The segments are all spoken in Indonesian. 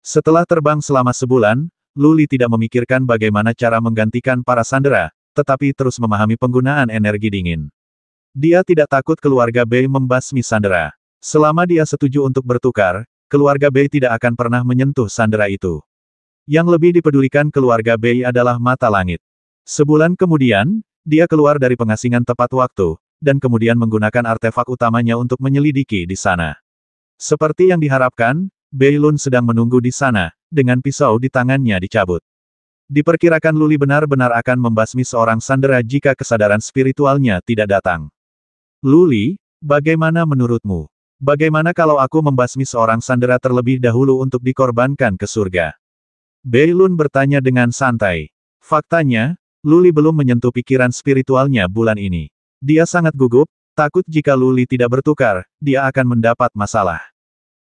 Setelah terbang selama sebulan, Luli tidak memikirkan bagaimana cara menggantikan para sandera, tetapi terus memahami penggunaan energi dingin. Dia tidak takut keluarga B membasmi sandera. Selama dia setuju untuk bertukar, keluarga B tidak akan pernah menyentuh sandera itu. Yang lebih dipedulikan keluarga B adalah mata langit. Sebulan kemudian, dia keluar dari pengasingan tepat waktu, dan kemudian menggunakan artefak utamanya untuk menyelidiki di sana. Seperti yang diharapkan, Beilun sedang menunggu di sana, dengan pisau di tangannya dicabut. Diperkirakan Luli benar-benar akan membasmi seorang sandera jika kesadaran spiritualnya tidak datang. Luli, bagaimana menurutmu? Bagaimana kalau aku membasmi seorang sandera terlebih dahulu untuk dikorbankan ke surga? Beilun bertanya dengan santai. Faktanya, Luli belum menyentuh pikiran spiritualnya bulan ini. Dia sangat gugup, takut jika Luli tidak bertukar, dia akan mendapat masalah.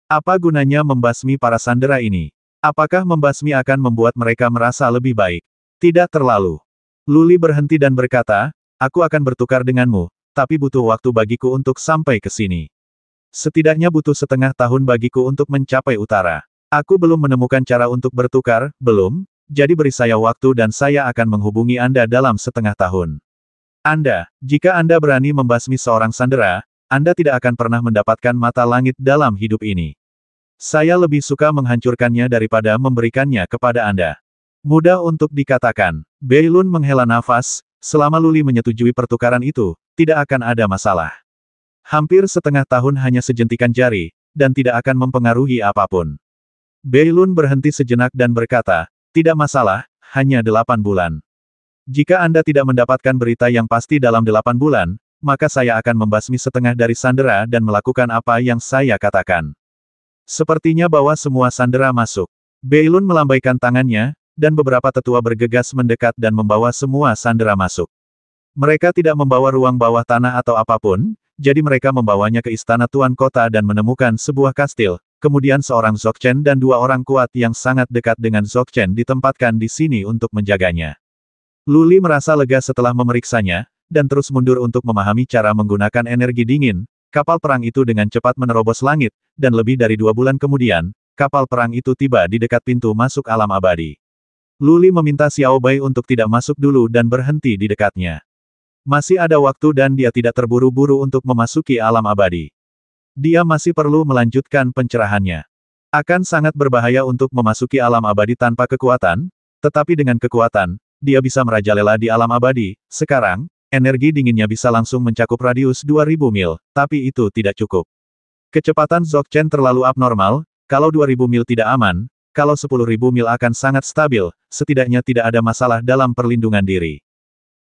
Apa gunanya membasmi para sandera ini? Apakah membasmi akan membuat mereka merasa lebih baik? Tidak terlalu. Luli berhenti dan berkata, aku akan bertukar denganmu, tapi butuh waktu bagiku untuk sampai ke sini. Setidaknya butuh setengah tahun bagiku untuk mencapai utara. Aku belum menemukan cara untuk bertukar, belum, jadi beri saya waktu dan saya akan menghubungi Anda dalam setengah tahun. Anda, jika Anda berani membasmi seorang sandera, anda tidak akan pernah mendapatkan mata langit dalam hidup ini. Saya lebih suka menghancurkannya daripada memberikannya kepada Anda. Mudah untuk dikatakan. Beilun menghela nafas, selama Luli menyetujui pertukaran itu, tidak akan ada masalah. Hampir setengah tahun hanya sejentikan jari, dan tidak akan mempengaruhi apapun. Beilun berhenti sejenak dan berkata, tidak masalah, hanya delapan bulan. Jika Anda tidak mendapatkan berita yang pasti dalam delapan bulan, maka saya akan membasmi setengah dari sandera dan melakukan apa yang saya katakan. Sepertinya bahwa semua sandera masuk. Beilun melambaikan tangannya, dan beberapa tetua bergegas mendekat dan membawa semua sandera masuk. Mereka tidak membawa ruang bawah tanah atau apapun, jadi mereka membawanya ke istana tuan kota dan menemukan sebuah kastil, kemudian seorang Zokchen dan dua orang kuat yang sangat dekat dengan Zokchen ditempatkan di sini untuk menjaganya. Luli merasa lega setelah memeriksanya, dan terus mundur untuk memahami cara menggunakan energi dingin, kapal perang itu dengan cepat menerobos langit, dan lebih dari dua bulan kemudian, kapal perang itu tiba di dekat pintu masuk alam abadi. Luli meminta Xiao Bai untuk tidak masuk dulu dan berhenti di dekatnya. Masih ada waktu dan dia tidak terburu-buru untuk memasuki alam abadi. Dia masih perlu melanjutkan pencerahannya. Akan sangat berbahaya untuk memasuki alam abadi tanpa kekuatan, tetapi dengan kekuatan, dia bisa merajalela di alam abadi. Sekarang, energi dinginnya bisa langsung mencakup radius 2000 mil, tapi itu tidak cukup. Kecepatan Zokchen terlalu abnormal, kalau 2000 mil tidak aman, kalau 10.000 mil akan sangat stabil, setidaknya tidak ada masalah dalam perlindungan diri.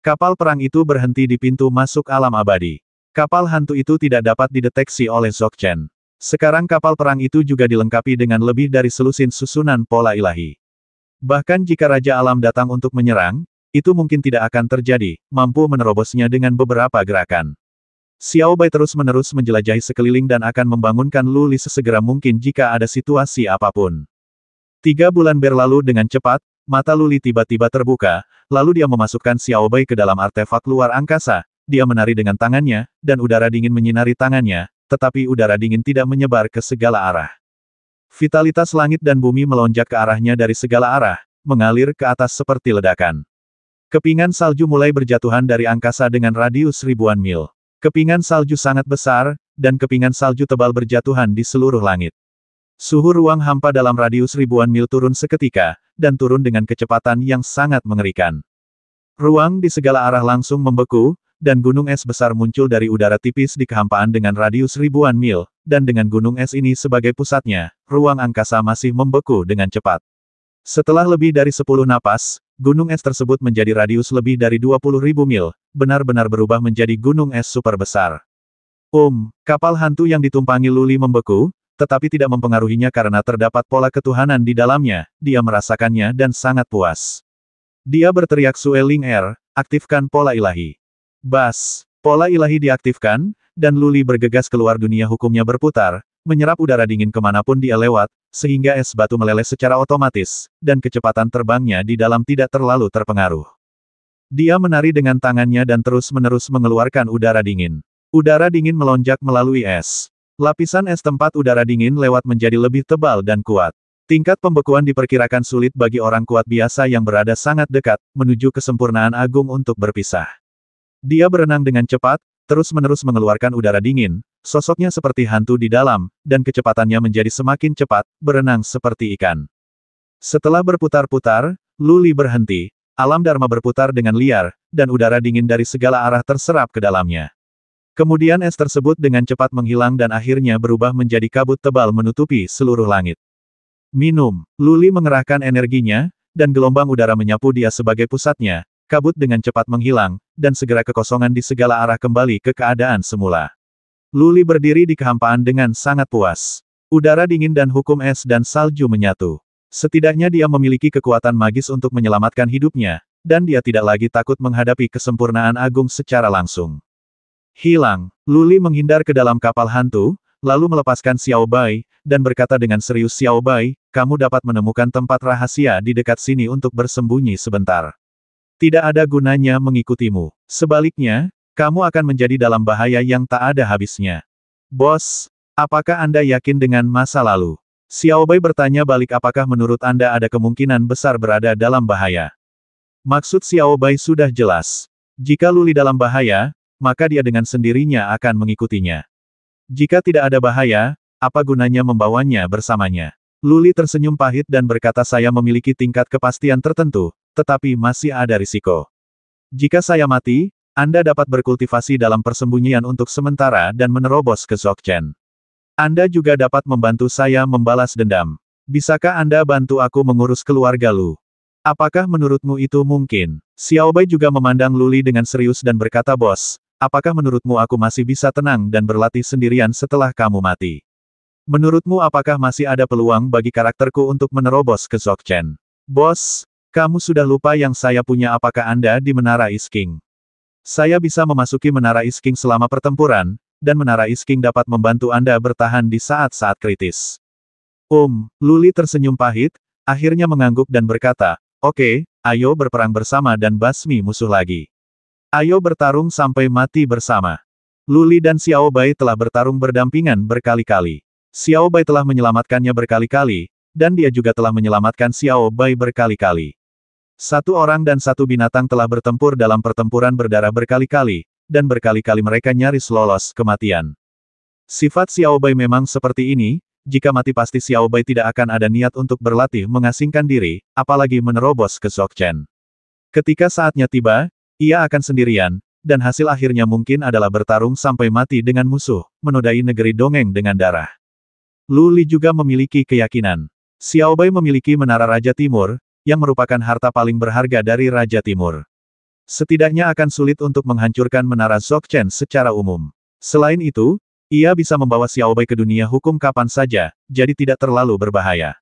Kapal perang itu berhenti di pintu masuk alam abadi. Kapal hantu itu tidak dapat dideteksi oleh Zokchen. Sekarang kapal perang itu juga dilengkapi dengan lebih dari selusin susunan pola ilahi. Bahkan jika Raja Alam datang untuk menyerang, itu mungkin tidak akan terjadi, mampu menerobosnya dengan beberapa gerakan. Xiao Bai terus-menerus menjelajahi sekeliling dan akan membangunkan Luli sesegera mungkin jika ada situasi apapun. Tiga bulan berlalu dengan cepat, mata Luli tiba-tiba terbuka, lalu dia memasukkan Xiao Bai ke dalam artefak luar angkasa, dia menari dengan tangannya, dan udara dingin menyinari tangannya, tetapi udara dingin tidak menyebar ke segala arah. Vitalitas langit dan bumi melonjak ke arahnya dari segala arah, mengalir ke atas seperti ledakan. Kepingan salju mulai berjatuhan dari angkasa dengan radius ribuan mil. Kepingan salju sangat besar, dan kepingan salju tebal berjatuhan di seluruh langit. Suhu ruang hampa dalam radius ribuan mil turun seketika, dan turun dengan kecepatan yang sangat mengerikan. Ruang di segala arah langsung membeku, dan gunung es besar muncul dari udara tipis di kehampaan dengan radius ribuan mil, dan dengan gunung es ini sebagai pusatnya, ruang angkasa masih membeku dengan cepat. Setelah lebih dari 10 napas, gunung es tersebut menjadi radius lebih dari ribu mil, benar-benar berubah menjadi gunung es super besar. Um, kapal hantu yang ditumpangi Luli membeku, tetapi tidak mempengaruhinya karena terdapat pola ketuhanan di dalamnya, dia merasakannya dan sangat puas. Dia berteriak Sueling Air, er, aktifkan pola ilahi. Bas, pola ilahi diaktifkan, dan Luli bergegas keluar dunia hukumnya berputar, menyerap udara dingin kemanapun dia lewat, sehingga es batu meleleh secara otomatis, dan kecepatan terbangnya di dalam tidak terlalu terpengaruh. Dia menari dengan tangannya dan terus-menerus mengeluarkan udara dingin. Udara dingin melonjak melalui es. Lapisan es tempat udara dingin lewat menjadi lebih tebal dan kuat. Tingkat pembekuan diperkirakan sulit bagi orang kuat biasa yang berada sangat dekat, menuju kesempurnaan agung untuk berpisah. Dia berenang dengan cepat, terus-menerus mengeluarkan udara dingin, Sosoknya seperti hantu di dalam, dan kecepatannya menjadi semakin cepat, berenang seperti ikan. Setelah berputar-putar, Luli berhenti. Alam Dharma berputar dengan liar, dan udara dingin dari segala arah terserap ke dalamnya. Kemudian es tersebut dengan cepat menghilang dan akhirnya berubah menjadi kabut tebal menutupi seluruh langit. Minum, Luli mengerahkan energinya, dan gelombang udara menyapu dia sebagai pusatnya, kabut dengan cepat menghilang, dan segera kekosongan di segala arah kembali ke keadaan semula. Luli berdiri di kehampaan dengan sangat puas. Udara dingin dan hukum es dan salju menyatu. Setidaknya dia memiliki kekuatan magis untuk menyelamatkan hidupnya, dan dia tidak lagi takut menghadapi kesempurnaan agung secara langsung. Hilang, Luli menghindar ke dalam kapal hantu, lalu melepaskan Xiao Bai, dan berkata dengan serius Xiao Bai, kamu dapat menemukan tempat rahasia di dekat sini untuk bersembunyi sebentar. Tidak ada gunanya mengikutimu. Sebaliknya, kamu akan menjadi dalam bahaya yang tak ada habisnya. Bos, apakah Anda yakin dengan masa lalu? Xiao Xiaobai bertanya balik apakah menurut Anda ada kemungkinan besar berada dalam bahaya. Maksud Xiao Xiaobai sudah jelas. Jika Luli dalam bahaya, maka dia dengan sendirinya akan mengikutinya. Jika tidak ada bahaya, apa gunanya membawanya bersamanya? Luli tersenyum pahit dan berkata saya memiliki tingkat kepastian tertentu, tetapi masih ada risiko. Jika saya mati, anda dapat berkultivasi dalam persembunyian untuk sementara dan menerobos ke Zokchen. Anda juga dapat membantu saya membalas dendam. Bisakah Anda bantu aku mengurus keluarga Lu? Apakah menurutmu itu mungkin? Xiao Xiaobai juga memandang Luli dengan serius dan berkata bos, apakah menurutmu aku masih bisa tenang dan berlatih sendirian setelah kamu mati? Menurutmu apakah masih ada peluang bagi karakterku untuk menerobos ke Zokchen? Bos, kamu sudah lupa yang saya punya apakah Anda di Menara Isking? Saya bisa memasuki menara Isking selama pertempuran, dan menara Isking dapat membantu Anda bertahan di saat-saat kritis. Um, Luli tersenyum pahit, akhirnya mengangguk dan berkata, Oke, okay, ayo berperang bersama dan basmi musuh lagi. Ayo bertarung sampai mati bersama. Luli dan Xiao Bai telah bertarung berdampingan berkali-kali. Xiao Bai telah menyelamatkannya berkali-kali, dan dia juga telah menyelamatkan Xiao Bai berkali-kali. Satu orang dan satu binatang telah bertempur dalam pertempuran berdarah berkali-kali, dan berkali-kali mereka nyaris lolos kematian. Sifat Xiao Bai memang seperti ini, jika mati pasti Xiao Bai tidak akan ada niat untuk berlatih mengasingkan diri, apalagi menerobos ke Zogchen. Ketika saatnya tiba, ia akan sendirian, dan hasil akhirnya mungkin adalah bertarung sampai mati dengan musuh, menodai negeri dongeng dengan darah. Lu Li juga memiliki keyakinan. Xiao Bai memiliki menara Raja Timur, yang merupakan harta paling berharga dari Raja Timur. Setidaknya akan sulit untuk menghancurkan menara Zokchen secara umum. Selain itu, ia bisa membawa Xiaobai ke dunia hukum kapan saja, jadi tidak terlalu berbahaya.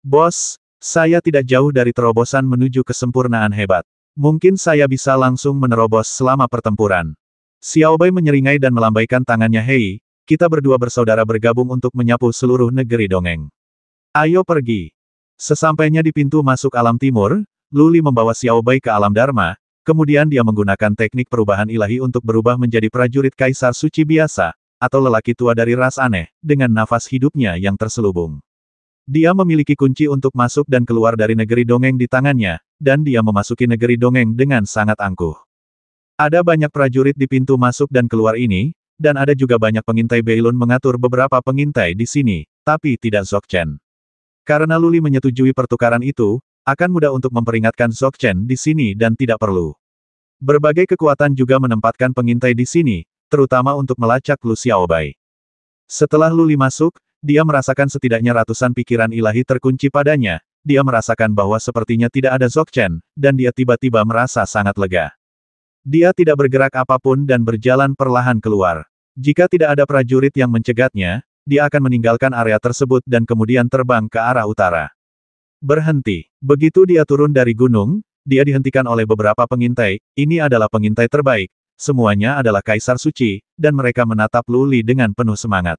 Bos, saya tidak jauh dari terobosan menuju kesempurnaan hebat. Mungkin saya bisa langsung menerobos selama pertempuran. Xiaobai menyeringai dan melambaikan tangannya Hei, kita berdua bersaudara bergabung untuk menyapu seluruh negeri dongeng. Ayo pergi. Sesampainya di pintu masuk alam timur, Luli membawa Xiao Bai ke alam Dharma, kemudian dia menggunakan teknik perubahan ilahi untuk berubah menjadi prajurit Kaisar Suci biasa, atau lelaki tua dari ras aneh, dengan nafas hidupnya yang terselubung. Dia memiliki kunci untuk masuk dan keluar dari negeri dongeng di tangannya, dan dia memasuki negeri dongeng dengan sangat angkuh. Ada banyak prajurit di pintu masuk dan keluar ini, dan ada juga banyak pengintai Beilun mengatur beberapa pengintai di sini, tapi tidak Zokchen. Karena Luli menyetujui pertukaran itu, akan mudah untuk memperingatkan Chen di sini dan tidak perlu. Berbagai kekuatan juga menempatkan pengintai di sini, terutama untuk melacak Lu Xiaobai. Setelah Luli masuk, dia merasakan setidaknya ratusan pikiran ilahi terkunci padanya, dia merasakan bahwa sepertinya tidak ada Chen, dan dia tiba-tiba merasa sangat lega. Dia tidak bergerak apapun dan berjalan perlahan keluar. Jika tidak ada prajurit yang mencegatnya, dia akan meninggalkan area tersebut dan kemudian terbang ke arah utara. Berhenti. Begitu dia turun dari gunung, dia dihentikan oleh beberapa pengintai, ini adalah pengintai terbaik, semuanya adalah kaisar suci, dan mereka menatap Luli dengan penuh semangat.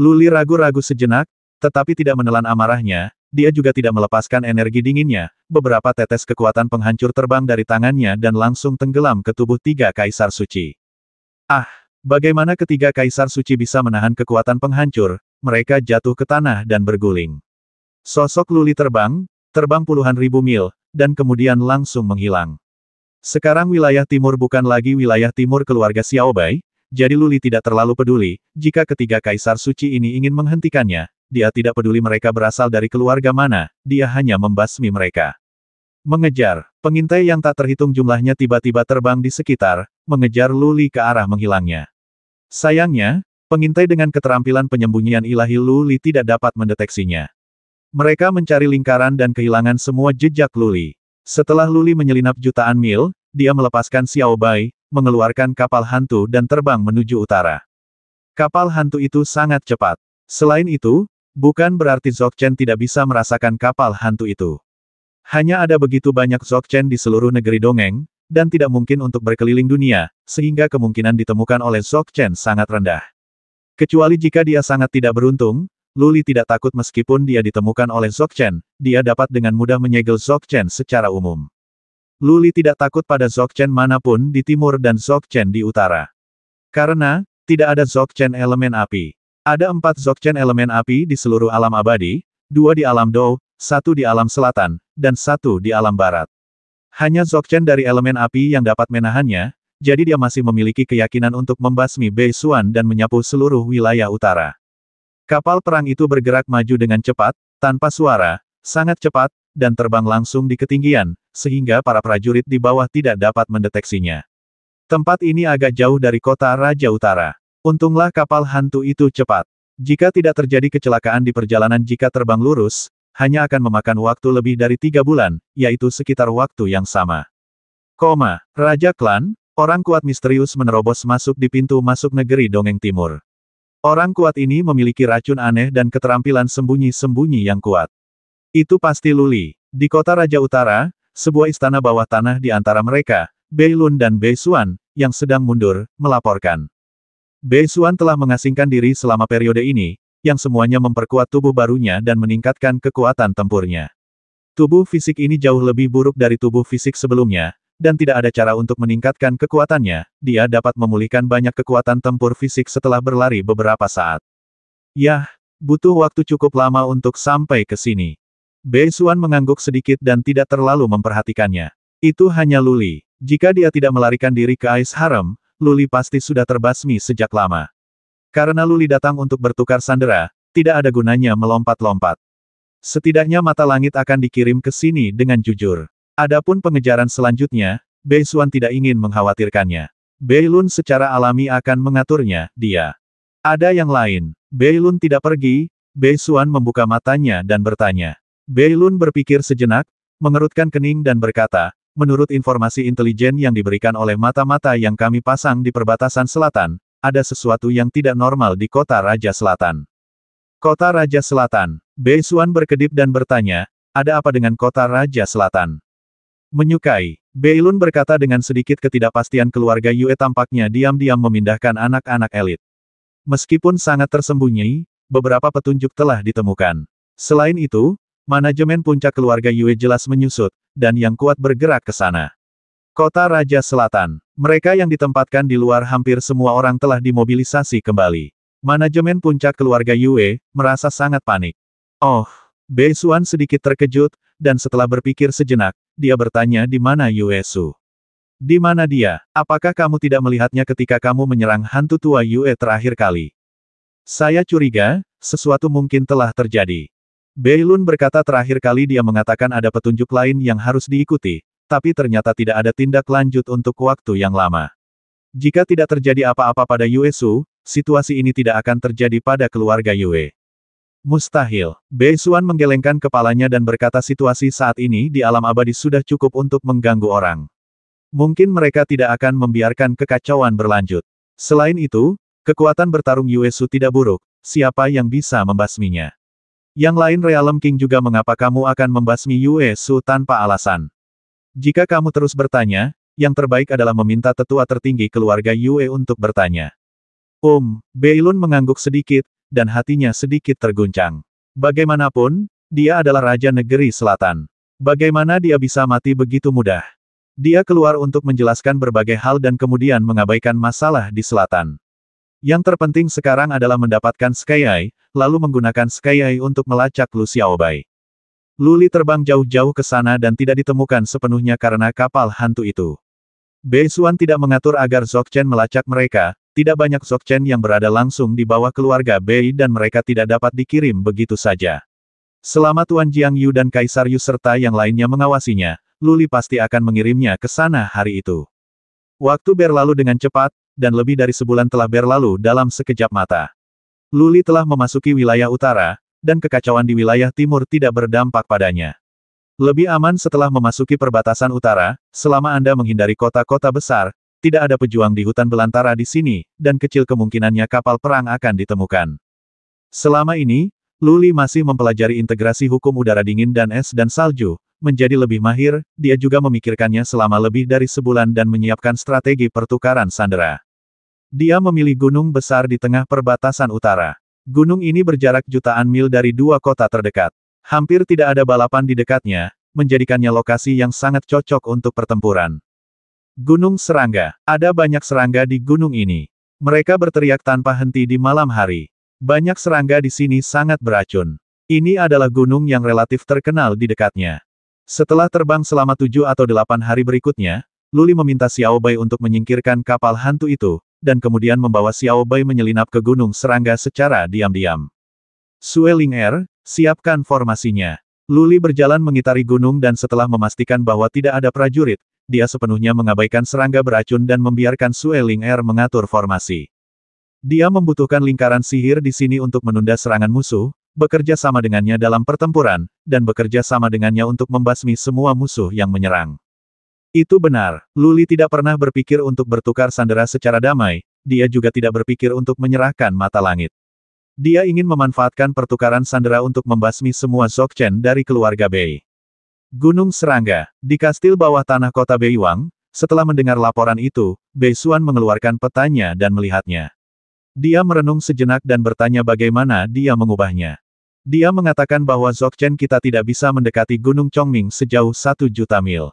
Luli ragu-ragu sejenak, tetapi tidak menelan amarahnya, dia juga tidak melepaskan energi dinginnya, beberapa tetes kekuatan penghancur terbang dari tangannya dan langsung tenggelam ke tubuh tiga kaisar suci. Ah! Bagaimana ketiga kaisar suci bisa menahan kekuatan penghancur, mereka jatuh ke tanah dan berguling. Sosok Luli terbang, terbang puluhan ribu mil, dan kemudian langsung menghilang. Sekarang wilayah timur bukan lagi wilayah timur keluarga Xiaobai, jadi Luli tidak terlalu peduli, jika ketiga kaisar suci ini ingin menghentikannya, dia tidak peduli mereka berasal dari keluarga mana, dia hanya membasmi mereka. Mengejar, pengintai yang tak terhitung jumlahnya tiba-tiba terbang di sekitar, mengejar Luli ke arah menghilangnya. Sayangnya, pengintai dengan keterampilan penyembunyian ilahi Luli tidak dapat mendeteksinya. Mereka mencari lingkaran dan kehilangan semua jejak Luli. Setelah Luli menyelinap jutaan mil, dia melepaskan Xiao Bai, mengeluarkan kapal hantu dan terbang menuju utara. Kapal hantu itu sangat cepat. Selain itu, bukan berarti Zogchen tidak bisa merasakan kapal hantu itu. Hanya ada begitu banyak Zogchen di seluruh negeri dongeng, dan tidak mungkin untuk berkeliling dunia, sehingga kemungkinan ditemukan oleh Zhok Chen sangat rendah. Kecuali jika dia sangat tidak beruntung, Luli tidak takut meskipun dia ditemukan oleh Zhok Chen, dia dapat dengan mudah menyegel Zhok Chen secara umum. Luli tidak takut pada Zhok Chen manapun di timur dan Zhok Chen di utara. Karena, tidak ada Zhok Chen elemen api. Ada empat Chen elemen api di seluruh alam abadi, dua di alam Dou, satu di alam selatan, dan satu di alam barat. Hanya Zokchen dari elemen api yang dapat menahannya, jadi dia masih memiliki keyakinan untuk membasmi Bei Xuan dan menyapu seluruh wilayah utara. Kapal perang itu bergerak maju dengan cepat, tanpa suara, sangat cepat, dan terbang langsung di ketinggian, sehingga para prajurit di bawah tidak dapat mendeteksinya. Tempat ini agak jauh dari kota Raja Utara. Untunglah kapal hantu itu cepat. Jika tidak terjadi kecelakaan di perjalanan jika terbang lurus, hanya akan memakan waktu lebih dari tiga bulan, yaitu sekitar waktu yang sama. Koma, Raja Klan, orang kuat misterius menerobos masuk di pintu masuk negeri Dongeng Timur. Orang kuat ini memiliki racun aneh dan keterampilan sembunyi-sembunyi yang kuat. Itu pasti Luli. Di kota Raja Utara, sebuah istana bawah tanah di antara mereka, Beilun dan Beisuan, yang sedang mundur, melaporkan. Beisuan telah mengasingkan diri selama periode ini, yang semuanya memperkuat tubuh barunya dan meningkatkan kekuatan tempurnya. Tubuh fisik ini jauh lebih buruk dari tubuh fisik sebelumnya, dan tidak ada cara untuk meningkatkan kekuatannya, dia dapat memulihkan banyak kekuatan tempur fisik setelah berlari beberapa saat. Yah, butuh waktu cukup lama untuk sampai ke sini. Bei Xuan mengangguk sedikit dan tidak terlalu memperhatikannya. Itu hanya Luli. Jika dia tidak melarikan diri ke Ais Harem, Luli pasti sudah terbasmi sejak lama. Karena Luli datang untuk bertukar sandera, tidak ada gunanya melompat-lompat. Setidaknya mata langit akan dikirim ke sini dengan jujur. Adapun pengejaran selanjutnya, Bei Xuan tidak ingin mengkhawatirkannya. Bei Lun secara alami akan mengaturnya, dia. Ada yang lain. Bei Lun tidak pergi, Bei Xuan membuka matanya dan bertanya. Bei Lun berpikir sejenak, mengerutkan kening dan berkata, menurut informasi intelijen yang diberikan oleh mata-mata yang kami pasang di perbatasan selatan, ada sesuatu yang tidak normal di kota Raja Selatan. Kota Raja Selatan. Bei Xuan berkedip dan bertanya, ada apa dengan kota Raja Selatan? Menyukai. Bei Lun berkata dengan sedikit ketidakpastian keluarga Yue tampaknya diam-diam memindahkan anak-anak elit. Meskipun sangat tersembunyi, beberapa petunjuk telah ditemukan. Selain itu, manajemen puncak keluarga Yue jelas menyusut, dan yang kuat bergerak ke sana. Kota Raja Selatan. Mereka yang ditempatkan di luar hampir semua orang telah dimobilisasi kembali. Manajemen puncak keluarga Yue, merasa sangat panik. Oh, Bei Xuan sedikit terkejut, dan setelah berpikir sejenak, dia bertanya di mana Yue Su. Di mana dia? Apakah kamu tidak melihatnya ketika kamu menyerang hantu tua Yue terakhir kali? Saya curiga, sesuatu mungkin telah terjadi. Bei Lun berkata terakhir kali dia mengatakan ada petunjuk lain yang harus diikuti, tapi ternyata tidak ada tindak lanjut untuk waktu yang lama. Jika tidak terjadi apa-apa pada Yue Su, situasi ini tidak akan terjadi pada keluarga Yue. Mustahil. Bei Xuan menggelengkan kepalanya dan berkata situasi saat ini di alam abadi sudah cukup untuk mengganggu orang. Mungkin mereka tidak akan membiarkan kekacauan berlanjut. Selain itu, kekuatan bertarung Yue Su tidak buruk, siapa yang bisa membasminya? Yang lain Realem King juga mengapa kamu akan membasmi Yue Su tanpa alasan? Jika kamu terus bertanya, yang terbaik adalah meminta tetua tertinggi keluarga Yue untuk bertanya. um, Beilun mengangguk sedikit, dan hatinya sedikit terguncang. Bagaimanapun, dia adalah Raja Negeri Selatan. Bagaimana dia bisa mati begitu mudah? Dia keluar untuk menjelaskan berbagai hal dan kemudian mengabaikan masalah di selatan. Yang terpenting sekarang adalah mendapatkan Sky lalu menggunakan Sky untuk melacak Lu Xiaobai. Luli terbang jauh-jauh ke sana dan tidak ditemukan sepenuhnya karena kapal hantu itu. Bei Xuan tidak mengatur agar Zokchen melacak mereka, tidak banyak Zokchen yang berada langsung di bawah keluarga Bei dan mereka tidak dapat dikirim begitu saja. Selama Tuan Jiang Yu dan Kaisar Yu serta yang lainnya mengawasinya, Luli pasti akan mengirimnya ke sana hari itu. Waktu berlalu dengan cepat, dan lebih dari sebulan telah berlalu dalam sekejap mata. Luli telah memasuki wilayah utara, dan kekacauan di wilayah timur tidak berdampak padanya. Lebih aman setelah memasuki perbatasan utara, selama Anda menghindari kota-kota besar, tidak ada pejuang di hutan belantara di sini, dan kecil kemungkinannya kapal perang akan ditemukan. Selama ini, Luli masih mempelajari integrasi hukum udara dingin dan es dan salju, menjadi lebih mahir, dia juga memikirkannya selama lebih dari sebulan dan menyiapkan strategi pertukaran sandera. Dia memilih gunung besar di tengah perbatasan utara. Gunung ini berjarak jutaan mil dari dua kota terdekat. Hampir tidak ada balapan di dekatnya, menjadikannya lokasi yang sangat cocok untuk pertempuran. Gunung Serangga. Ada banyak serangga di gunung ini. Mereka berteriak tanpa henti di malam hari. Banyak serangga di sini sangat beracun. Ini adalah gunung yang relatif terkenal di dekatnya. Setelah terbang selama tujuh atau delapan hari berikutnya, Luli meminta Xiaobai untuk menyingkirkan kapal hantu itu, dan kemudian membawa Xiao Bai menyelinap ke Gunung Serangga secara diam-diam. Sue Ling Er, siapkan formasinya. Luli berjalan mengitari gunung dan setelah memastikan bahwa tidak ada prajurit, dia sepenuhnya mengabaikan serangga beracun dan membiarkan Sue Ling Er mengatur formasi. Dia membutuhkan lingkaran sihir di sini untuk menunda serangan musuh, bekerja sama dengannya dalam pertempuran, dan bekerja sama dengannya untuk membasmi semua musuh yang menyerang. Itu benar, Luli tidak pernah berpikir untuk bertukar sandera secara damai, dia juga tidak berpikir untuk menyerahkan mata langit. Dia ingin memanfaatkan pertukaran sandera untuk membasmi semua Zokchen dari keluarga Bei. Gunung Serangga, di kastil bawah tanah kota Beiwang, setelah mendengar laporan itu, Bei Xuan mengeluarkan petanya dan melihatnya. Dia merenung sejenak dan bertanya bagaimana dia mengubahnya. Dia mengatakan bahwa Zokchen kita tidak bisa mendekati Gunung Chongming sejauh satu juta mil.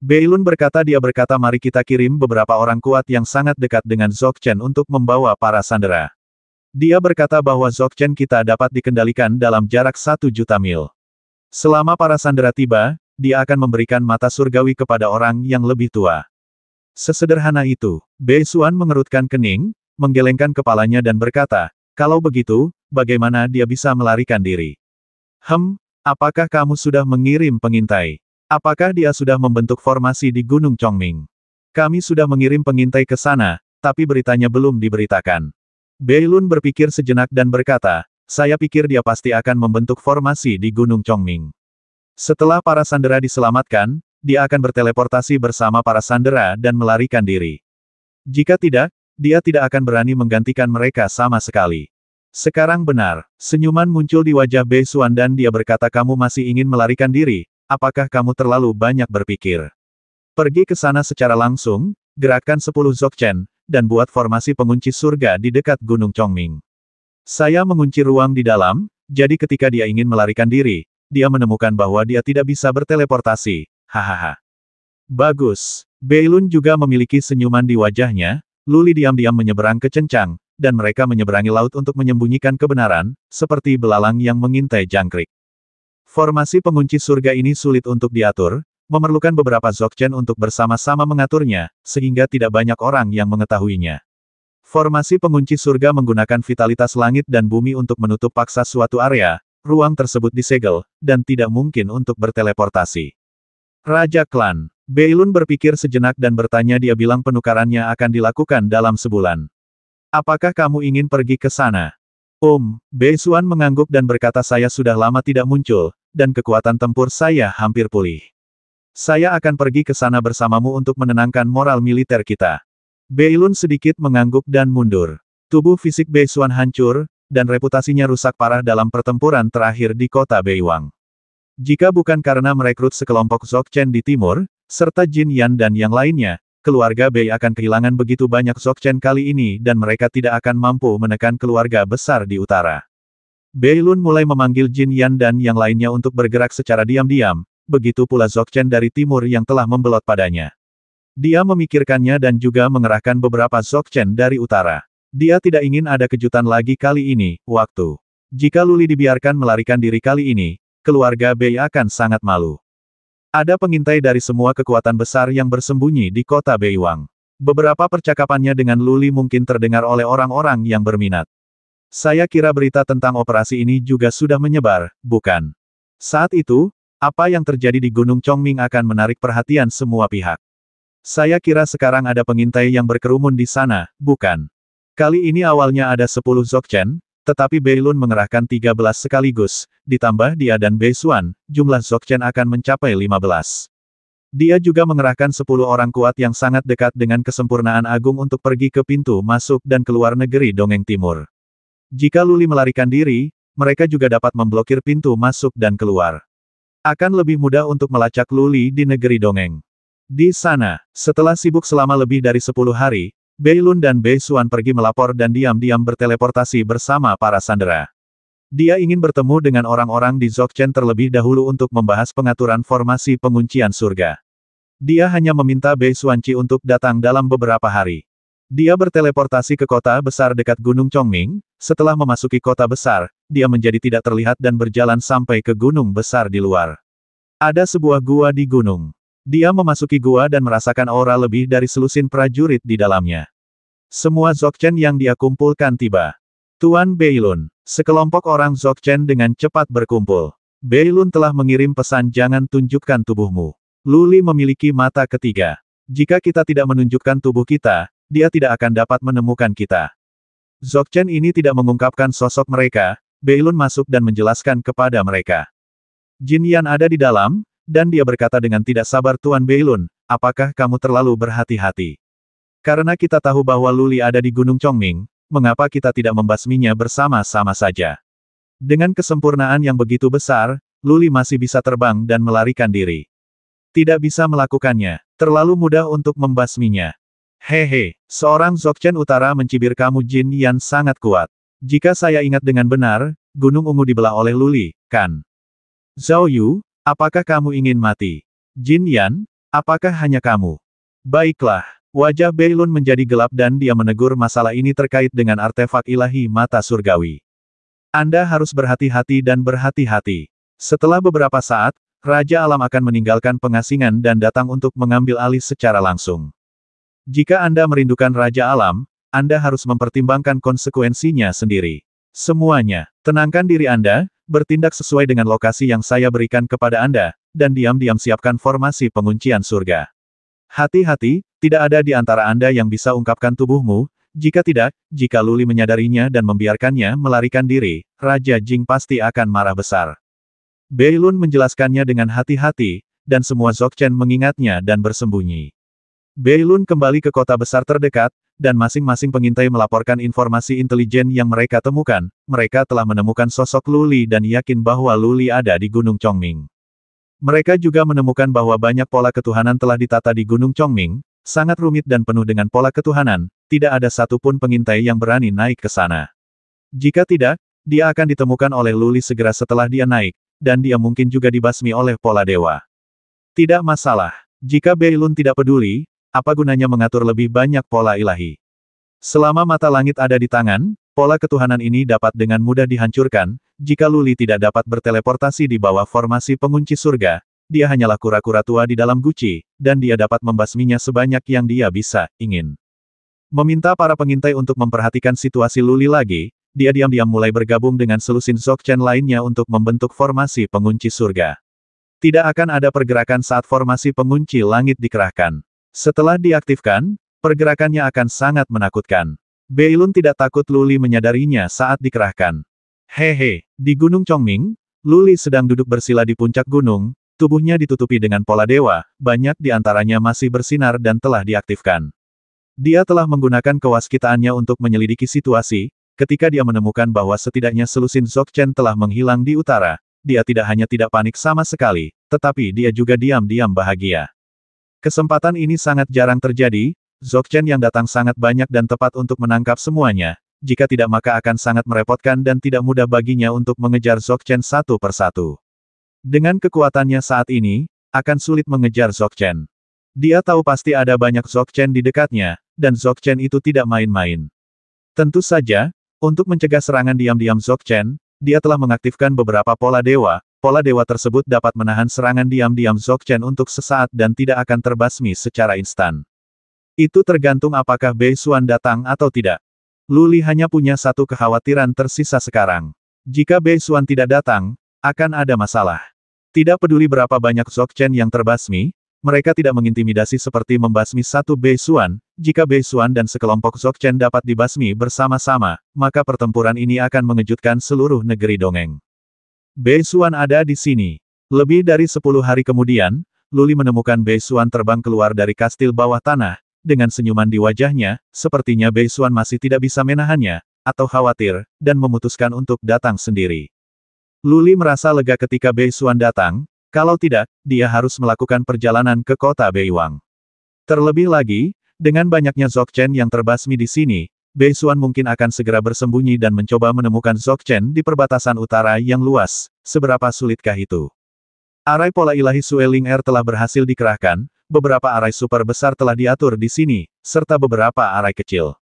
Beilun berkata dia berkata mari kita kirim beberapa orang kuat yang sangat dekat dengan Chen untuk membawa para sandera. Dia berkata bahwa Chen kita dapat dikendalikan dalam jarak satu juta mil. Selama para sandera tiba, dia akan memberikan mata surgawi kepada orang yang lebih tua. Sesederhana itu, Bei Xuan mengerutkan kening, menggelengkan kepalanya dan berkata, kalau begitu, bagaimana dia bisa melarikan diri? Hem, apakah kamu sudah mengirim pengintai? Apakah dia sudah membentuk formasi di Gunung Chongming? Kami sudah mengirim pengintai ke sana, tapi beritanya belum diberitakan. Beilun berpikir sejenak dan berkata, saya pikir dia pasti akan membentuk formasi di Gunung Chongming. Setelah para sandera diselamatkan, dia akan berteleportasi bersama para sandera dan melarikan diri. Jika tidak, dia tidak akan berani menggantikan mereka sama sekali. Sekarang benar, senyuman muncul di wajah Bei Suan dan dia berkata kamu masih ingin melarikan diri, apakah kamu terlalu banyak berpikir? Pergi ke sana secara langsung, gerakan 10 Zokchen, dan buat formasi pengunci surga di dekat Gunung Chongming. Saya mengunci ruang di dalam, jadi ketika dia ingin melarikan diri, dia menemukan bahwa dia tidak bisa berteleportasi. Hahaha. Bagus. Beilun juga memiliki senyuman di wajahnya, Luli diam-diam menyeberang ke Cencang, dan mereka menyeberangi laut untuk menyembunyikan kebenaran, seperti belalang yang mengintai jangkrik. Formasi pengunci surga ini sulit untuk diatur, memerlukan beberapa Dzogchen untuk bersama-sama mengaturnya, sehingga tidak banyak orang yang mengetahuinya. Formasi pengunci surga menggunakan vitalitas langit dan bumi untuk menutup paksa suatu area, ruang tersebut disegel, dan tidak mungkin untuk berteleportasi. Raja Klan, Beilun berpikir sejenak dan bertanya dia bilang penukarannya akan dilakukan dalam sebulan. Apakah kamu ingin pergi ke sana? Om, um, Beisuan mengangguk dan berkata saya sudah lama tidak muncul, dan kekuatan tempur saya hampir pulih. Saya akan pergi ke sana bersamamu untuk menenangkan moral militer kita. Beilun sedikit mengangguk dan mundur. Tubuh fisik Bei Beisuan hancur, dan reputasinya rusak parah dalam pertempuran terakhir di kota Bei Wang. Jika bukan karena merekrut sekelompok Zokchen di timur, serta Jin Yan dan yang lainnya, keluarga Bei akan kehilangan begitu banyak Zokchen kali ini dan mereka tidak akan mampu menekan keluarga besar di utara. Beilun mulai memanggil Jin Yan dan yang lainnya untuk bergerak secara diam-diam, begitu pula Zokchen dari timur yang telah membelot padanya. Dia memikirkannya dan juga mengerahkan beberapa Zokchen dari utara. Dia tidak ingin ada kejutan lagi kali ini, waktu. Jika Luli dibiarkan melarikan diri kali ini, keluarga Bei akan sangat malu. Ada pengintai dari semua kekuatan besar yang bersembunyi di kota Beiwang. Beberapa percakapannya dengan Luli mungkin terdengar oleh orang-orang yang berminat. Saya kira berita tentang operasi ini juga sudah menyebar, bukan? Saat itu, apa yang terjadi di Gunung Chongming akan menarik perhatian semua pihak. Saya kira sekarang ada pengintai yang berkerumun di sana, bukan? Kali ini awalnya ada 10 Zokchen, tetapi Beilun mengerahkan 13 sekaligus, ditambah dia dan Bei Beisuan, jumlah Zokchen akan mencapai 15. Dia juga mengerahkan 10 orang kuat yang sangat dekat dengan kesempurnaan agung untuk pergi ke pintu masuk dan keluar negeri Dongeng Timur. Jika Luli melarikan diri, mereka juga dapat memblokir pintu masuk dan keluar. Akan lebih mudah untuk melacak Luli di negeri dongeng. Di sana, setelah sibuk selama lebih dari 10 hari, Beilun dan Bei Xuan pergi melapor dan diam-diam berteleportasi bersama para sandera. Dia ingin bertemu dengan orang-orang di Zokchen terlebih dahulu untuk membahas pengaturan formasi penguncian surga. Dia hanya meminta Bei Suanci untuk datang dalam beberapa hari. Dia berteleportasi ke kota besar dekat Gunung Chongming, setelah memasuki kota besar, dia menjadi tidak terlihat dan berjalan sampai ke gunung besar di luar. Ada sebuah gua di gunung. Dia memasuki gua dan merasakan aura lebih dari selusin prajurit di dalamnya. Semua Zokchen yang dia kumpulkan tiba. Tuan Beilun, sekelompok orang Zokchen dengan cepat berkumpul. Beilun telah mengirim pesan jangan tunjukkan tubuhmu. Luli memiliki mata ketiga. Jika kita tidak menunjukkan tubuh kita, dia tidak akan dapat menemukan kita. Zokchen ini tidak mengungkapkan sosok mereka, Beilun masuk dan menjelaskan kepada mereka. Jin Yan ada di dalam, dan dia berkata dengan tidak sabar Tuan Beilun, apakah kamu terlalu berhati-hati? Karena kita tahu bahwa Luli ada di Gunung Chongming, mengapa kita tidak membasminya bersama-sama saja? Dengan kesempurnaan yang begitu besar, Luli masih bisa terbang dan melarikan diri. Tidak bisa melakukannya, terlalu mudah untuk membasminya. Hehe, seorang Zokchen Utara mencibir kamu Jin Yan sangat kuat. Jika saya ingat dengan benar, Gunung Ungu dibelah oleh Luli, kan? Zhao Yu, apakah kamu ingin mati? Jin Yan, apakah hanya kamu? Baiklah, wajah Beilun menjadi gelap dan dia menegur masalah ini terkait dengan artefak ilahi mata surgawi. Anda harus berhati-hati dan berhati-hati. Setelah beberapa saat, Raja Alam akan meninggalkan pengasingan dan datang untuk mengambil alih secara langsung. Jika Anda merindukan Raja Alam, Anda harus mempertimbangkan konsekuensinya sendiri. Semuanya, tenangkan diri Anda, bertindak sesuai dengan lokasi yang saya berikan kepada Anda, dan diam-diam siapkan formasi penguncian surga. Hati-hati, tidak ada di antara Anda yang bisa ungkapkan tubuhmu, jika tidak, jika Luli menyadarinya dan membiarkannya melarikan diri, Raja Jing pasti akan marah besar. Beilun menjelaskannya dengan hati-hati, dan semua Zokchen mengingatnya dan bersembunyi. Beilun kembali ke kota besar terdekat, dan masing-masing pengintai melaporkan informasi intelijen yang mereka temukan. Mereka telah menemukan sosok Luli dan yakin bahwa Luli ada di Gunung Chongming. Mereka juga menemukan bahwa banyak pola ketuhanan telah ditata di Gunung Chongming, sangat rumit dan penuh dengan pola ketuhanan, tidak ada satupun pengintai yang berani naik ke sana. Jika tidak, dia akan ditemukan oleh Luli segera setelah dia naik, dan dia mungkin juga dibasmi oleh pola dewa. Tidak masalah. Jika Beilun tidak peduli, apa gunanya mengatur lebih banyak pola ilahi? Selama mata langit ada di tangan, pola ketuhanan ini dapat dengan mudah dihancurkan, jika Luli tidak dapat berteleportasi di bawah formasi pengunci surga, dia hanyalah kura-kura tua di dalam guci, dan dia dapat membasminya sebanyak yang dia bisa, ingin. Meminta para pengintai untuk memperhatikan situasi Luli lagi, dia diam-diam mulai bergabung dengan selusin Zogchen lainnya untuk membentuk formasi pengunci surga. Tidak akan ada pergerakan saat formasi pengunci langit dikerahkan. Setelah diaktifkan, pergerakannya akan sangat menakutkan. Beilun tidak takut Luli menyadarinya saat dikerahkan. Hehe, di Gunung Chongming, Luli sedang duduk bersila di puncak gunung, tubuhnya ditutupi dengan pola dewa, banyak di antaranya masih bersinar dan telah diaktifkan. Dia telah menggunakan kewaskitaannya untuk menyelidiki situasi, ketika dia menemukan bahwa setidaknya selusin Zokchen telah menghilang di utara, dia tidak hanya tidak panik sama sekali, tetapi dia juga diam-diam bahagia. Kesempatan ini sangat jarang terjadi, Zokchen yang datang sangat banyak dan tepat untuk menangkap semuanya, jika tidak maka akan sangat merepotkan dan tidak mudah baginya untuk mengejar Zokchen satu persatu. Dengan kekuatannya saat ini, akan sulit mengejar Zokchen. Dia tahu pasti ada banyak Zokchen di dekatnya, dan Zokchen itu tidak main-main. Tentu saja, untuk mencegah serangan diam-diam Zokchen, dia telah mengaktifkan beberapa pola dewa, Pola dewa tersebut dapat menahan serangan diam-diam Chen untuk sesaat dan tidak akan terbasmi secara instan. Itu tergantung apakah Bei Xuan datang atau tidak. Luli hanya punya satu kekhawatiran tersisa sekarang. Jika Bei Xuan tidak datang, akan ada masalah. Tidak peduli berapa banyak Chen yang terbasmi, mereka tidak mengintimidasi seperti membasmi satu Bei Xuan, jika Bei Xuan dan sekelompok Chen dapat dibasmi bersama-sama, maka pertempuran ini akan mengejutkan seluruh negeri dongeng. Bei Xuan ada di sini. Lebih dari sepuluh hari kemudian, Luli menemukan Bei Xuan terbang keluar dari kastil bawah tanah, dengan senyuman di wajahnya, sepertinya Bei Xuan masih tidak bisa menahannya, atau khawatir, dan memutuskan untuk datang sendiri. Luli merasa lega ketika Bei Xuan datang, kalau tidak, dia harus melakukan perjalanan ke kota Beiwang. Terlebih lagi, dengan banyaknya Chen yang terbasmi di sini, Xuan mungkin akan segera bersembunyi dan mencoba menemukan Chen di perbatasan utara yang luas, seberapa sulitkah itu? Arai pola ilahi Sueling Air er telah berhasil dikerahkan, beberapa arai super besar telah diatur di sini, serta beberapa arai kecil.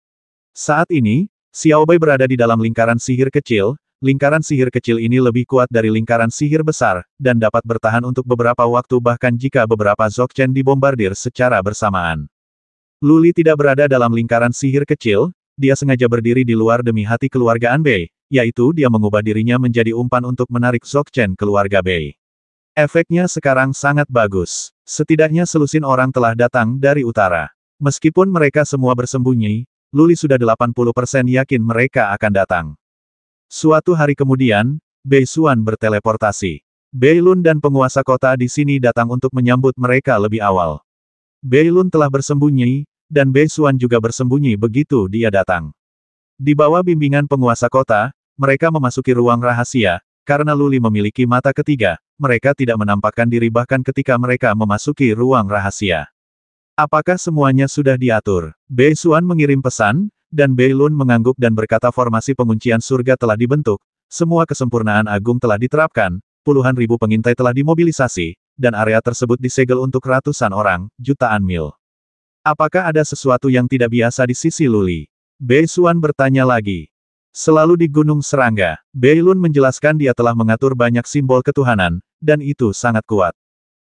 Saat ini, Xiao Bei berada di dalam lingkaran sihir kecil, lingkaran sihir kecil ini lebih kuat dari lingkaran sihir besar, dan dapat bertahan untuk beberapa waktu bahkan jika beberapa Chen dibombardir secara bersamaan. Luli tidak berada dalam lingkaran sihir kecil, dia sengaja berdiri di luar demi hati keluarga Anbei, yaitu dia mengubah dirinya menjadi umpan untuk menarik Chen keluarga Bei. Efeknya sekarang sangat bagus. Setidaknya selusin orang telah datang dari utara. Meskipun mereka semua bersembunyi, Luli sudah 80% yakin mereka akan datang. Suatu hari kemudian, Bei Xuan berteleportasi. Bei Lun dan penguasa kota di sini datang untuk menyambut mereka lebih awal. Bei Lun telah bersembunyi, dan Bei Xuan juga bersembunyi begitu dia datang. Di bawah bimbingan penguasa kota, mereka memasuki ruang rahasia, karena Luli memiliki mata ketiga, mereka tidak menampakkan diri bahkan ketika mereka memasuki ruang rahasia. Apakah semuanya sudah diatur? Bei Xuan mengirim pesan, dan Bei Lun mengangguk dan berkata formasi penguncian surga telah dibentuk, semua kesempurnaan agung telah diterapkan, puluhan ribu pengintai telah dimobilisasi, dan area tersebut disegel untuk ratusan orang, jutaan mil. Apakah ada sesuatu yang tidak biasa di sisi Luli? Bei Xuan bertanya lagi. Selalu di Gunung Serangga, Bei Lun menjelaskan dia telah mengatur banyak simbol ketuhanan, dan itu sangat kuat.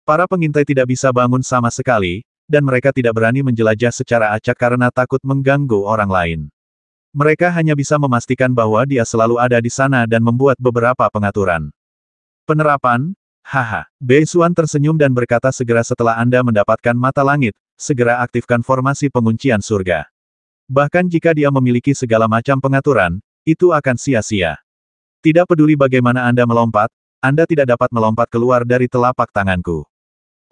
Para pengintai tidak bisa bangun sama sekali, dan mereka tidak berani menjelajah secara acak karena takut mengganggu orang lain. Mereka hanya bisa memastikan bahwa dia selalu ada di sana dan membuat beberapa pengaturan. Penerapan, Haha, Bei Xuan tersenyum dan berkata segera setelah Anda mendapatkan mata langit, segera aktifkan formasi penguncian surga. Bahkan jika dia memiliki segala macam pengaturan, itu akan sia-sia. Tidak peduli bagaimana Anda melompat, Anda tidak dapat melompat keluar dari telapak tanganku.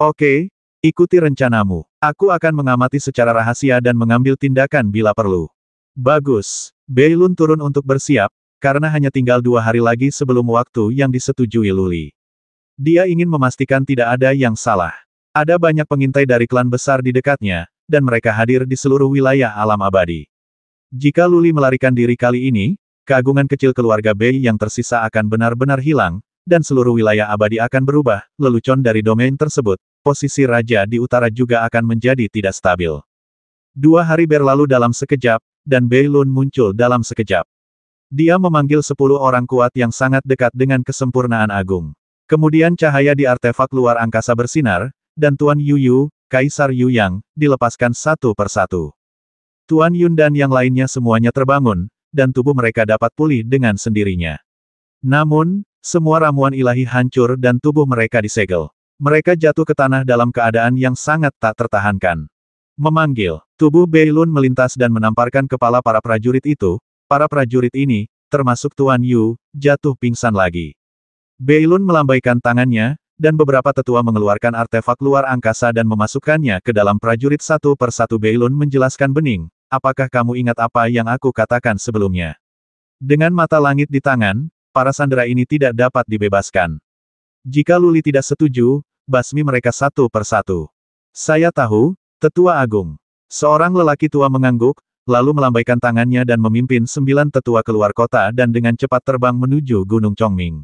Oke, ikuti rencanamu. Aku akan mengamati secara rahasia dan mengambil tindakan bila perlu. Bagus. Beilun turun untuk bersiap, karena hanya tinggal dua hari lagi sebelum waktu yang disetujui Luli. Dia ingin memastikan tidak ada yang salah. Ada banyak pengintai dari klan besar di dekatnya, dan mereka hadir di seluruh wilayah alam abadi. Jika Luli melarikan diri kali ini, keagungan kecil keluarga Bei yang tersisa akan benar-benar hilang, dan seluruh wilayah abadi akan berubah, lelucon dari domain tersebut, posisi raja di utara juga akan menjadi tidak stabil. Dua hari berlalu dalam sekejap, dan Bei Lun muncul dalam sekejap. Dia memanggil sepuluh orang kuat yang sangat dekat dengan kesempurnaan agung. Kemudian cahaya di artefak luar angkasa bersinar, dan Tuan Yu Yu, Kaisar Yu Yang, dilepaskan satu persatu. Tuan Yun dan yang lainnya semuanya terbangun, dan tubuh mereka dapat pulih dengan sendirinya. Namun, semua ramuan ilahi hancur dan tubuh mereka disegel. Mereka jatuh ke tanah dalam keadaan yang sangat tak tertahankan. Memanggil, tubuh Beilun melintas dan menamparkan kepala para prajurit itu, para prajurit ini, termasuk Tuan Yu, jatuh pingsan lagi. Beilun melambaikan tangannya, dan beberapa tetua mengeluarkan artefak luar angkasa dan memasukkannya ke dalam prajurit satu persatu Beilun menjelaskan bening, apakah kamu ingat apa yang aku katakan sebelumnya? Dengan mata langit di tangan, para sandera ini tidak dapat dibebaskan. Jika Luli tidak setuju, basmi mereka satu persatu. Saya tahu, Tetua Agung. Seorang lelaki tua mengangguk, lalu melambaikan tangannya dan memimpin sembilan tetua keluar kota dan dengan cepat terbang menuju Gunung Chongming.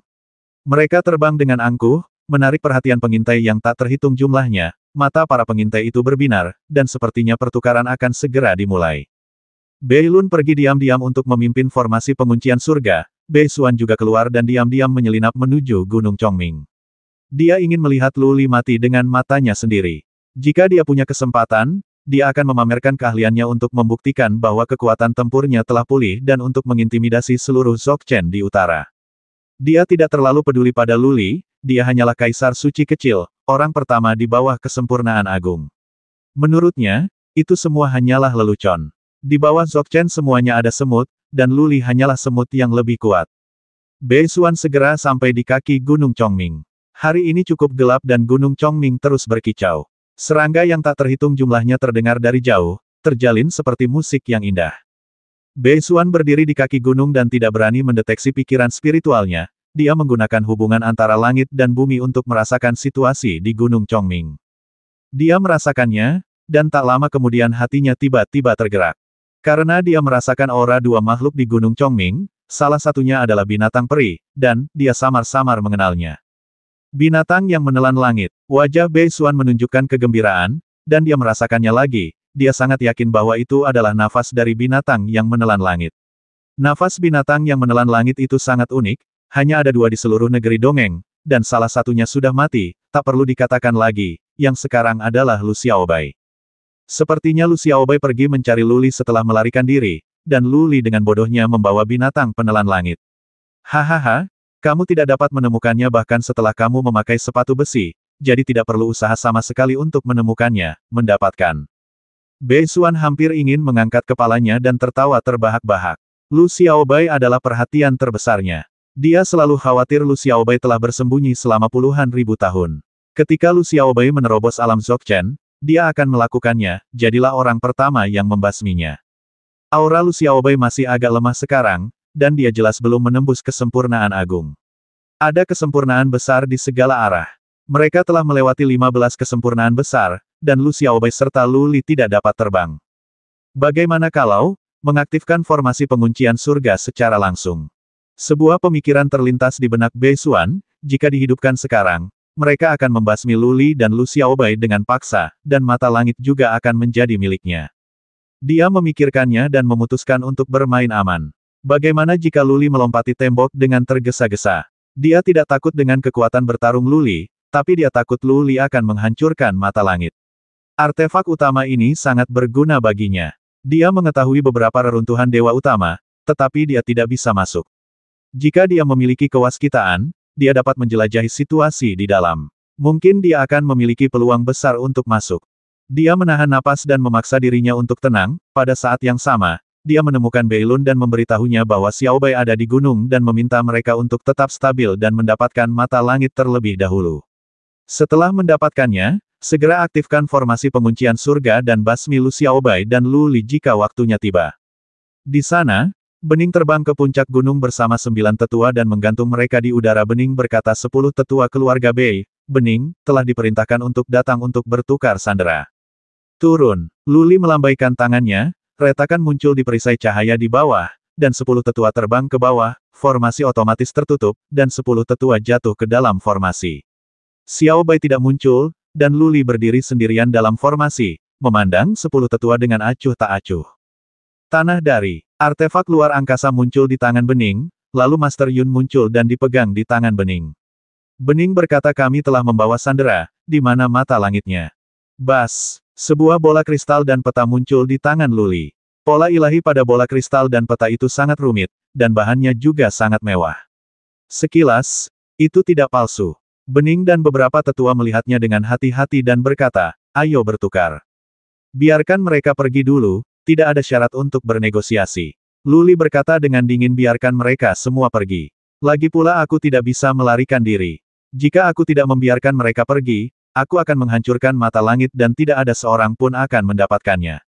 Mereka terbang dengan angkuh, menarik perhatian pengintai yang tak terhitung jumlahnya, mata para pengintai itu berbinar, dan sepertinya pertukaran akan segera dimulai. Beilun pergi diam-diam untuk memimpin formasi penguncian surga, Bei Xuan juga keluar dan diam-diam menyelinap menuju Gunung Chongming. Dia ingin melihat Luli mati dengan matanya sendiri. Jika dia punya kesempatan, dia akan memamerkan keahliannya untuk membuktikan bahwa kekuatan tempurnya telah pulih dan untuk mengintimidasi seluruh Zokchen di utara. Dia tidak terlalu peduli pada Luli, dia hanyalah kaisar suci kecil, orang pertama di bawah kesempurnaan agung. Menurutnya, itu semua hanyalah lelucon. Di bawah Zokchen semuanya ada semut, dan Luli hanyalah semut yang lebih kuat. Bei Xuan segera sampai di kaki Gunung Chongming. Hari ini cukup gelap dan Gunung Chongming terus berkicau. Serangga yang tak terhitung jumlahnya terdengar dari jauh, terjalin seperti musik yang indah. Bei Xuan berdiri di kaki gunung dan tidak berani mendeteksi pikiran spiritualnya, dia menggunakan hubungan antara langit dan bumi untuk merasakan situasi di Gunung Chongming. Dia merasakannya, dan tak lama kemudian hatinya tiba-tiba tergerak. Karena dia merasakan aura dua makhluk di Gunung Chongming, salah satunya adalah binatang peri, dan dia samar-samar mengenalnya. Binatang yang menelan langit, wajah Bei Xuan menunjukkan kegembiraan, dan dia merasakannya lagi, dia sangat yakin bahwa itu adalah nafas dari binatang yang menelan langit. Nafas binatang yang menelan langit itu sangat unik, hanya ada dua di seluruh negeri dongeng, dan salah satunya sudah mati, tak perlu dikatakan lagi, yang sekarang adalah Lu Xiaobai. Sepertinya Lu Xiaobai pergi mencari Luli setelah melarikan diri, dan Luli dengan bodohnya membawa binatang penelan langit. Hahaha, kamu tidak dapat menemukannya bahkan setelah kamu memakai sepatu besi, jadi tidak perlu usaha sama sekali untuk menemukannya, mendapatkan. Bei Xuan hampir ingin mengangkat kepalanya dan tertawa terbahak-bahak. Lu Xiaobai adalah perhatian terbesarnya. Dia selalu khawatir Lu Xiaobai telah bersembunyi selama puluhan ribu tahun. Ketika Lu Xiaobai menerobos alam Zokchen, dia akan melakukannya, jadilah orang pertama yang membasminya. Aura Lu Xiaobai masih agak lemah sekarang, dan dia jelas belum menembus kesempurnaan agung. Ada kesempurnaan besar di segala arah. Mereka telah melewati 15 kesempurnaan besar, dan Lu Xiaobai serta Lu Li tidak dapat terbang. Bagaimana kalau, mengaktifkan formasi penguncian surga secara langsung. Sebuah pemikiran terlintas di benak Bei Xuan, jika dihidupkan sekarang, mereka akan membasmi Lu Li dan Lu Xiaobai dengan paksa, dan mata langit juga akan menjadi miliknya. Dia memikirkannya dan memutuskan untuk bermain aman. Bagaimana jika Luli melompati tembok dengan tergesa-gesa? Dia tidak takut dengan kekuatan bertarung Luli, tapi dia takut Luli akan menghancurkan mata langit. Artefak utama ini sangat berguna baginya. Dia mengetahui beberapa reruntuhan dewa utama, tetapi dia tidak bisa masuk. Jika dia memiliki kewaskitaan, dia dapat menjelajahi situasi di dalam. Mungkin dia akan memiliki peluang besar untuk masuk. Dia menahan napas dan memaksa dirinya untuk tenang, pada saat yang sama, dia menemukan Beilun dan memberitahunya bahwa Xiao Xiaobai ada di gunung dan meminta mereka untuk tetap stabil dan mendapatkan mata langit terlebih dahulu. Setelah mendapatkannya, Segera aktifkan formasi penguncian surga dan basmi Lu Xiaobai dan Lu Li jika waktunya tiba. Di sana, Bening terbang ke puncak gunung bersama sembilan tetua dan menggantung mereka di udara Bening berkata sepuluh tetua keluarga Bei, Bening, telah diperintahkan untuk datang untuk bertukar sandera. Turun, Luli melambaikan tangannya, retakan muncul di perisai cahaya di bawah, dan sepuluh tetua terbang ke bawah, formasi otomatis tertutup, dan sepuluh tetua jatuh ke dalam formasi. Xiao Bai tidak muncul, dan Luli berdiri sendirian dalam formasi, memandang sepuluh tetua dengan acuh tak acuh. Tanah dari, artefak luar angkasa muncul di tangan Bening, lalu Master Yun muncul dan dipegang di tangan Bening. Bening berkata kami telah membawa sandera, di mana mata langitnya. Bas, sebuah bola kristal dan peta muncul di tangan Luli. Pola ilahi pada bola kristal dan peta itu sangat rumit, dan bahannya juga sangat mewah. Sekilas, itu tidak palsu. Bening dan beberapa tetua melihatnya dengan hati-hati dan berkata, ayo bertukar. Biarkan mereka pergi dulu, tidak ada syarat untuk bernegosiasi. Luli berkata dengan dingin biarkan mereka semua pergi. Lagi pula aku tidak bisa melarikan diri. Jika aku tidak membiarkan mereka pergi, aku akan menghancurkan mata langit dan tidak ada seorang pun akan mendapatkannya.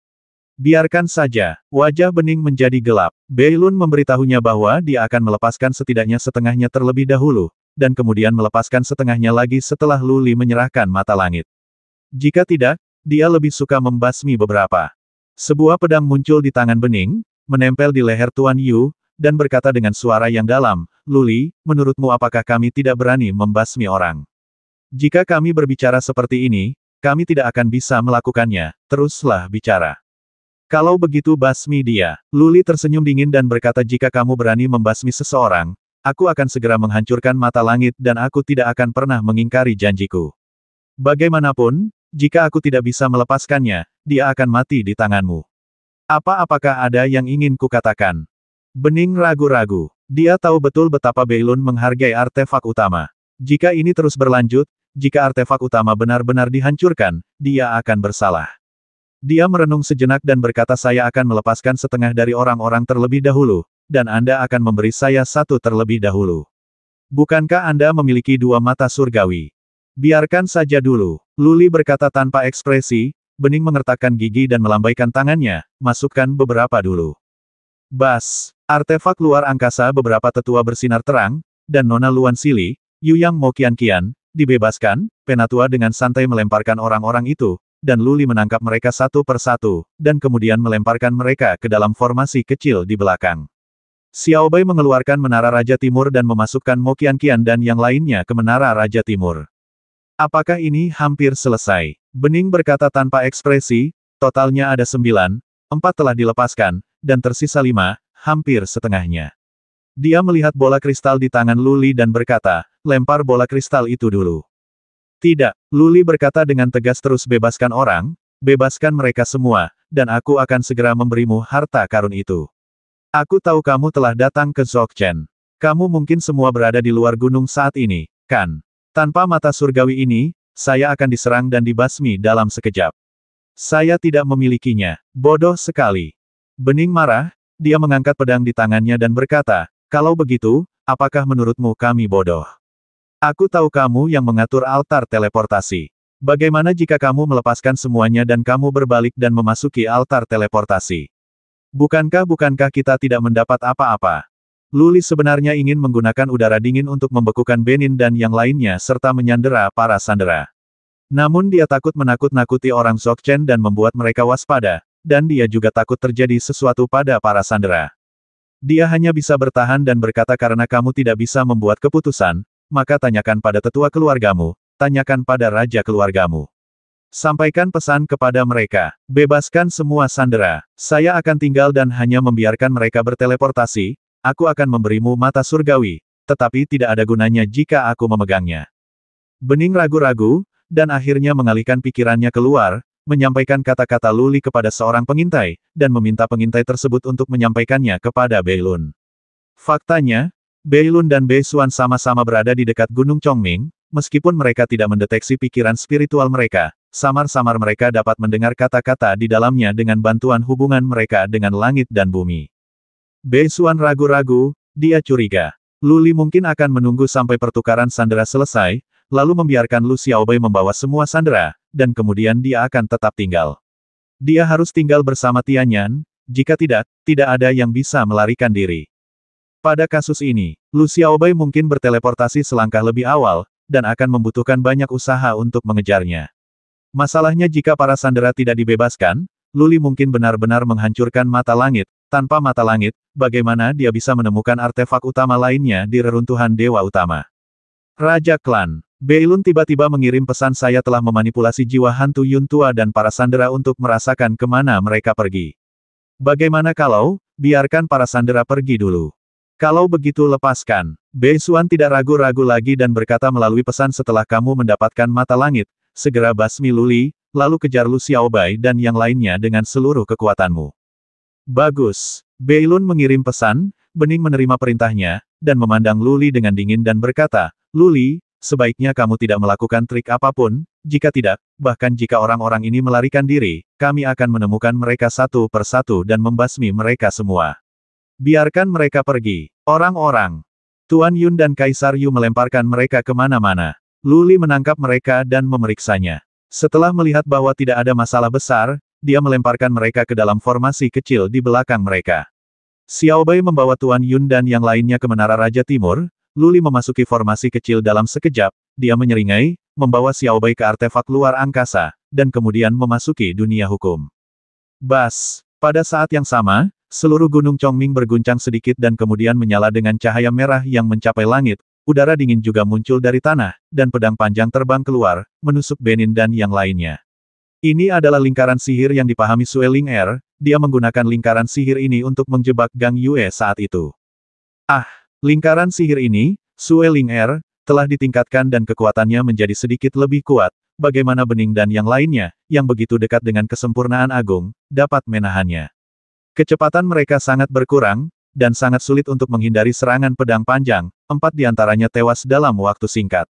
Biarkan saja, wajah bening menjadi gelap. Beilun memberitahunya bahwa dia akan melepaskan setidaknya setengahnya terlebih dahulu, dan kemudian melepaskan setengahnya lagi setelah Luli menyerahkan mata langit. Jika tidak, dia lebih suka membasmi beberapa. Sebuah pedang muncul di tangan Bening, menempel di leher Tuan Yu, dan berkata dengan suara yang dalam, Luli, menurutmu apakah kami tidak berani membasmi orang? Jika kami berbicara seperti ini, kami tidak akan bisa melakukannya, teruslah bicara. Kalau begitu basmi dia, Luli tersenyum dingin dan berkata jika kamu berani membasmi seseorang, Aku akan segera menghancurkan mata langit dan aku tidak akan pernah mengingkari janjiku. Bagaimanapun, jika aku tidak bisa melepaskannya, dia akan mati di tanganmu. Apa-apakah ada yang ingin kukatakan? Bening ragu-ragu. Dia tahu betul betapa Beilun menghargai artefak utama. Jika ini terus berlanjut, jika artefak utama benar-benar dihancurkan, dia akan bersalah. Dia merenung sejenak dan berkata saya akan melepaskan setengah dari orang-orang terlebih dahulu, dan Anda akan memberi saya satu terlebih dahulu. Bukankah Anda memiliki dua mata surgawi? Biarkan saja dulu, Luli berkata tanpa ekspresi, Bening mengertakkan gigi dan melambaikan tangannya, masukkan beberapa dulu. Bas, artefak luar angkasa beberapa tetua bersinar terang, dan Nona Luan Sili, Yang Mokian Kian, dibebaskan, Penatua dengan santai melemparkan orang-orang itu, dan Luli menangkap mereka satu persatu, dan kemudian melemparkan mereka ke dalam formasi kecil di belakang. Xiaobai mengeluarkan Menara Raja Timur dan memasukkan Mo Qian Qian dan yang lainnya ke Menara Raja Timur. Apakah ini hampir selesai? Bening berkata tanpa ekspresi, totalnya ada sembilan, empat telah dilepaskan, dan tersisa lima, hampir setengahnya. Dia melihat bola kristal di tangan Luli dan berkata, lempar bola kristal itu dulu. Tidak, Luli berkata dengan tegas terus bebaskan orang, bebaskan mereka semua, dan aku akan segera memberimu harta karun itu. Aku tahu kamu telah datang ke Zokchen. Kamu mungkin semua berada di luar gunung saat ini, kan? Tanpa mata surgawi ini, saya akan diserang dan dibasmi dalam sekejap. Saya tidak memilikinya. Bodoh sekali. Bening marah, dia mengangkat pedang di tangannya dan berkata, kalau begitu, apakah menurutmu kami bodoh? Aku tahu kamu yang mengatur altar teleportasi. Bagaimana jika kamu melepaskan semuanya dan kamu berbalik dan memasuki altar teleportasi? Bukankah bukankah kita tidak mendapat apa-apa? Luli sebenarnya ingin menggunakan udara dingin untuk membekukan Benin dan yang lainnya serta menyandera para sandera. Namun dia takut menakut-nakuti orang Zokchen dan membuat mereka waspada, dan dia juga takut terjadi sesuatu pada para sandera. Dia hanya bisa bertahan dan berkata karena kamu tidak bisa membuat keputusan, maka tanyakan pada tetua keluargamu, tanyakan pada raja keluargamu. Sampaikan pesan kepada mereka. Bebaskan semua sandera. Saya akan tinggal dan hanya membiarkan mereka berteleportasi. Aku akan memberimu mata surgawi, tetapi tidak ada gunanya jika aku memegangnya. Bening ragu-ragu, dan akhirnya mengalihkan pikirannya keluar, menyampaikan kata-kata Luli kepada seorang pengintai, dan meminta pengintai tersebut untuk menyampaikannya kepada Beilun. Faktanya, Beilun dan Beisuan sama-sama berada di dekat Gunung Chongming, Meskipun mereka tidak mendeteksi pikiran spiritual mereka, samar-samar mereka dapat mendengar kata-kata di dalamnya dengan bantuan hubungan mereka dengan langit dan bumi. Beisuan ragu-ragu, dia curiga. Luli mungkin akan menunggu sampai pertukaran sandera selesai, lalu membiarkan Lu Xiaobai membawa semua sandera, dan kemudian dia akan tetap tinggal. Dia harus tinggal bersama Tianyan, jika tidak, tidak ada yang bisa melarikan diri. Pada kasus ini, Lu Xiaobai mungkin berteleportasi selangkah lebih awal, dan akan membutuhkan banyak usaha untuk mengejarnya. Masalahnya jika para sandera tidak dibebaskan, Luli mungkin benar-benar menghancurkan mata langit, tanpa mata langit, bagaimana dia bisa menemukan artefak utama lainnya di reruntuhan Dewa Utama. Raja Klan Beilun tiba-tiba mengirim pesan saya telah memanipulasi jiwa hantu Yun Tua dan para sandera untuk merasakan kemana mereka pergi. Bagaimana kalau, biarkan para sandera pergi dulu. Kalau begitu lepaskan. Bei Xuan tidak ragu-ragu lagi dan berkata melalui pesan setelah kamu mendapatkan mata langit, segera basmi Luli, lalu kejar Lu Xiaobai dan yang lainnya dengan seluruh kekuatanmu. Bagus. Bei Lun mengirim pesan, Bening menerima perintahnya, dan memandang Luli dengan dingin dan berkata, Luli, sebaiknya kamu tidak melakukan trik apapun, jika tidak, bahkan jika orang-orang ini melarikan diri, kami akan menemukan mereka satu persatu dan membasmi mereka semua. Biarkan mereka pergi. Orang-orang. Tuan Yun dan Kaisar Yu melemparkan mereka kemana-mana. Luli menangkap mereka dan memeriksanya. Setelah melihat bahwa tidak ada masalah besar, dia melemparkan mereka ke dalam formasi kecil di belakang mereka. Xiao Xiaobai membawa Tuan Yun dan yang lainnya ke Menara Raja Timur, Luli memasuki formasi kecil dalam sekejap, dia menyeringai, membawa Xiao Xiaobai ke artefak luar angkasa, dan kemudian memasuki dunia hukum. Bas! Pada saat yang sama, Seluruh gunung Chongming berguncang sedikit dan kemudian menyala dengan cahaya merah yang mencapai langit, udara dingin juga muncul dari tanah, dan pedang panjang terbang keluar, menusuk Benin dan yang lainnya. Ini adalah lingkaran sihir yang dipahami Sueling Er, dia menggunakan lingkaran sihir ini untuk menjebak Gang Yue saat itu. Ah, lingkaran sihir ini, Sueling Er, telah ditingkatkan dan kekuatannya menjadi sedikit lebih kuat, bagaimana Bening dan yang lainnya, yang begitu dekat dengan kesempurnaan agung, dapat menahannya. Kecepatan mereka sangat berkurang, dan sangat sulit untuk menghindari serangan pedang panjang, empat diantaranya tewas dalam waktu singkat.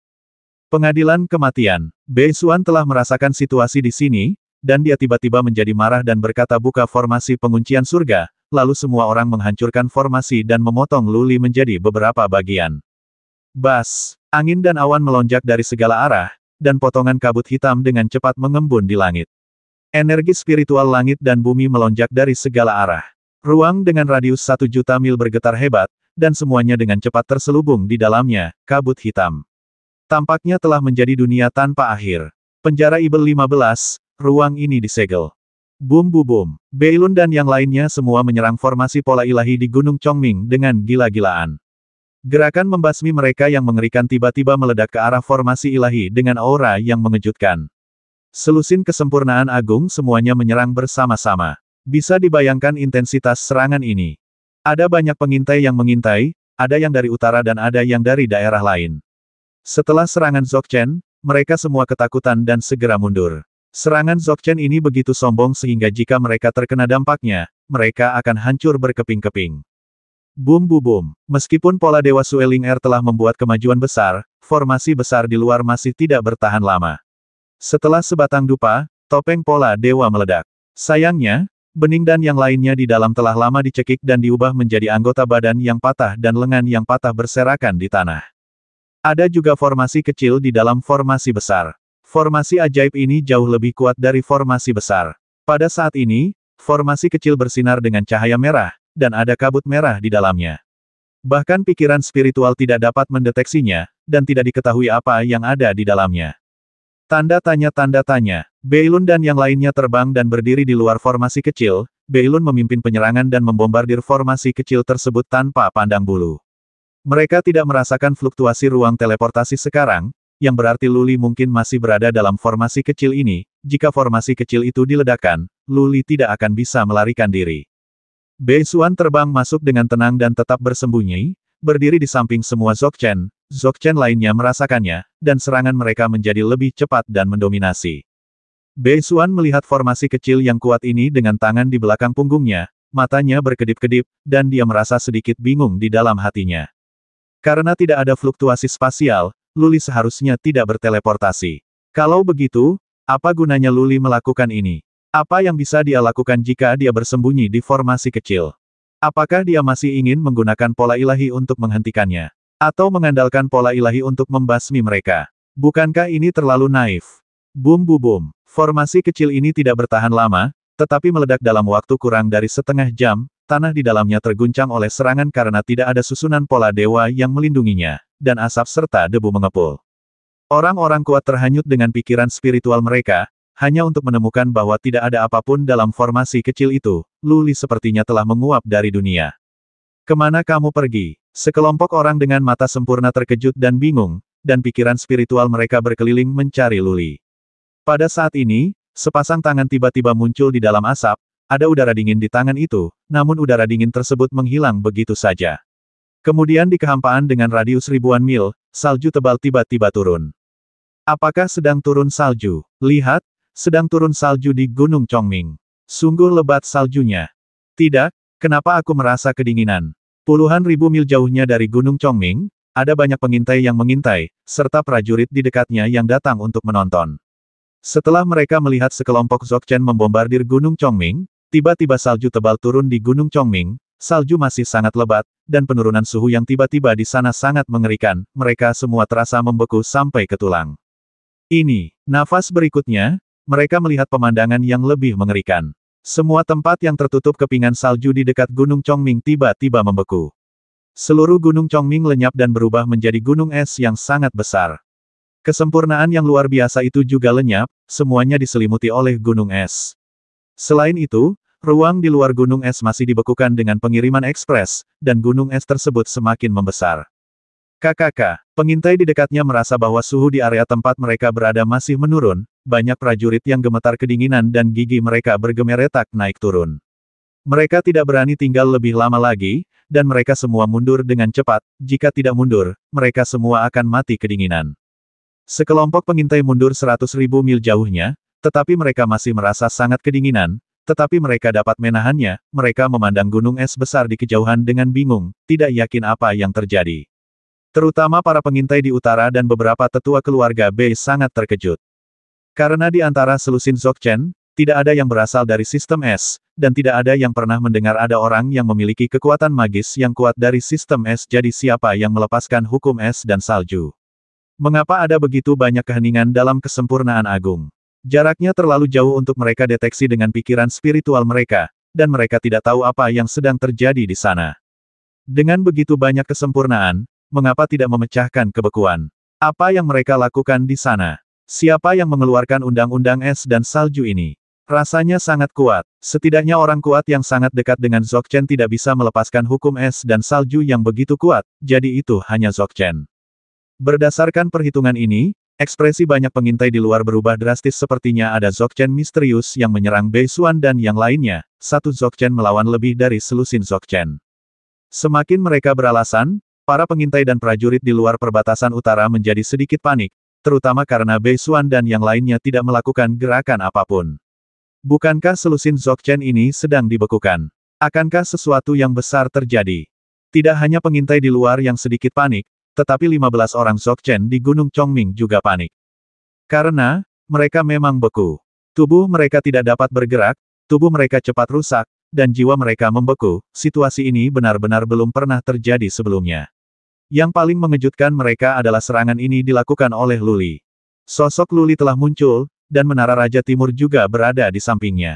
Pengadilan kematian, Bei Xuan telah merasakan situasi di sini, dan dia tiba-tiba menjadi marah dan berkata buka formasi penguncian surga, lalu semua orang menghancurkan formasi dan memotong Luli menjadi beberapa bagian. Bas, angin dan awan melonjak dari segala arah, dan potongan kabut hitam dengan cepat mengembun di langit. Energi spiritual langit dan bumi melonjak dari segala arah. Ruang dengan radius satu juta mil bergetar hebat, dan semuanya dengan cepat terselubung di dalamnya, kabut hitam. Tampaknya telah menjadi dunia tanpa akhir. Penjara Ibel 15, ruang ini disegel. Boom, bu boom. Beilun dan yang lainnya semua menyerang formasi pola ilahi di Gunung Chongming dengan gila-gilaan. Gerakan membasmi mereka yang mengerikan tiba-tiba meledak ke arah formasi ilahi dengan aura yang mengejutkan. Selusin kesempurnaan agung semuanya menyerang bersama-sama. Bisa dibayangkan intensitas serangan ini. Ada banyak pengintai yang mengintai, ada yang dari utara dan ada yang dari daerah lain. Setelah serangan Zokchen, mereka semua ketakutan dan segera mundur. Serangan Zokchen ini begitu sombong sehingga jika mereka terkena dampaknya, mereka akan hancur berkeping-keping. Boom, boom. boom. Meskipun pola Dewa Sueling Air telah membuat kemajuan besar, formasi besar di luar masih tidak bertahan lama. Setelah sebatang dupa, topeng pola dewa meledak. Sayangnya, Bening dan yang lainnya di dalam telah lama dicekik dan diubah menjadi anggota badan yang patah dan lengan yang patah berserakan di tanah. Ada juga formasi kecil di dalam formasi besar. Formasi ajaib ini jauh lebih kuat dari formasi besar. Pada saat ini, formasi kecil bersinar dengan cahaya merah, dan ada kabut merah di dalamnya. Bahkan pikiran spiritual tidak dapat mendeteksinya, dan tidak diketahui apa yang ada di dalamnya. Tanda tanya tanda tanya, Beilun dan yang lainnya terbang dan berdiri di luar formasi kecil, Beilun memimpin penyerangan dan membombardir formasi kecil tersebut tanpa pandang bulu. Mereka tidak merasakan fluktuasi ruang teleportasi sekarang, yang berarti Luli mungkin masih berada dalam formasi kecil ini, jika formasi kecil itu diledakkan, Luli tidak akan bisa melarikan diri. Bei Xuan terbang masuk dengan tenang dan tetap bersembunyi, berdiri di samping semua Zokchen, Zokchen lainnya merasakannya, dan serangan mereka menjadi lebih cepat dan mendominasi. Bei Xuan melihat formasi kecil yang kuat ini dengan tangan di belakang punggungnya, matanya berkedip-kedip, dan dia merasa sedikit bingung di dalam hatinya. Karena tidak ada fluktuasi spasial, Luli seharusnya tidak berteleportasi. Kalau begitu, apa gunanya Luli melakukan ini? Apa yang bisa dia lakukan jika dia bersembunyi di formasi kecil? Apakah dia masih ingin menggunakan pola ilahi untuk menghentikannya? Atau mengandalkan pola ilahi untuk membasmi mereka. Bukankah ini terlalu naif? Bum bu bum. Formasi kecil ini tidak bertahan lama, tetapi meledak dalam waktu kurang dari setengah jam, tanah di dalamnya terguncang oleh serangan karena tidak ada susunan pola dewa yang melindunginya, dan asap serta debu mengepul. Orang-orang kuat terhanyut dengan pikiran spiritual mereka, hanya untuk menemukan bahwa tidak ada apapun dalam formasi kecil itu, Luli sepertinya telah menguap dari dunia. Kemana kamu pergi? Sekelompok orang dengan mata sempurna terkejut dan bingung, dan pikiran spiritual mereka berkeliling mencari Luli. Pada saat ini, sepasang tangan tiba-tiba muncul di dalam asap, ada udara dingin di tangan itu, namun udara dingin tersebut menghilang begitu saja. Kemudian di kehampaan dengan radius ribuan mil, salju tebal tiba-tiba turun. Apakah sedang turun salju? Lihat, sedang turun salju di Gunung Chongming. Sungguh lebat saljunya. Tidak, kenapa aku merasa kedinginan? Puluhan ribu mil jauhnya dari Gunung Chongming, ada banyak pengintai yang mengintai, serta prajurit di dekatnya yang datang untuk menonton. Setelah mereka melihat sekelompok Zokchen membombardir Gunung Chongming, tiba-tiba salju tebal turun di Gunung Chongming, salju masih sangat lebat, dan penurunan suhu yang tiba-tiba di sana sangat mengerikan, mereka semua terasa membeku sampai ke tulang. Ini, nafas berikutnya, mereka melihat pemandangan yang lebih mengerikan. Semua tempat yang tertutup kepingan salju di dekat Gunung Chongming tiba-tiba membeku. Seluruh Gunung Chongming lenyap dan berubah menjadi gunung es yang sangat besar. Kesempurnaan yang luar biasa itu juga lenyap, semuanya diselimuti oleh gunung es. Selain itu, ruang di luar gunung es masih dibekukan dengan pengiriman ekspres, dan gunung es tersebut semakin membesar. KKK, pengintai di dekatnya merasa bahwa suhu di area tempat mereka berada masih menurun, banyak prajurit yang gemetar kedinginan dan gigi mereka bergemeretak naik turun. Mereka tidak berani tinggal lebih lama lagi, dan mereka semua mundur dengan cepat, jika tidak mundur, mereka semua akan mati kedinginan. Sekelompok pengintai mundur seratus mil jauhnya, tetapi mereka masih merasa sangat kedinginan, tetapi mereka dapat menahannya, mereka memandang gunung es besar di kejauhan dengan bingung, tidak yakin apa yang terjadi. Terutama para pengintai di utara dan beberapa tetua keluarga B sangat terkejut. Karena di antara selusin Zokchen, tidak ada yang berasal dari sistem es, dan tidak ada yang pernah mendengar ada orang yang memiliki kekuatan magis yang kuat dari sistem es jadi siapa yang melepaskan hukum es dan salju. Mengapa ada begitu banyak keheningan dalam kesempurnaan agung? Jaraknya terlalu jauh untuk mereka deteksi dengan pikiran spiritual mereka, dan mereka tidak tahu apa yang sedang terjadi di sana. Dengan begitu banyak kesempurnaan, mengapa tidak memecahkan kebekuan? Apa yang mereka lakukan di sana? Siapa yang mengeluarkan undang-undang es dan salju ini? Rasanya sangat kuat. Setidaknya orang kuat yang sangat dekat dengan Zokchen tidak bisa melepaskan hukum es dan salju yang begitu kuat, jadi itu hanya Zokchen. Berdasarkan perhitungan ini, ekspresi banyak pengintai di luar berubah drastis sepertinya ada Zokchen misterius yang menyerang Bei Xuan dan yang lainnya, satu Zokchen melawan lebih dari selusin Zokchen. Semakin mereka beralasan, para pengintai dan prajurit di luar perbatasan utara menjadi sedikit panik, terutama karena Bei Xuan dan yang lainnya tidak melakukan gerakan apapun. Bukankah selusin Zokchen ini sedang dibekukan? Akankah sesuatu yang besar terjadi? Tidak hanya pengintai di luar yang sedikit panik, tetapi 15 orang Zokchen di Gunung Chongming juga panik. Karena, mereka memang beku. Tubuh mereka tidak dapat bergerak, tubuh mereka cepat rusak, dan jiwa mereka membeku, situasi ini benar-benar belum pernah terjadi sebelumnya. Yang paling mengejutkan mereka adalah serangan ini dilakukan oleh Luli. Sosok Luli telah muncul, dan Menara Raja Timur juga berada di sampingnya.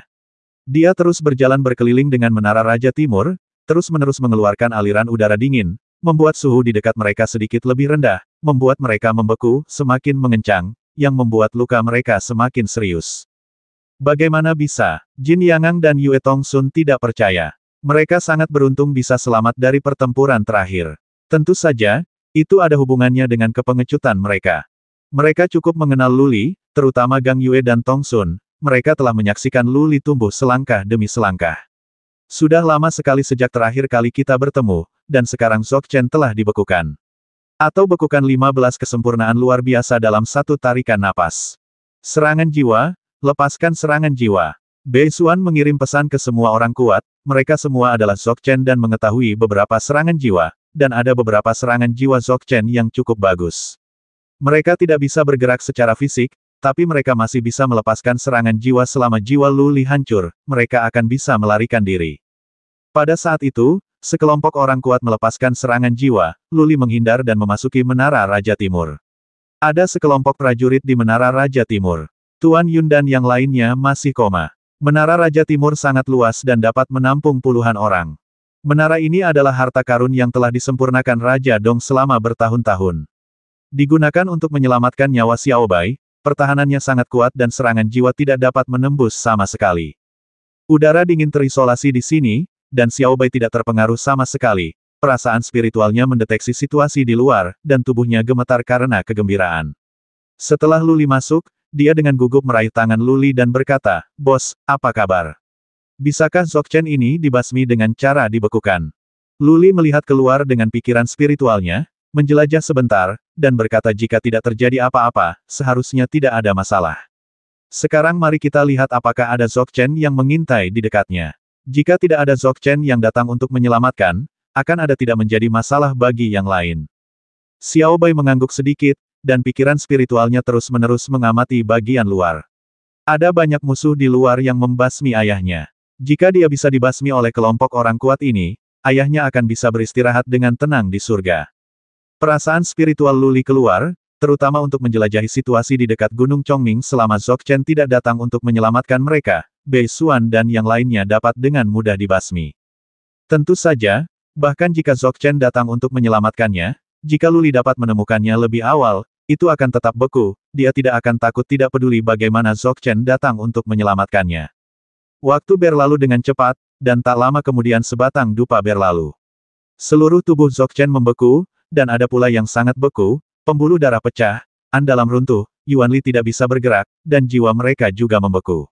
Dia terus berjalan berkeliling dengan Menara Raja Timur, terus-menerus mengeluarkan aliran udara dingin, membuat suhu di dekat mereka sedikit lebih rendah, membuat mereka membeku, semakin mengencang, yang membuat luka mereka semakin serius. Bagaimana bisa? Jin Yangang dan Yue Tongsun tidak percaya. Mereka sangat beruntung bisa selamat dari pertempuran terakhir. Tentu saja, itu ada hubungannya dengan kepengecutan mereka. Mereka cukup mengenal Luli, terutama Gang Yue dan Tong Sun, mereka telah menyaksikan Luli tumbuh selangkah demi selangkah. Sudah lama sekali sejak terakhir kali kita bertemu, dan sekarang Chen telah dibekukan. Atau bekukan 15 kesempurnaan luar biasa dalam satu tarikan napas. Serangan jiwa, lepaskan serangan jiwa. Bei Xuan mengirim pesan ke semua orang kuat, mereka semua adalah Chen dan mengetahui beberapa serangan jiwa, dan ada beberapa serangan jiwa Zokchen yang cukup bagus. Mereka tidak bisa bergerak secara fisik, tapi mereka masih bisa melepaskan serangan jiwa selama jiwa Luli hancur, mereka akan bisa melarikan diri. Pada saat itu, sekelompok orang kuat melepaskan serangan jiwa, Luli menghindar dan memasuki Menara Raja Timur. Ada sekelompok prajurit di Menara Raja Timur. Tuan Yun dan yang lainnya masih koma. Menara Raja Timur sangat luas dan dapat menampung puluhan orang. Menara ini adalah harta karun yang telah disempurnakan Raja Dong selama bertahun-tahun. Digunakan untuk menyelamatkan nyawa Xiao Bai, pertahanannya sangat kuat dan serangan jiwa tidak dapat menembus sama sekali. Udara dingin terisolasi di sini, dan Xiao Bai tidak terpengaruh sama sekali. Perasaan spiritualnya mendeteksi situasi di luar, dan tubuhnya gemetar karena kegembiraan. Setelah Luli masuk, dia dengan gugup meraih tangan Luli dan berkata, Bos, apa kabar? Bisakah Zokchen ini dibasmi dengan cara dibekukan? Luli melihat keluar dengan pikiran spiritualnya, menjelajah sebentar, dan berkata jika tidak terjadi apa-apa, seharusnya tidak ada masalah. Sekarang mari kita lihat apakah ada Zokchen yang mengintai di dekatnya. Jika tidak ada Zokchen yang datang untuk menyelamatkan, akan ada tidak menjadi masalah bagi yang lain. Xiao Bai mengangguk sedikit, dan pikiran spiritualnya terus-menerus mengamati bagian luar. Ada banyak musuh di luar yang membasmi ayahnya. Jika dia bisa dibasmi oleh kelompok orang kuat ini, ayahnya akan bisa beristirahat dengan tenang di surga. Perasaan spiritual Luli keluar, terutama untuk menjelajahi situasi di dekat Gunung Chongming selama Chen tidak datang untuk menyelamatkan mereka, Bei Xuan dan yang lainnya dapat dengan mudah dibasmi. Tentu saja, bahkan jika Chen datang untuk menyelamatkannya, jika Luli dapat menemukannya lebih awal, itu akan tetap beku, dia tidak akan takut tidak peduli bagaimana Chen datang untuk menyelamatkannya. Waktu berlalu dengan cepat, dan tak lama kemudian sebatang dupa berlalu. Seluruh tubuh Zokchen membeku, dan ada pula yang sangat beku, pembuluh darah pecah, andalam runtuh, Yuan Li tidak bisa bergerak, dan jiwa mereka juga membeku.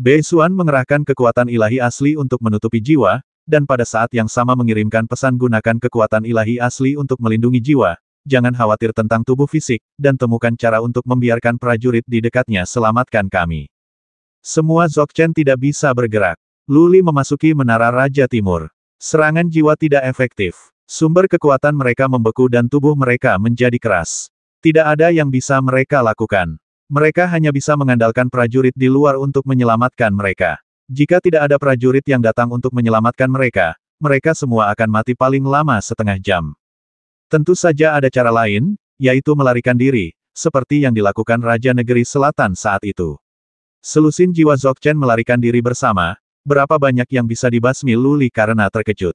Bei Xuan mengerahkan kekuatan ilahi asli untuk menutupi jiwa, dan pada saat yang sama mengirimkan pesan gunakan kekuatan ilahi asli untuk melindungi jiwa, jangan khawatir tentang tubuh fisik, dan temukan cara untuk membiarkan prajurit di dekatnya selamatkan kami. Semua Zokchen tidak bisa bergerak. Luli memasuki Menara Raja Timur. Serangan jiwa tidak efektif. Sumber kekuatan mereka membeku dan tubuh mereka menjadi keras. Tidak ada yang bisa mereka lakukan. Mereka hanya bisa mengandalkan prajurit di luar untuk menyelamatkan mereka. Jika tidak ada prajurit yang datang untuk menyelamatkan mereka, mereka semua akan mati paling lama setengah jam. Tentu saja ada cara lain, yaitu melarikan diri, seperti yang dilakukan Raja Negeri Selatan saat itu. Selusin jiwa Zokchen melarikan diri bersama, berapa banyak yang bisa dibasmi Luli karena terkejut.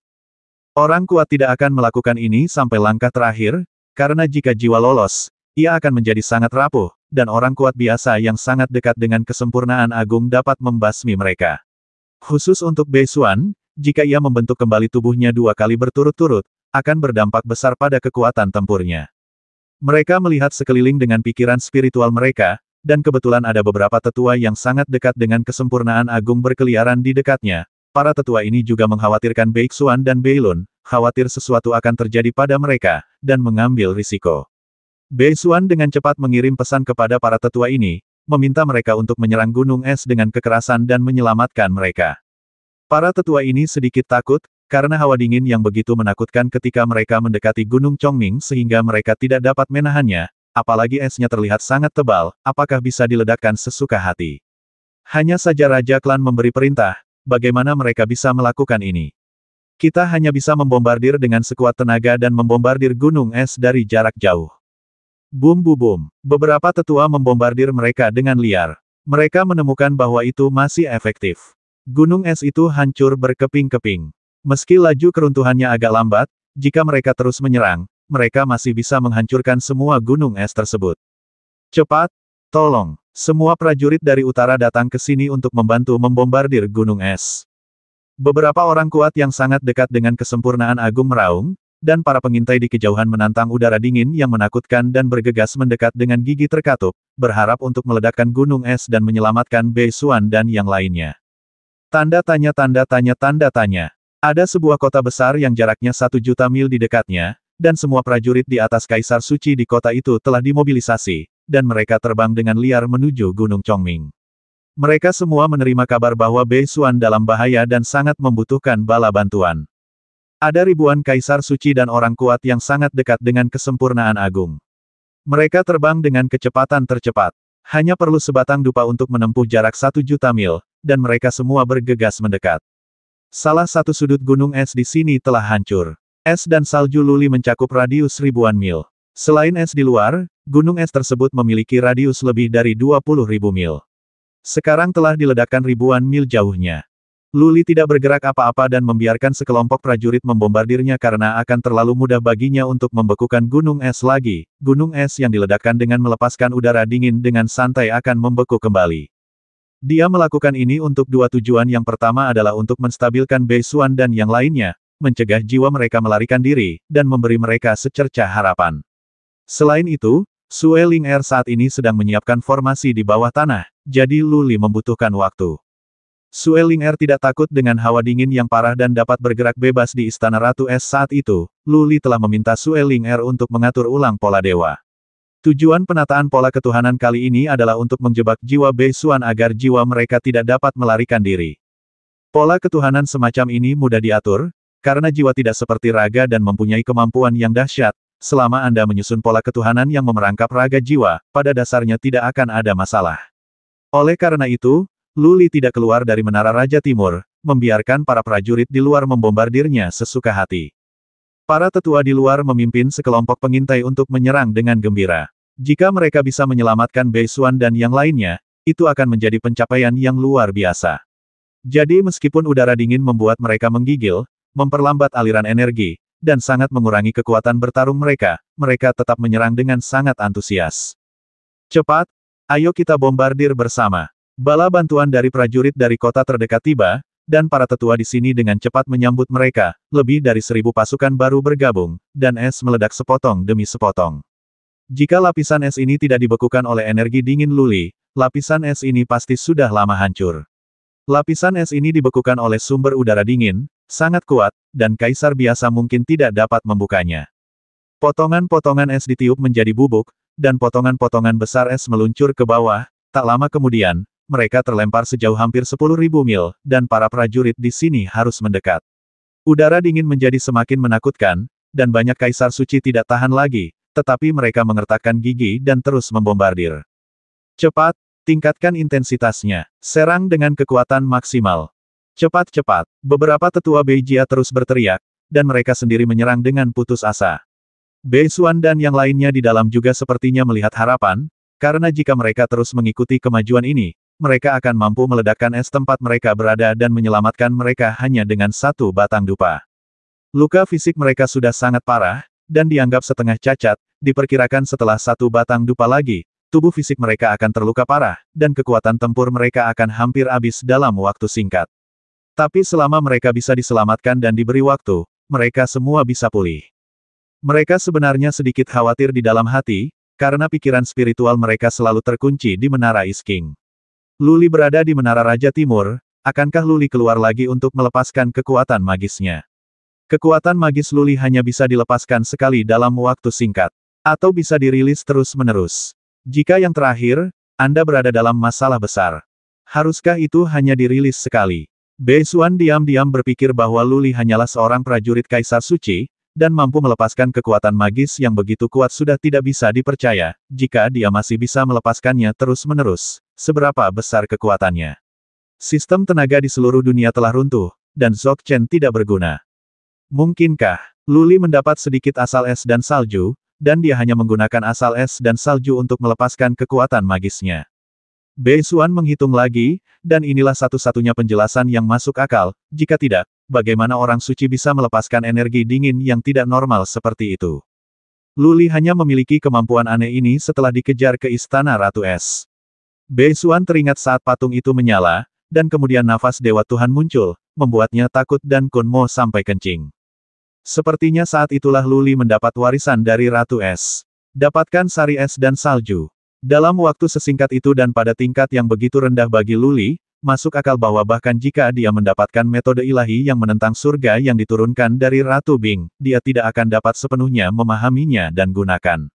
Orang kuat tidak akan melakukan ini sampai langkah terakhir, karena jika jiwa lolos, ia akan menjadi sangat rapuh, dan orang kuat biasa yang sangat dekat dengan kesempurnaan agung dapat membasmi mereka. Khusus untuk Beisuan, jika ia membentuk kembali tubuhnya dua kali berturut-turut, akan berdampak besar pada kekuatan tempurnya. Mereka melihat sekeliling dengan pikiran spiritual mereka, dan kebetulan ada beberapa tetua yang sangat dekat dengan kesempurnaan agung berkeliaran di dekatnya. Para tetua ini juga mengkhawatirkan Bei Xuan dan Bei Lun, khawatir sesuatu akan terjadi pada mereka, dan mengambil risiko. Bei Xuan dengan cepat mengirim pesan kepada para tetua ini, meminta mereka untuk menyerang gunung es dengan kekerasan dan menyelamatkan mereka. Para tetua ini sedikit takut, karena hawa dingin yang begitu menakutkan ketika mereka mendekati Gunung Chongming sehingga mereka tidak dapat menahannya, apalagi esnya terlihat sangat tebal, apakah bisa diledakkan sesuka hati. Hanya saja Raja Klan memberi perintah, bagaimana mereka bisa melakukan ini. Kita hanya bisa membombardir dengan sekuat tenaga dan membombardir gunung es dari jarak jauh. Boom, bu boom. beberapa tetua membombardir mereka dengan liar. Mereka menemukan bahwa itu masih efektif. Gunung es itu hancur berkeping-keping. Meski laju keruntuhannya agak lambat, jika mereka terus menyerang, mereka masih bisa menghancurkan semua gunung es tersebut. Cepat! Tolong! Semua prajurit dari utara datang ke sini untuk membantu membombardir gunung es. Beberapa orang kuat yang sangat dekat dengan kesempurnaan agung meraung, dan para pengintai di kejauhan menantang udara dingin yang menakutkan dan bergegas mendekat dengan gigi terkatup, berharap untuk meledakkan gunung es dan menyelamatkan Bei Xuan dan yang lainnya. Tanda tanya tanda tanya tanda tanya. Ada sebuah kota besar yang jaraknya satu juta mil di dekatnya, dan semua prajurit di atas kaisar suci di kota itu telah dimobilisasi, dan mereka terbang dengan liar menuju Gunung Chongming. Mereka semua menerima kabar bahwa Bei Xuan dalam bahaya dan sangat membutuhkan bala bantuan. Ada ribuan kaisar suci dan orang kuat yang sangat dekat dengan kesempurnaan agung. Mereka terbang dengan kecepatan tercepat. Hanya perlu sebatang dupa untuk menempuh jarak satu juta mil, dan mereka semua bergegas mendekat. Salah satu sudut gunung es di sini telah hancur. Es dan salju luli mencakup radius ribuan mil. Selain es di luar, gunung es tersebut memiliki radius lebih dari ribu mil. Sekarang telah diledakkan ribuan mil jauhnya. Luli tidak bergerak apa-apa dan membiarkan sekelompok prajurit membombardirnya karena akan terlalu mudah baginya untuk membekukan gunung es lagi. Gunung es yang diledakkan dengan melepaskan udara dingin dengan santai akan membeku kembali. Dia melakukan ini untuk dua tujuan yang pertama adalah untuk menstabilkan Beisuan dan yang lainnya, mencegah jiwa mereka melarikan diri, dan memberi mereka secerca harapan. Selain itu, Sue Ling Er saat ini sedang menyiapkan formasi di bawah tanah, jadi Luli membutuhkan waktu. Sue Ling Er tidak takut dengan hawa dingin yang parah dan dapat bergerak bebas di Istana Ratu Es saat itu, Luli telah meminta Sue Ling Er untuk mengatur ulang pola dewa. Tujuan penataan pola ketuhanan kali ini adalah untuk menjebak jiwa Beisuan agar jiwa mereka tidak dapat melarikan diri. Pola ketuhanan semacam ini mudah diatur, karena jiwa tidak seperti raga dan mempunyai kemampuan yang dahsyat, selama Anda menyusun pola ketuhanan yang memerangkap raga jiwa, pada dasarnya tidak akan ada masalah. Oleh karena itu, Luli tidak keluar dari Menara Raja Timur, membiarkan para prajurit di luar membombardirnya sesuka hati. Para tetua di luar memimpin sekelompok pengintai untuk menyerang dengan gembira. Jika mereka bisa menyelamatkan Bei Beisuan dan yang lainnya, itu akan menjadi pencapaian yang luar biasa. Jadi meskipun udara dingin membuat mereka menggigil, memperlambat aliran energi, dan sangat mengurangi kekuatan bertarung mereka, mereka tetap menyerang dengan sangat antusias. Cepat, ayo kita bombardir bersama. Bala bantuan dari prajurit dari kota terdekat tiba, dan para tetua di sini dengan cepat menyambut mereka, lebih dari seribu pasukan baru bergabung, dan es meledak sepotong demi sepotong. Jika lapisan es ini tidak dibekukan oleh energi dingin luli, lapisan es ini pasti sudah lama hancur. Lapisan es ini dibekukan oleh sumber udara dingin, Sangat kuat, dan kaisar biasa mungkin tidak dapat membukanya. Potongan-potongan es ditiup menjadi bubuk, dan potongan-potongan besar es meluncur ke bawah, tak lama kemudian, mereka terlempar sejauh hampir 10.000 mil, dan para prajurit di sini harus mendekat. Udara dingin menjadi semakin menakutkan, dan banyak kaisar suci tidak tahan lagi, tetapi mereka mengertakkan gigi dan terus membombardir. Cepat, tingkatkan intensitasnya, serang dengan kekuatan maksimal. Cepat cepat, beberapa tetua Beijia terus berteriak, dan mereka sendiri menyerang dengan putus asa. Xuan dan yang lainnya di dalam juga sepertinya melihat harapan, karena jika mereka terus mengikuti kemajuan ini, mereka akan mampu meledakkan es tempat mereka berada dan menyelamatkan mereka hanya dengan satu batang dupa. Luka fisik mereka sudah sangat parah, dan dianggap setengah cacat, diperkirakan setelah satu batang dupa lagi, tubuh fisik mereka akan terluka parah, dan kekuatan tempur mereka akan hampir habis dalam waktu singkat. Tapi selama mereka bisa diselamatkan dan diberi waktu, mereka semua bisa pulih. Mereka sebenarnya sedikit khawatir di dalam hati, karena pikiran spiritual mereka selalu terkunci di Menara Isking. Luli berada di Menara Raja Timur, akankah Luli keluar lagi untuk melepaskan kekuatan magisnya? Kekuatan magis Luli hanya bisa dilepaskan sekali dalam waktu singkat, atau bisa dirilis terus-menerus. Jika yang terakhir, Anda berada dalam masalah besar. Haruskah itu hanya dirilis sekali? Beisuan diam-diam berpikir bahwa Luli hanyalah seorang prajurit Kaisar Suci, dan mampu melepaskan kekuatan magis yang begitu kuat sudah tidak bisa dipercaya, jika dia masih bisa melepaskannya terus-menerus, seberapa besar kekuatannya. Sistem tenaga di seluruh dunia telah runtuh, dan Chen tidak berguna. Mungkinkah, Luli mendapat sedikit asal es dan salju, dan dia hanya menggunakan asal es dan salju untuk melepaskan kekuatan magisnya. Bei Xuan menghitung lagi, dan inilah satu-satunya penjelasan yang masuk akal, jika tidak, bagaimana orang suci bisa melepaskan energi dingin yang tidak normal seperti itu. Luli hanya memiliki kemampuan aneh ini setelah dikejar ke istana Ratu Es. Bei Xuan teringat saat patung itu menyala, dan kemudian nafas Dewa Tuhan muncul, membuatnya takut dan Kunmo sampai kencing. Sepertinya saat itulah Luli mendapat warisan dari Ratu Es. Dapatkan sari es dan salju. Dalam waktu sesingkat itu dan pada tingkat yang begitu rendah bagi Luli, masuk akal bahwa bahkan jika dia mendapatkan metode ilahi yang menentang surga yang diturunkan dari Ratu Bing, dia tidak akan dapat sepenuhnya memahaminya dan gunakan.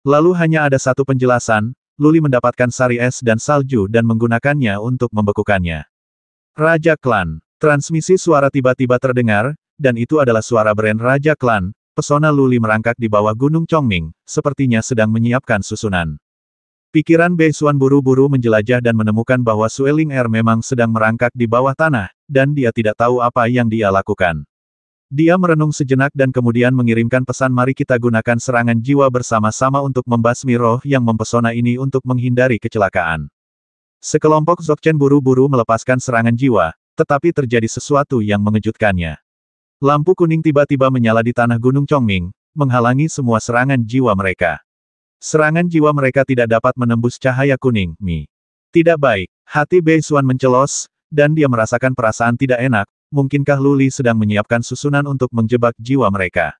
Lalu hanya ada satu penjelasan, Luli mendapatkan sari es dan salju dan menggunakannya untuk membekukannya. Raja Klan, transmisi suara tiba-tiba terdengar, dan itu adalah suara brand Raja Klan, pesona Luli merangkak di bawah Gunung Chongming, sepertinya sedang menyiapkan susunan. Pikiran Bei Xuan buru-buru menjelajah dan menemukan bahwa Sueling Er memang sedang merangkak di bawah tanah, dan dia tidak tahu apa yang dia lakukan. Dia merenung sejenak dan kemudian mengirimkan pesan mari kita gunakan serangan jiwa bersama-sama untuk membasmi roh yang mempesona ini untuk menghindari kecelakaan. Sekelompok Zokchen buru-buru melepaskan serangan jiwa, tetapi terjadi sesuatu yang mengejutkannya. Lampu kuning tiba-tiba menyala di tanah Gunung Chongming, menghalangi semua serangan jiwa mereka. Serangan jiwa mereka tidak dapat menembus cahaya kuning, Mi. Tidak baik. Hati Bei Xuan mencelos, dan dia merasakan perasaan tidak enak, mungkinkah Luli sedang menyiapkan susunan untuk menjebak jiwa mereka.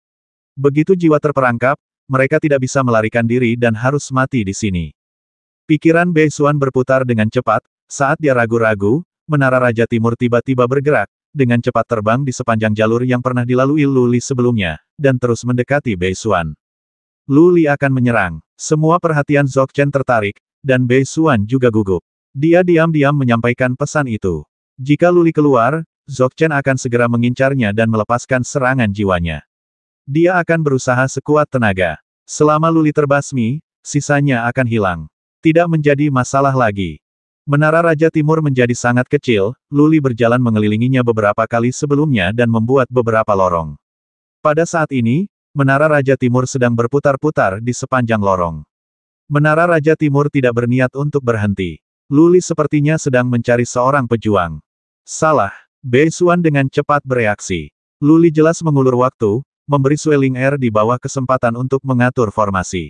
Begitu jiwa terperangkap, mereka tidak bisa melarikan diri dan harus mati di sini. Pikiran Bei Xuan berputar dengan cepat, saat dia ragu-ragu, Menara Raja Timur tiba-tiba bergerak, dengan cepat terbang di sepanjang jalur yang pernah dilalui Luli sebelumnya, dan terus mendekati Bei Xuan. Luli akan menyerang. Semua perhatian Chen tertarik, dan Bei Xuan juga gugup. Dia diam-diam menyampaikan pesan itu. Jika Luli keluar, Chen akan segera mengincarnya dan melepaskan serangan jiwanya. Dia akan berusaha sekuat tenaga. Selama Luli terbasmi, sisanya akan hilang. Tidak menjadi masalah lagi. Menara Raja Timur menjadi sangat kecil, Luli berjalan mengelilinginya beberapa kali sebelumnya dan membuat beberapa lorong. Pada saat ini, Menara Raja Timur sedang berputar-putar di sepanjang lorong. Menara Raja Timur tidak berniat untuk berhenti. Luli sepertinya sedang mencari seorang pejuang. Salah, Bei Xuan dengan cepat bereaksi. Luli jelas mengulur waktu, memberi Swelling Air di bawah kesempatan untuk mengatur formasi.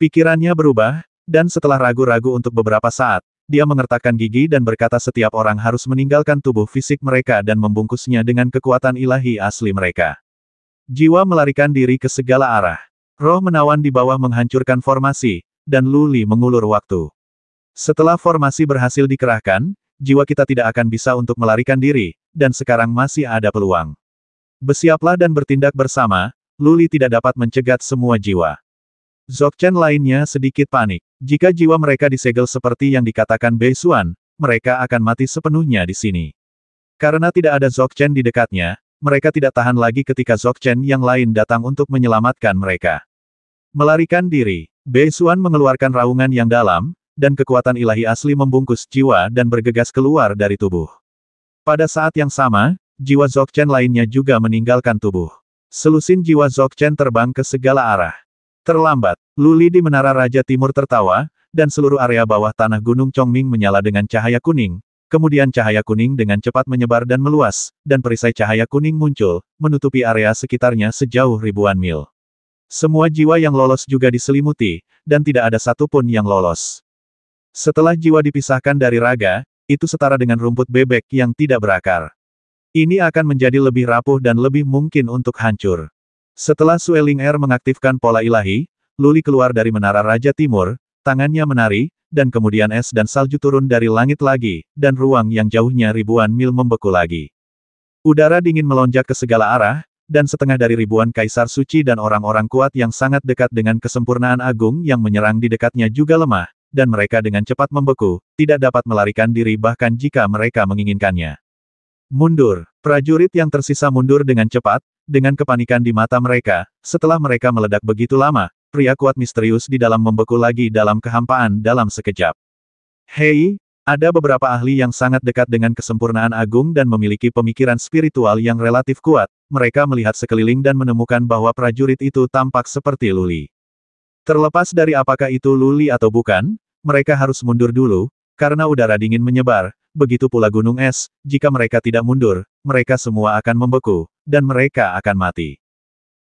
Pikirannya berubah, dan setelah ragu-ragu untuk beberapa saat, dia mengertakkan gigi dan berkata setiap orang harus meninggalkan tubuh fisik mereka dan membungkusnya dengan kekuatan ilahi asli mereka. Jiwa melarikan diri ke segala arah. Roh menawan di bawah menghancurkan formasi, dan Luli mengulur waktu. Setelah formasi berhasil dikerahkan, jiwa kita tidak akan bisa untuk melarikan diri, dan sekarang masih ada peluang. Bersiaplah dan bertindak bersama, Luli tidak dapat mencegat semua jiwa. Zokchen lainnya sedikit panik. Jika jiwa mereka disegel seperti yang dikatakan Bei Xuan, mereka akan mati sepenuhnya di sini. Karena tidak ada Zokchen di dekatnya, mereka tidak tahan lagi ketika Zok Chen yang lain datang untuk menyelamatkan mereka. Melarikan diri, Bei Xuan mengeluarkan raungan yang dalam, dan kekuatan ilahi asli membungkus jiwa dan bergegas keluar dari tubuh. Pada saat yang sama, jiwa Zok Chen lainnya juga meninggalkan tubuh. Selusin jiwa Zok Chen terbang ke segala arah. Terlambat, Luli di Menara Raja Timur tertawa, dan seluruh area bawah tanah Gunung Chongming menyala dengan cahaya kuning, Kemudian cahaya kuning dengan cepat menyebar dan meluas, dan perisai cahaya kuning muncul, menutupi area sekitarnya sejauh ribuan mil. Semua jiwa yang lolos juga diselimuti, dan tidak ada satupun yang lolos. Setelah jiwa dipisahkan dari raga, itu setara dengan rumput bebek yang tidak berakar. Ini akan menjadi lebih rapuh dan lebih mungkin untuk hancur. Setelah Sueling Air er mengaktifkan pola ilahi, Luli keluar dari menara Raja Timur, tangannya menari, dan kemudian es dan salju turun dari langit lagi, dan ruang yang jauhnya ribuan mil membeku lagi. Udara dingin melonjak ke segala arah, dan setengah dari ribuan kaisar suci dan orang-orang kuat yang sangat dekat dengan kesempurnaan agung yang menyerang di dekatnya juga lemah, dan mereka dengan cepat membeku, tidak dapat melarikan diri bahkan jika mereka menginginkannya. Mundur, prajurit yang tersisa mundur dengan cepat, dengan kepanikan di mata mereka, setelah mereka meledak begitu lama, pria kuat misterius di dalam membeku lagi dalam kehampaan dalam sekejap. Hei, ada beberapa ahli yang sangat dekat dengan kesempurnaan agung dan memiliki pemikiran spiritual yang relatif kuat. Mereka melihat sekeliling dan menemukan bahwa prajurit itu tampak seperti Luli. Terlepas dari apakah itu Luli atau bukan, mereka harus mundur dulu, karena udara dingin menyebar, begitu pula gunung es, jika mereka tidak mundur, mereka semua akan membeku, dan mereka akan mati.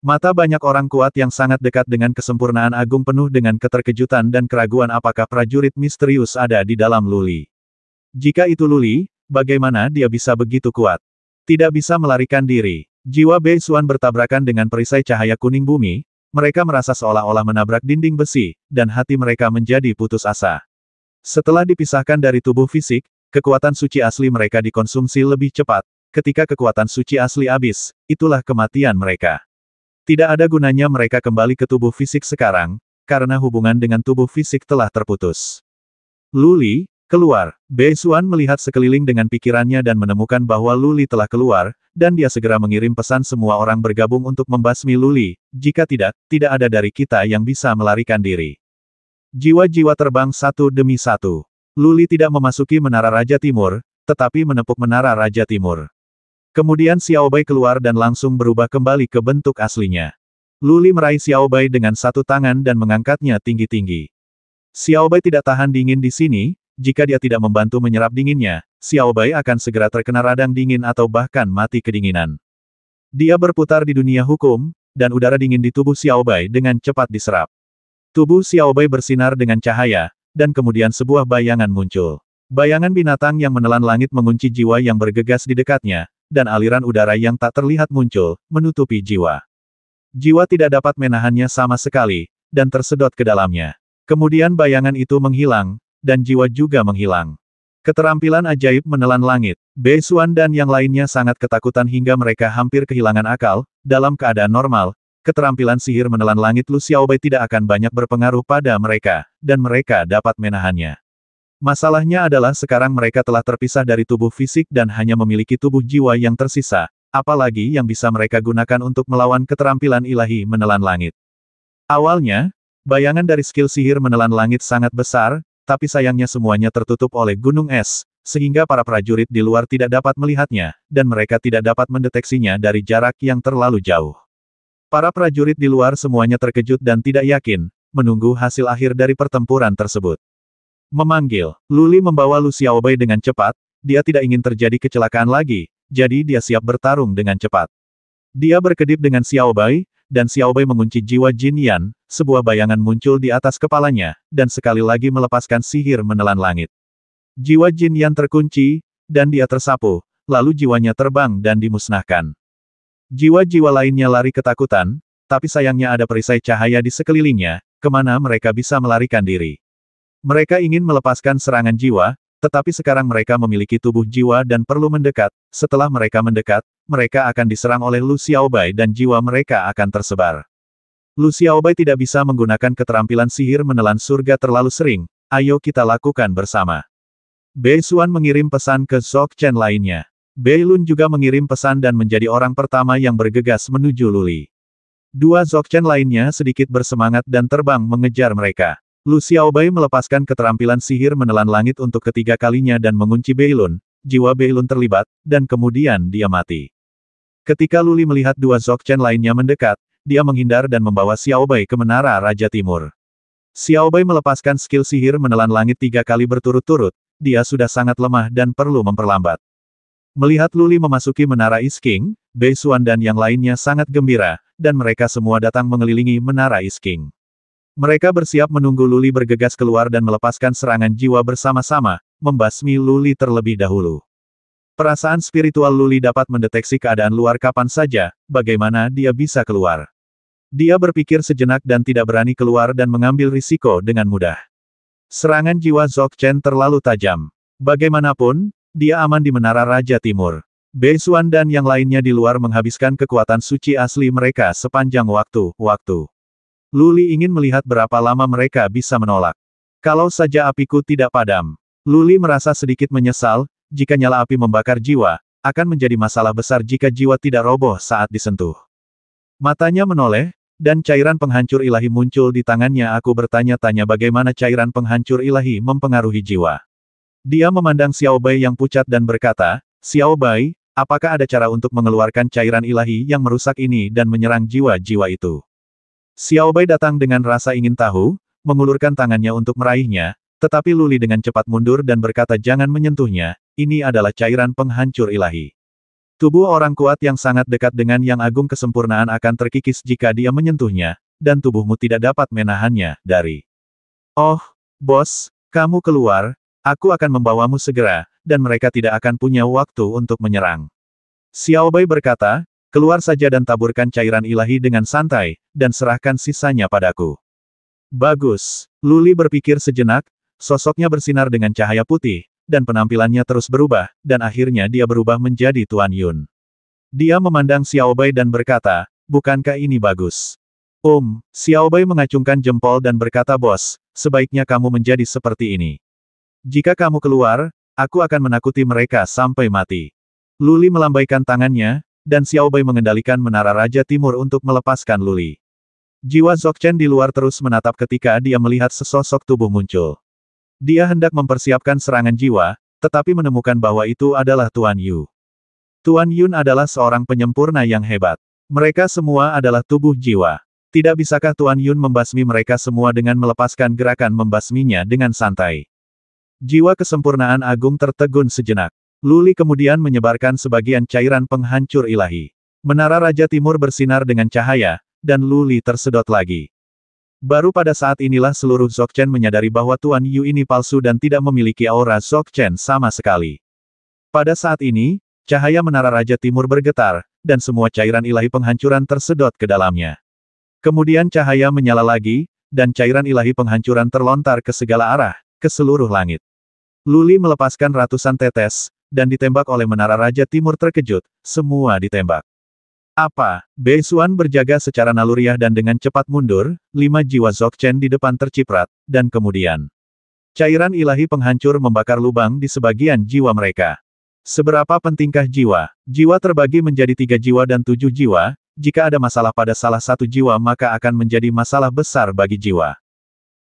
Mata banyak orang kuat yang sangat dekat dengan kesempurnaan agung penuh dengan keterkejutan dan keraguan apakah prajurit misterius ada di dalam Luli. Jika itu Luli, bagaimana dia bisa begitu kuat? Tidak bisa melarikan diri. Jiwa Bei Xuan bertabrakan dengan perisai cahaya kuning bumi, mereka merasa seolah-olah menabrak dinding besi, dan hati mereka menjadi putus asa. Setelah dipisahkan dari tubuh fisik, kekuatan suci asli mereka dikonsumsi lebih cepat, ketika kekuatan suci asli habis, itulah kematian mereka. Tidak ada gunanya mereka kembali ke tubuh fisik sekarang, karena hubungan dengan tubuh fisik telah terputus. Luli, keluar. Bei Xuan melihat sekeliling dengan pikirannya dan menemukan bahwa Luli telah keluar, dan dia segera mengirim pesan semua orang bergabung untuk membasmi Luli, jika tidak, tidak ada dari kita yang bisa melarikan diri. Jiwa-jiwa terbang satu demi satu. Luli tidak memasuki Menara Raja Timur, tetapi menepuk Menara Raja Timur. Kemudian Xiaobai keluar dan langsung berubah kembali ke bentuk aslinya. Luli meraih Xiaobai dengan satu tangan dan mengangkatnya tinggi-tinggi. Xiaobai tidak tahan dingin di sini, jika dia tidak membantu menyerap dinginnya, Xiaobai akan segera terkena radang dingin atau bahkan mati kedinginan. Dia berputar di dunia hukum, dan udara dingin di tubuh Xiaobai dengan cepat diserap. Tubuh Xiaobai bersinar dengan cahaya, dan kemudian sebuah bayangan muncul. Bayangan binatang yang menelan langit mengunci jiwa yang bergegas di dekatnya, dan aliran udara yang tak terlihat muncul, menutupi jiwa. Jiwa tidak dapat menahannya sama sekali, dan tersedot ke dalamnya. Kemudian bayangan itu menghilang, dan jiwa juga menghilang. Keterampilan ajaib menelan langit, Bei Xuan dan yang lainnya sangat ketakutan hingga mereka hampir kehilangan akal, dalam keadaan normal, keterampilan sihir menelan langit Lu Xiaobai tidak akan banyak berpengaruh pada mereka, dan mereka dapat menahannya. Masalahnya adalah sekarang mereka telah terpisah dari tubuh fisik dan hanya memiliki tubuh jiwa yang tersisa, apalagi yang bisa mereka gunakan untuk melawan keterampilan ilahi menelan langit. Awalnya, bayangan dari skill sihir menelan langit sangat besar, tapi sayangnya semuanya tertutup oleh gunung es, sehingga para prajurit di luar tidak dapat melihatnya, dan mereka tidak dapat mendeteksinya dari jarak yang terlalu jauh. Para prajurit di luar semuanya terkejut dan tidak yakin, menunggu hasil akhir dari pertempuran tersebut. Memanggil, Luli membawa Lu Xiaobai dengan cepat, dia tidak ingin terjadi kecelakaan lagi, jadi dia siap bertarung dengan cepat. Dia berkedip dengan Xiaobai, dan Xiaobai mengunci jiwa Jin Yan, sebuah bayangan muncul di atas kepalanya, dan sekali lagi melepaskan sihir menelan langit. Jiwa Jin Yan terkunci, dan dia tersapu, lalu jiwanya terbang dan dimusnahkan. Jiwa-jiwa lainnya lari ketakutan, tapi sayangnya ada perisai cahaya di sekelilingnya, kemana mereka bisa melarikan diri. Mereka ingin melepaskan serangan jiwa, tetapi sekarang mereka memiliki tubuh jiwa dan perlu mendekat. Setelah mereka mendekat, mereka akan diserang oleh Lu Xiaobai dan jiwa mereka akan tersebar. Lu Xiaobai tidak bisa menggunakan keterampilan sihir menelan surga terlalu sering, ayo kita lakukan bersama. Bei Xuan mengirim pesan ke Zhok Chen lainnya. Bei Lun juga mengirim pesan dan menjadi orang pertama yang bergegas menuju Luli. Dua Zhok Chen lainnya sedikit bersemangat dan terbang mengejar mereka. Lu Xiaobai melepaskan keterampilan sihir menelan langit untuk ketiga kalinya dan mengunci Beilun, jiwa Beilun terlibat, dan kemudian dia mati. Ketika Luli melihat dua Zokchen lainnya mendekat, dia menghindar dan membawa Xiaobai ke Menara Raja Timur. Xiaobai melepaskan skill sihir menelan langit tiga kali berturut-turut, dia sudah sangat lemah dan perlu memperlambat. Melihat Luli memasuki Menara Isking, Bei Xuan dan yang lainnya sangat gembira, dan mereka semua datang mengelilingi Menara Isking. Mereka bersiap menunggu Luli bergegas keluar dan melepaskan serangan jiwa bersama-sama, membasmi Luli terlebih dahulu. Perasaan spiritual Luli dapat mendeteksi keadaan luar kapan saja, bagaimana dia bisa keluar. Dia berpikir sejenak dan tidak berani keluar dan mengambil risiko dengan mudah. Serangan jiwa Zok Chen terlalu tajam. Bagaimanapun, dia aman di Menara Raja Timur. Bei Xuan dan yang lainnya di luar menghabiskan kekuatan suci asli mereka sepanjang waktu-waktu. Luli ingin melihat berapa lama mereka bisa menolak. Kalau saja apiku tidak padam. Luli merasa sedikit menyesal, jika nyala api membakar jiwa, akan menjadi masalah besar jika jiwa tidak roboh saat disentuh. Matanya menoleh, dan cairan penghancur ilahi muncul di tangannya aku bertanya-tanya bagaimana cairan penghancur ilahi mempengaruhi jiwa. Dia memandang Xiao Bai yang pucat dan berkata, Xiao Bai, apakah ada cara untuk mengeluarkan cairan ilahi yang merusak ini dan menyerang jiwa-jiwa itu? Xiaobai datang dengan rasa ingin tahu, mengulurkan tangannya untuk meraihnya, tetapi Luli dengan cepat mundur dan berkata jangan menyentuhnya, ini adalah cairan penghancur ilahi. Tubuh orang kuat yang sangat dekat dengan yang agung kesempurnaan akan terkikis jika dia menyentuhnya, dan tubuhmu tidak dapat menahannya, dari. Oh, bos, kamu keluar, aku akan membawamu segera, dan mereka tidak akan punya waktu untuk menyerang. Xiaobai berkata, Keluar saja dan taburkan cairan ilahi dengan santai, dan serahkan sisanya padaku. Bagus. Luli berpikir sejenak, sosoknya bersinar dengan cahaya putih, dan penampilannya terus berubah, dan akhirnya dia berubah menjadi Tuan Yun. Dia memandang Xiao Xiaobai dan berkata, bukankah ini bagus? Om, um, Xiao Xiaobai mengacungkan jempol dan berkata bos, sebaiknya kamu menjadi seperti ini. Jika kamu keluar, aku akan menakuti mereka sampai mati. Luli melambaikan tangannya, dan Xiao Bei mengendalikan Menara Raja Timur untuk melepaskan Luli. Jiwa Zokchen di luar terus menatap ketika dia melihat sesosok tubuh muncul. Dia hendak mempersiapkan serangan jiwa, tetapi menemukan bahwa itu adalah Tuan Yu. Tuan Yun adalah seorang penyempurna yang hebat. Mereka semua adalah tubuh jiwa. Tidak bisakah Tuan Yun membasmi mereka semua dengan melepaskan gerakan membasminya dengan santai? Jiwa kesempurnaan agung tertegun sejenak. Luli kemudian menyebarkan sebagian cairan penghancur ilahi. Menara Raja Timur bersinar dengan cahaya, dan Luli tersedot lagi. Baru pada saat inilah seluruh Zokchen menyadari bahwa Tuan Yu ini palsu dan tidak memiliki aura Zokchen sama sekali. Pada saat ini, cahaya Menara Raja Timur bergetar, dan semua cairan ilahi penghancuran tersedot ke dalamnya. Kemudian cahaya menyala lagi, dan cairan ilahi penghancuran terlontar ke segala arah, ke seluruh langit. Luli melepaskan ratusan tetes, dan ditembak oleh Menara Raja Timur terkejut, semua ditembak. Apa? Bei Xuan berjaga secara naluriah dan dengan cepat mundur, lima jiwa Zokchen di depan terciprat, dan kemudian. Cairan ilahi penghancur membakar lubang di sebagian jiwa mereka. Seberapa pentingkah jiwa? Jiwa terbagi menjadi tiga jiwa dan tujuh jiwa, jika ada masalah pada salah satu jiwa maka akan menjadi masalah besar bagi jiwa.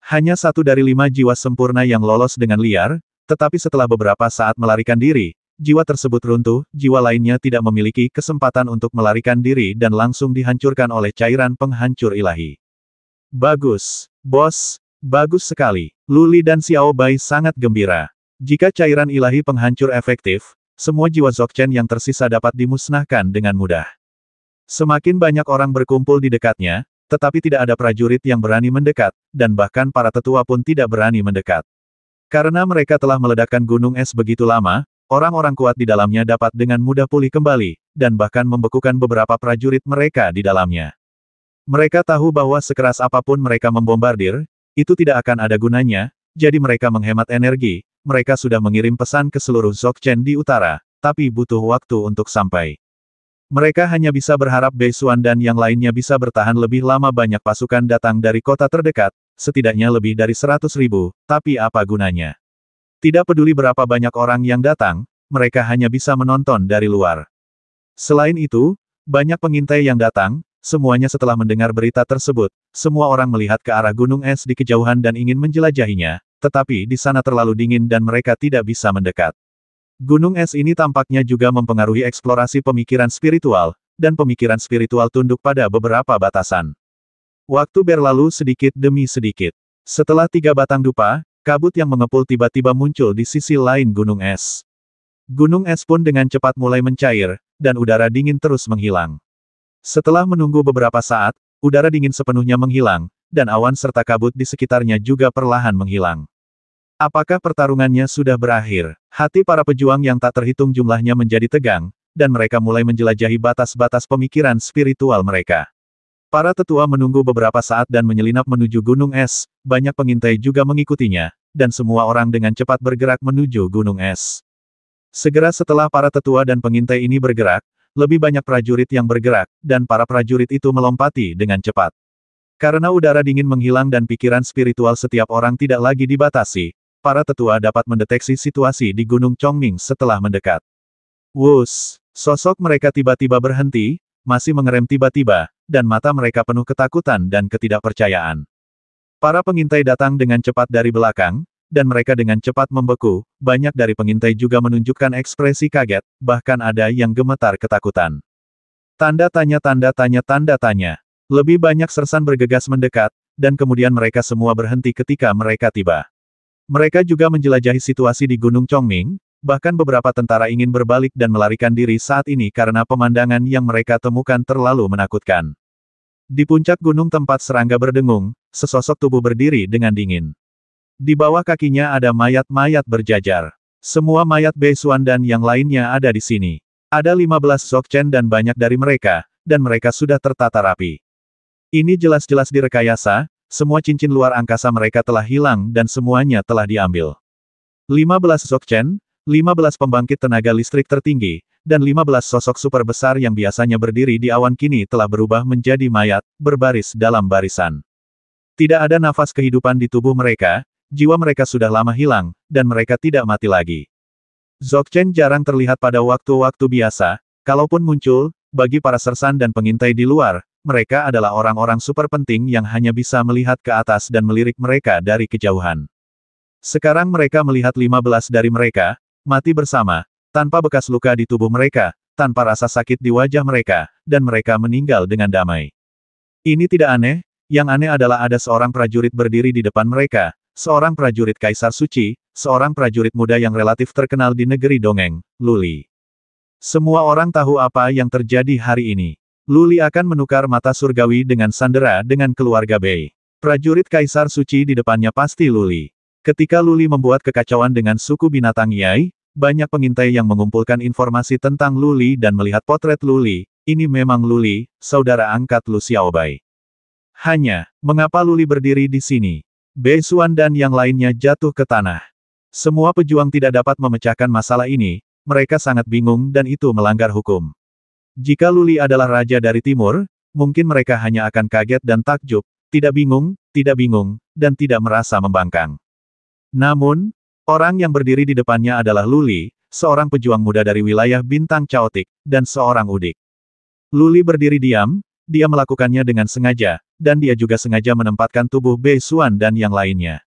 Hanya satu dari lima jiwa sempurna yang lolos dengan liar, tetapi setelah beberapa saat melarikan diri, jiwa tersebut runtuh, jiwa lainnya tidak memiliki kesempatan untuk melarikan diri dan langsung dihancurkan oleh cairan penghancur ilahi. Bagus, bos, bagus sekali. Luli dan Xiao Bai sangat gembira. Jika cairan ilahi penghancur efektif, semua jiwa Zokchen yang tersisa dapat dimusnahkan dengan mudah. Semakin banyak orang berkumpul di dekatnya, tetapi tidak ada prajurit yang berani mendekat, dan bahkan para tetua pun tidak berani mendekat. Karena mereka telah meledakkan gunung es begitu lama, orang-orang kuat di dalamnya dapat dengan mudah pulih kembali, dan bahkan membekukan beberapa prajurit mereka di dalamnya. Mereka tahu bahwa sekeras apapun mereka membombardir, itu tidak akan ada gunanya, jadi mereka menghemat energi, mereka sudah mengirim pesan ke seluruh Zokchen di utara, tapi butuh waktu untuk sampai. Mereka hanya bisa berharap Beisuan dan yang lainnya bisa bertahan lebih lama banyak pasukan datang dari kota terdekat, setidaknya lebih dari seratus ribu, tapi apa gunanya? Tidak peduli berapa banyak orang yang datang, mereka hanya bisa menonton dari luar. Selain itu, banyak pengintai yang datang, semuanya setelah mendengar berita tersebut, semua orang melihat ke arah gunung es di kejauhan dan ingin menjelajahinya, tetapi di sana terlalu dingin dan mereka tidak bisa mendekat. Gunung es ini tampaknya juga mempengaruhi eksplorasi pemikiran spiritual, dan pemikiran spiritual tunduk pada beberapa batasan. Waktu berlalu sedikit demi sedikit. Setelah tiga batang dupa, kabut yang mengepul tiba-tiba muncul di sisi lain gunung es. Gunung es pun dengan cepat mulai mencair, dan udara dingin terus menghilang. Setelah menunggu beberapa saat, udara dingin sepenuhnya menghilang, dan awan serta kabut di sekitarnya juga perlahan menghilang. Apakah pertarungannya sudah berakhir? Hati para pejuang yang tak terhitung jumlahnya menjadi tegang, dan mereka mulai menjelajahi batas-batas pemikiran spiritual mereka. Para tetua menunggu beberapa saat dan menyelinap menuju gunung es, banyak pengintai juga mengikutinya, dan semua orang dengan cepat bergerak menuju gunung es. Segera setelah para tetua dan pengintai ini bergerak, lebih banyak prajurit yang bergerak, dan para prajurit itu melompati dengan cepat. Karena udara dingin menghilang dan pikiran spiritual setiap orang tidak lagi dibatasi, para tetua dapat mendeteksi situasi di Gunung Chongming setelah mendekat. Wus! Sosok mereka tiba-tiba berhenti, masih mengerem tiba-tiba, dan mata mereka penuh ketakutan dan ketidakpercayaan. Para pengintai datang dengan cepat dari belakang, dan mereka dengan cepat membeku, banyak dari pengintai juga menunjukkan ekspresi kaget, bahkan ada yang gemetar ketakutan. Tanda tanya tanda tanya tanda tanya. Lebih banyak sersan bergegas mendekat, dan kemudian mereka semua berhenti ketika mereka tiba. Mereka juga menjelajahi situasi di Gunung Chongming, Bahkan beberapa tentara ingin berbalik dan melarikan diri saat ini karena pemandangan yang mereka temukan terlalu menakutkan. Di puncak gunung tempat serangga berdengung, sesosok tubuh berdiri dengan dingin. Di bawah kakinya ada mayat-mayat berjajar. Semua mayat Beisuan dan yang lainnya ada di sini. Ada 15 Zokchen dan banyak dari mereka, dan mereka sudah tertata rapi. Ini jelas-jelas direkayasa, semua cincin luar angkasa mereka telah hilang dan semuanya telah diambil. 15 Zokchen, 15 pembangkit tenaga listrik tertinggi, dan 15 sosok super besar yang biasanya berdiri di awan kini telah berubah menjadi mayat, berbaris dalam barisan. Tidak ada nafas kehidupan di tubuh mereka, jiwa mereka sudah lama hilang, dan mereka tidak mati lagi. Zogchen jarang terlihat pada waktu-waktu biasa, kalaupun muncul, bagi para sersan dan pengintai di luar, mereka adalah orang-orang super penting yang hanya bisa melihat ke atas dan melirik mereka dari kejauhan. Sekarang mereka melihat 15 dari mereka, Mati bersama, tanpa bekas luka di tubuh mereka, tanpa rasa sakit di wajah mereka, dan mereka meninggal dengan damai. Ini tidak aneh, yang aneh adalah ada seorang prajurit berdiri di depan mereka, seorang prajurit Kaisar Suci, seorang prajurit muda yang relatif terkenal di negeri dongeng, Luli. Semua orang tahu apa yang terjadi hari ini. Luli akan menukar mata surgawi dengan Sandera dengan keluarga Bei. Prajurit Kaisar Suci di depannya pasti Luli. Ketika Luli membuat kekacauan dengan suku binatang Yai, banyak pengintai yang mengumpulkan informasi tentang Luli dan melihat potret Luli, ini memang Luli, saudara angkat Lu Xiaobai. Hanya, mengapa Luli berdiri di sini? Bei Xuan dan yang lainnya jatuh ke tanah. Semua pejuang tidak dapat memecahkan masalah ini, mereka sangat bingung dan itu melanggar hukum. Jika Luli adalah raja dari timur, mungkin mereka hanya akan kaget dan takjub, tidak bingung, tidak bingung, dan tidak merasa membangkang. Namun, orang yang berdiri di depannya adalah Luli, seorang pejuang muda dari wilayah Bintang Caotik, dan seorang udik. Luli berdiri diam, dia melakukannya dengan sengaja, dan dia juga sengaja menempatkan tubuh Bei Xuan dan yang lainnya.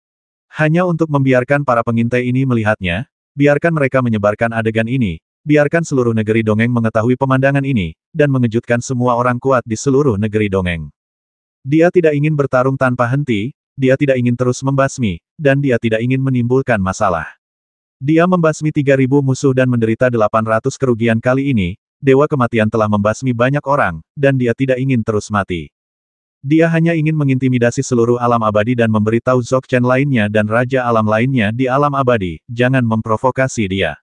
Hanya untuk membiarkan para pengintai ini melihatnya, biarkan mereka menyebarkan adegan ini, biarkan seluruh negeri dongeng mengetahui pemandangan ini, dan mengejutkan semua orang kuat di seluruh negeri dongeng. Dia tidak ingin bertarung tanpa henti, dia tidak ingin terus membasmi, dan dia tidak ingin menimbulkan masalah. Dia membasmi 3.000 musuh dan menderita 800 kerugian kali ini, Dewa Kematian telah membasmi banyak orang, dan dia tidak ingin terus mati. Dia hanya ingin mengintimidasi seluruh alam abadi dan memberitahu Zokchen lainnya dan Raja Alam lainnya di alam abadi, jangan memprovokasi dia.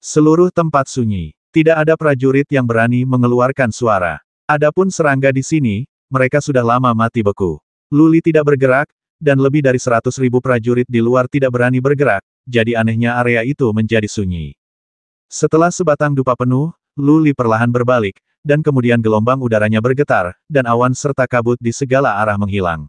Seluruh tempat sunyi. Tidak ada prajurit yang berani mengeluarkan suara. Adapun serangga di sini, mereka sudah lama mati beku. Luli tidak bergerak, dan lebih dari seratus ribu prajurit di luar tidak berani bergerak, jadi anehnya area itu menjadi sunyi. Setelah sebatang dupa penuh, Luli perlahan berbalik, dan kemudian gelombang udaranya bergetar, dan awan serta kabut di segala arah menghilang.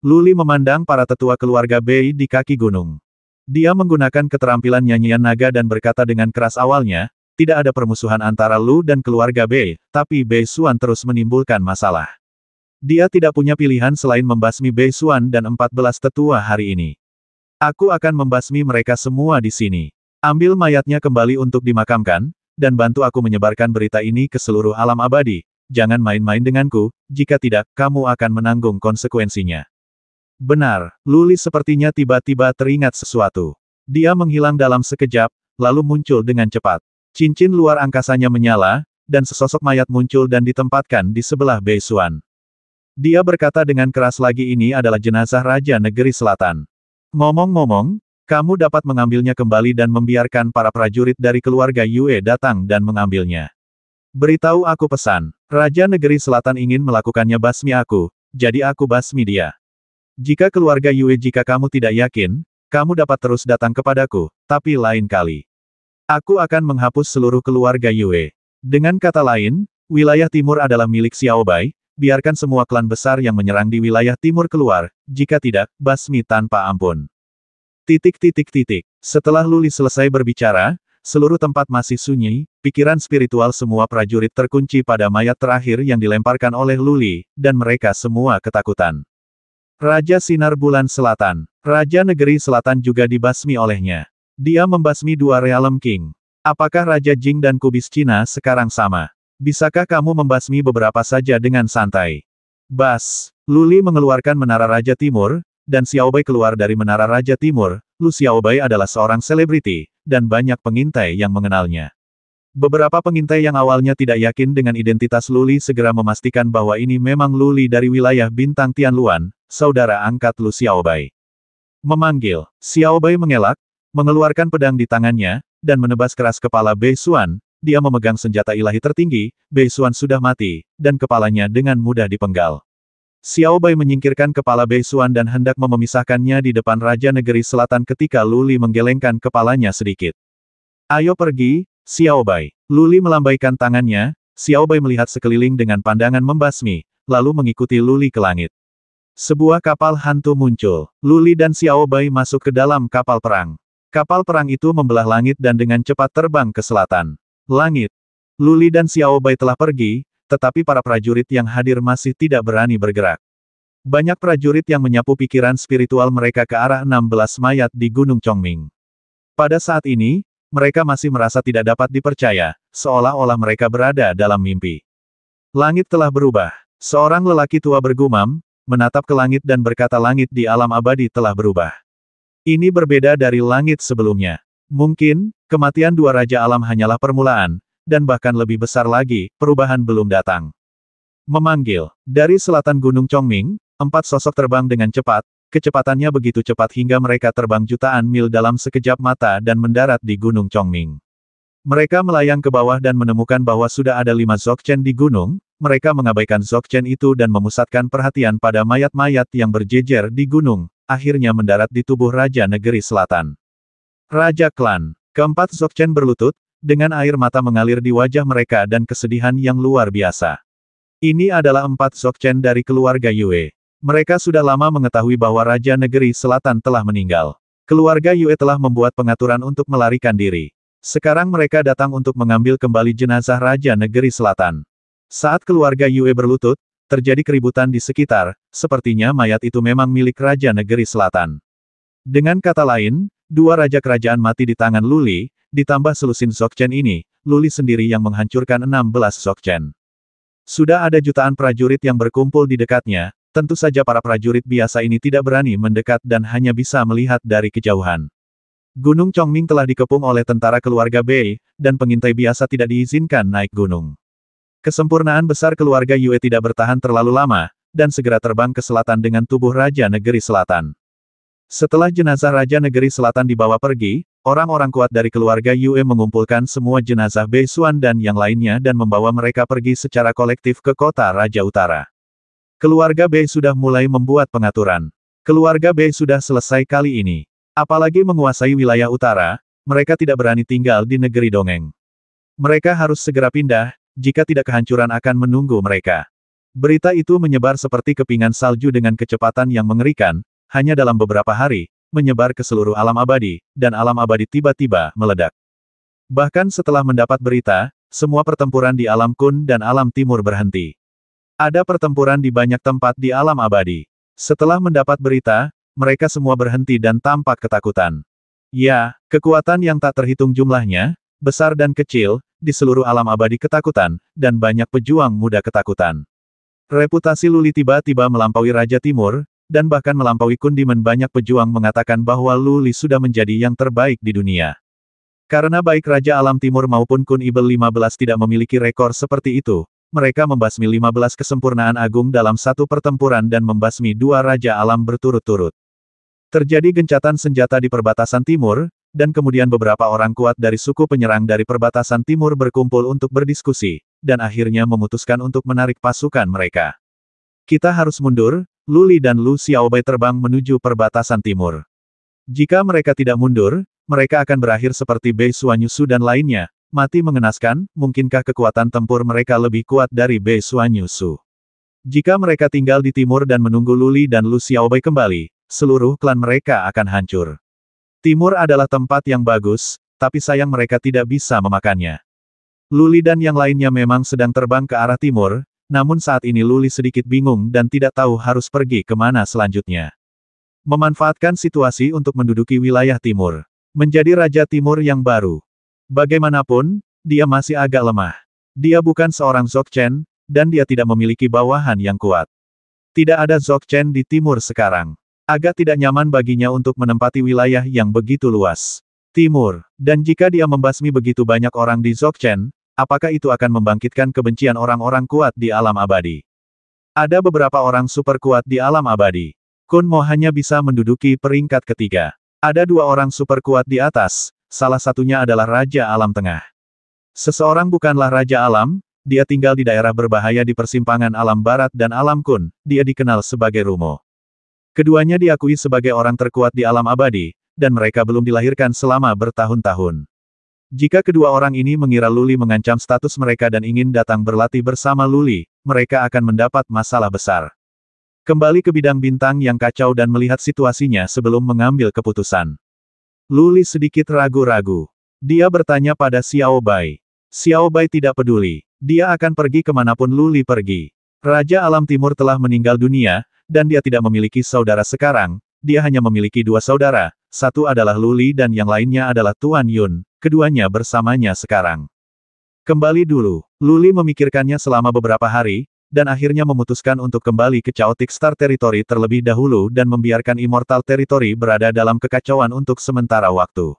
Luli memandang para tetua keluarga Bei di kaki gunung. Dia menggunakan keterampilan nyanyian naga dan berkata dengan keras awalnya, tidak ada permusuhan antara Lu dan keluarga Bei, tapi Bei Suan terus menimbulkan masalah. Dia tidak punya pilihan selain membasmi Bei Xuan dan 14 tetua hari ini. Aku akan membasmi mereka semua di sini. Ambil mayatnya kembali untuk dimakamkan, dan bantu aku menyebarkan berita ini ke seluruh alam abadi. Jangan main-main denganku, jika tidak, kamu akan menanggung konsekuensinya. Benar, Luli sepertinya tiba-tiba teringat sesuatu. Dia menghilang dalam sekejap, lalu muncul dengan cepat. Cincin luar angkasanya menyala, dan sesosok mayat muncul dan ditempatkan di sebelah Bei Xuan. Dia berkata dengan keras lagi ini adalah jenazah Raja Negeri Selatan. Ngomong-ngomong, kamu dapat mengambilnya kembali dan membiarkan para prajurit dari keluarga Yue datang dan mengambilnya. Beritahu aku pesan, Raja Negeri Selatan ingin melakukannya basmi aku, jadi aku basmi dia. Jika keluarga Yue jika kamu tidak yakin, kamu dapat terus datang kepadaku, tapi lain kali. Aku akan menghapus seluruh keluarga Yue. Dengan kata lain, wilayah timur adalah milik Xiaobai, biarkan semua klan besar yang menyerang di wilayah timur keluar, jika tidak, basmi tanpa ampun. Titik titik titik. Setelah Luli selesai berbicara, seluruh tempat masih sunyi, pikiran spiritual semua prajurit terkunci pada mayat terakhir yang dilemparkan oleh Luli, dan mereka semua ketakutan. Raja Sinar Bulan Selatan. Raja Negeri Selatan juga dibasmi olehnya. Dia membasmi dua Realm King. Apakah Raja Jing dan Kubis Cina sekarang sama? Bisakah kamu membasmi beberapa saja dengan santai? Bas, Luli mengeluarkan Menara Raja Timur, dan Xiaobai keluar dari Menara Raja Timur, Lu Xiaobai adalah seorang selebriti, dan banyak pengintai yang mengenalnya. Beberapa pengintai yang awalnya tidak yakin dengan identitas Luli segera memastikan bahwa ini memang Luli dari wilayah Bintang Tianluan, saudara angkat Lu Xiaobai. Memanggil, Xiaobai mengelak, mengeluarkan pedang di tangannya, dan menebas keras kepala Bei Xuan, dia memegang senjata ilahi tertinggi, Bei Xuan sudah mati, dan kepalanya dengan mudah dipenggal. Xiao Bai menyingkirkan kepala Bei Xuan dan hendak memisahkannya di depan Raja Negeri Selatan ketika Luli menggelengkan kepalanya sedikit. Ayo pergi, Xiao Bai. Luli melambaikan tangannya, Xiao Bai melihat sekeliling dengan pandangan membasmi, lalu mengikuti Luli ke langit. Sebuah kapal hantu muncul. Luli dan Xiao Bai masuk ke dalam kapal perang. Kapal perang itu membelah langit dan dengan cepat terbang ke selatan. Langit. Luli dan Xiao Bai telah pergi, tetapi para prajurit yang hadir masih tidak berani bergerak. Banyak prajurit yang menyapu pikiran spiritual mereka ke arah 16 mayat di Gunung Chongming. Pada saat ini, mereka masih merasa tidak dapat dipercaya, seolah-olah mereka berada dalam mimpi. Langit telah berubah. Seorang lelaki tua bergumam, menatap ke langit dan berkata langit di alam abadi telah berubah. Ini berbeda dari langit sebelumnya. Mungkin, Kematian dua Raja Alam hanyalah permulaan, dan bahkan lebih besar lagi, perubahan belum datang. Memanggil, dari selatan Gunung Chongming, empat sosok terbang dengan cepat, kecepatannya begitu cepat hingga mereka terbang jutaan mil dalam sekejap mata dan mendarat di Gunung Chongming. Mereka melayang ke bawah dan menemukan bahwa sudah ada lima Zokchen di gunung, mereka mengabaikan Zokchen itu dan memusatkan perhatian pada mayat-mayat yang berjejer di gunung, akhirnya mendarat di tubuh Raja Negeri Selatan. Raja Klan Keempat Zokchen berlutut, dengan air mata mengalir di wajah mereka dan kesedihan yang luar biasa. Ini adalah empat Zokchen dari keluarga Yue. Mereka sudah lama mengetahui bahwa Raja Negeri Selatan telah meninggal. Keluarga Yue telah membuat pengaturan untuk melarikan diri. Sekarang mereka datang untuk mengambil kembali jenazah Raja Negeri Selatan. Saat keluarga Yue berlutut, terjadi keributan di sekitar, sepertinya mayat itu memang milik Raja Negeri Selatan. Dengan kata lain, Dua raja kerajaan mati di tangan Luli, ditambah selusin Sokchen ini, Luli sendiri yang menghancurkan 16 Sokchen. Sudah ada jutaan prajurit yang berkumpul di dekatnya, tentu saja para prajurit biasa ini tidak berani mendekat dan hanya bisa melihat dari kejauhan. Gunung Chongming telah dikepung oleh tentara keluarga Bei, dan pengintai biasa tidak diizinkan naik gunung. Kesempurnaan besar keluarga Yue tidak bertahan terlalu lama, dan segera terbang ke selatan dengan tubuh Raja Negeri Selatan. Setelah jenazah Raja Negeri Selatan dibawa pergi, orang-orang kuat dari keluarga Yue mengumpulkan semua jenazah Bei Xuan dan yang lainnya dan membawa mereka pergi secara kolektif ke kota Raja Utara. Keluarga Bei sudah mulai membuat pengaturan. Keluarga Bei sudah selesai kali ini. Apalagi menguasai wilayah utara, mereka tidak berani tinggal di negeri dongeng. Mereka harus segera pindah, jika tidak kehancuran akan menunggu mereka. Berita itu menyebar seperti kepingan salju dengan kecepatan yang mengerikan, hanya dalam beberapa hari, menyebar ke seluruh alam abadi, dan alam abadi tiba-tiba meledak. Bahkan setelah mendapat berita, semua pertempuran di alam kun dan alam timur berhenti. Ada pertempuran di banyak tempat di alam abadi. Setelah mendapat berita, mereka semua berhenti dan tampak ketakutan. Ya, kekuatan yang tak terhitung jumlahnya, besar dan kecil, di seluruh alam abadi ketakutan, dan banyak pejuang muda ketakutan. Reputasi Luli tiba-tiba melampaui Raja Timur, dan bahkan melampaui kundiman banyak pejuang mengatakan bahwa Luli sudah menjadi yang terbaik di dunia. Karena baik Raja Alam Timur maupun Kun Ibel 15 tidak memiliki rekor seperti itu, mereka membasmi 15 kesempurnaan agung dalam satu pertempuran dan membasmi dua Raja Alam berturut-turut. Terjadi gencatan senjata di perbatasan timur, dan kemudian beberapa orang kuat dari suku penyerang dari perbatasan timur berkumpul untuk berdiskusi, dan akhirnya memutuskan untuk menarik pasukan mereka. Kita harus mundur, Luli dan Lu Xiaobai terbang menuju perbatasan timur. Jika mereka tidak mundur, mereka akan berakhir seperti Bei Suanyusu dan lainnya, mati mengenaskan, mungkinkah kekuatan tempur mereka lebih kuat dari Bei Suanyusu. Jika mereka tinggal di timur dan menunggu Luli dan Lu Xiaobai kembali, seluruh klan mereka akan hancur. Timur adalah tempat yang bagus, tapi sayang mereka tidak bisa memakannya. Luli dan yang lainnya memang sedang terbang ke arah timur, namun saat ini Luli sedikit bingung dan tidak tahu harus pergi kemana selanjutnya. Memanfaatkan situasi untuk menduduki wilayah timur. Menjadi Raja Timur yang baru. Bagaimanapun, dia masih agak lemah. Dia bukan seorang Zokchen, dan dia tidak memiliki bawahan yang kuat. Tidak ada Zokchen di timur sekarang. Agak tidak nyaman baginya untuk menempati wilayah yang begitu luas. Timur, dan jika dia membasmi begitu banyak orang di Zokchen, apakah itu akan membangkitkan kebencian orang-orang kuat di alam abadi? Ada beberapa orang super kuat di alam abadi. Kun Mo hanya bisa menduduki peringkat ketiga. Ada dua orang super kuat di atas, salah satunya adalah Raja Alam Tengah. Seseorang bukanlah Raja Alam, dia tinggal di daerah berbahaya di persimpangan alam barat dan alam kun, dia dikenal sebagai Rumo. Keduanya diakui sebagai orang terkuat di alam abadi, dan mereka belum dilahirkan selama bertahun-tahun. Jika kedua orang ini mengira Luli mengancam status mereka dan ingin datang berlatih bersama Luli, mereka akan mendapat masalah besar. Kembali ke bidang bintang yang kacau dan melihat situasinya sebelum mengambil keputusan. Luli sedikit ragu-ragu. Dia bertanya pada Xiao Bai. Xiao Bai tidak peduli. Dia akan pergi kemanapun Luli pergi. Raja Alam Timur telah meninggal dunia, dan dia tidak memiliki saudara sekarang, dia hanya memiliki dua saudara, satu adalah Luli dan yang lainnya adalah Tuan Yun, keduanya bersamanya sekarang. Kembali dulu, Luli memikirkannya selama beberapa hari, dan akhirnya memutuskan untuk kembali ke Chaotic Star Territory terlebih dahulu dan membiarkan Immortal Territory berada dalam kekacauan untuk sementara waktu.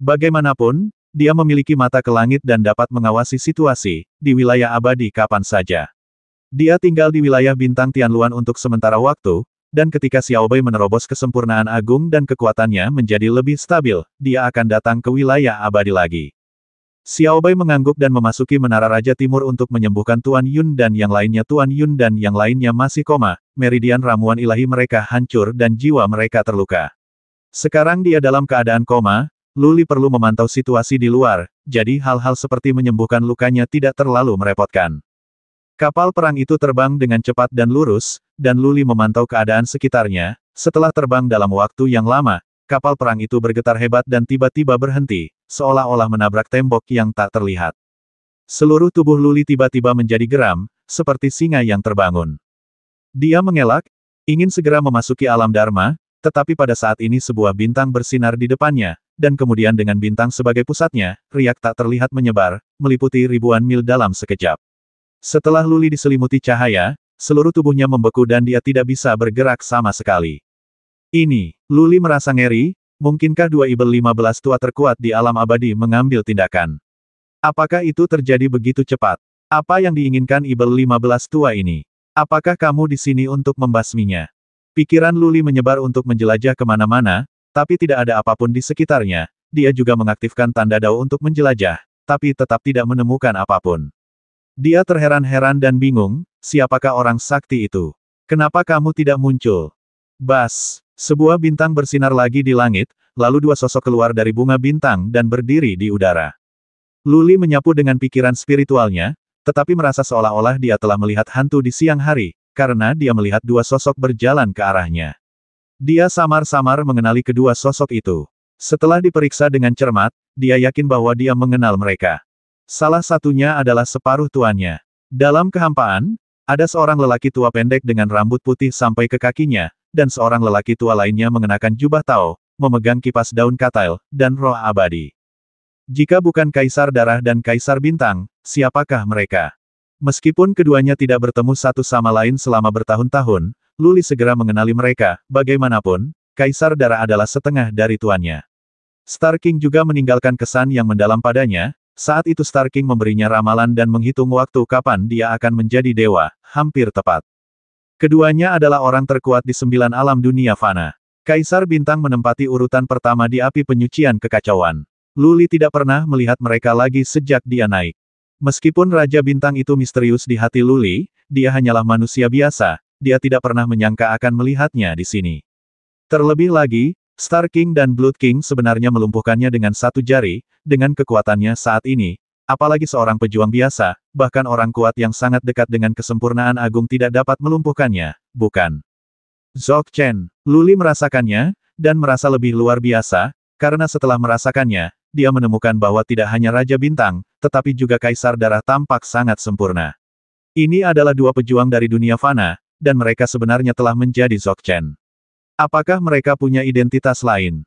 Bagaimanapun, dia memiliki mata ke langit dan dapat mengawasi situasi, di wilayah abadi kapan saja. Dia tinggal di wilayah bintang Tianluan untuk sementara waktu, dan ketika Xiao Bei menerobos kesempurnaan agung dan kekuatannya menjadi lebih stabil, dia akan datang ke wilayah abadi lagi. Xiao Bei mengangguk dan memasuki Menara Raja Timur untuk menyembuhkan Tuan Yun dan yang lainnya Tuan Yun dan yang lainnya masih koma, meridian ramuan ilahi mereka hancur dan jiwa mereka terluka. Sekarang dia dalam keadaan koma, Luli perlu memantau situasi di luar, jadi hal-hal seperti menyembuhkan lukanya tidak terlalu merepotkan. Kapal perang itu terbang dengan cepat dan lurus, dan Luli memantau keadaan sekitarnya, setelah terbang dalam waktu yang lama, kapal perang itu bergetar hebat dan tiba-tiba berhenti, seolah-olah menabrak tembok yang tak terlihat. Seluruh tubuh Luli tiba-tiba menjadi geram, seperti singa yang terbangun. Dia mengelak, ingin segera memasuki alam Dharma, tetapi pada saat ini sebuah bintang bersinar di depannya, dan kemudian dengan bintang sebagai pusatnya, riak tak terlihat menyebar, meliputi ribuan mil dalam sekejap. Setelah Luli diselimuti cahaya, seluruh tubuhnya membeku dan dia tidak bisa bergerak sama sekali. Ini, Luli merasa ngeri, mungkinkah dua Ibel 15 tua terkuat di alam abadi mengambil tindakan? Apakah itu terjadi begitu cepat? Apa yang diinginkan Ibel 15 tua ini? Apakah kamu di sini untuk membasminya? Pikiran Luli menyebar untuk menjelajah kemana-mana, tapi tidak ada apapun di sekitarnya. Dia juga mengaktifkan tanda dao untuk menjelajah, tapi tetap tidak menemukan apapun. Dia terheran-heran dan bingung, siapakah orang sakti itu? Kenapa kamu tidak muncul? Bas, sebuah bintang bersinar lagi di langit, lalu dua sosok keluar dari bunga bintang dan berdiri di udara. Luli menyapu dengan pikiran spiritualnya, tetapi merasa seolah-olah dia telah melihat hantu di siang hari, karena dia melihat dua sosok berjalan ke arahnya. Dia samar-samar mengenali kedua sosok itu. Setelah diperiksa dengan cermat, dia yakin bahwa dia mengenal mereka. Salah satunya adalah separuh tuannya. Dalam kehampaan, ada seorang lelaki tua pendek dengan rambut putih sampai ke kakinya, dan seorang lelaki tua lainnya mengenakan jubah tao, memegang kipas daun katail, dan roh abadi. Jika bukan Kaisar Darah dan Kaisar Bintang, siapakah mereka? Meskipun keduanya tidak bertemu satu sama lain selama bertahun-tahun, Luli segera mengenali mereka, bagaimanapun, Kaisar Darah adalah setengah dari tuannya. Star King juga meninggalkan kesan yang mendalam padanya, saat itu Star King memberinya ramalan dan menghitung waktu kapan dia akan menjadi dewa, hampir tepat. Keduanya adalah orang terkuat di sembilan alam dunia fana. Kaisar Bintang menempati urutan pertama di api penyucian kekacauan. Luli tidak pernah melihat mereka lagi sejak dia naik. Meskipun Raja Bintang itu misterius di hati Luli, dia hanyalah manusia biasa, dia tidak pernah menyangka akan melihatnya di sini. Terlebih lagi, Star King dan Blood King sebenarnya melumpuhkannya dengan satu jari, dengan kekuatannya saat ini, apalagi seorang pejuang biasa, bahkan orang kuat yang sangat dekat dengan kesempurnaan agung tidak dapat melumpuhkannya, bukan? Zok Chen, Luli merasakannya, dan merasa lebih luar biasa, karena setelah merasakannya, dia menemukan bahwa tidak hanya Raja Bintang, tetapi juga Kaisar Darah tampak sangat sempurna. Ini adalah dua pejuang dari dunia fana, dan mereka sebenarnya telah menjadi Chen. Apakah mereka punya identitas lain?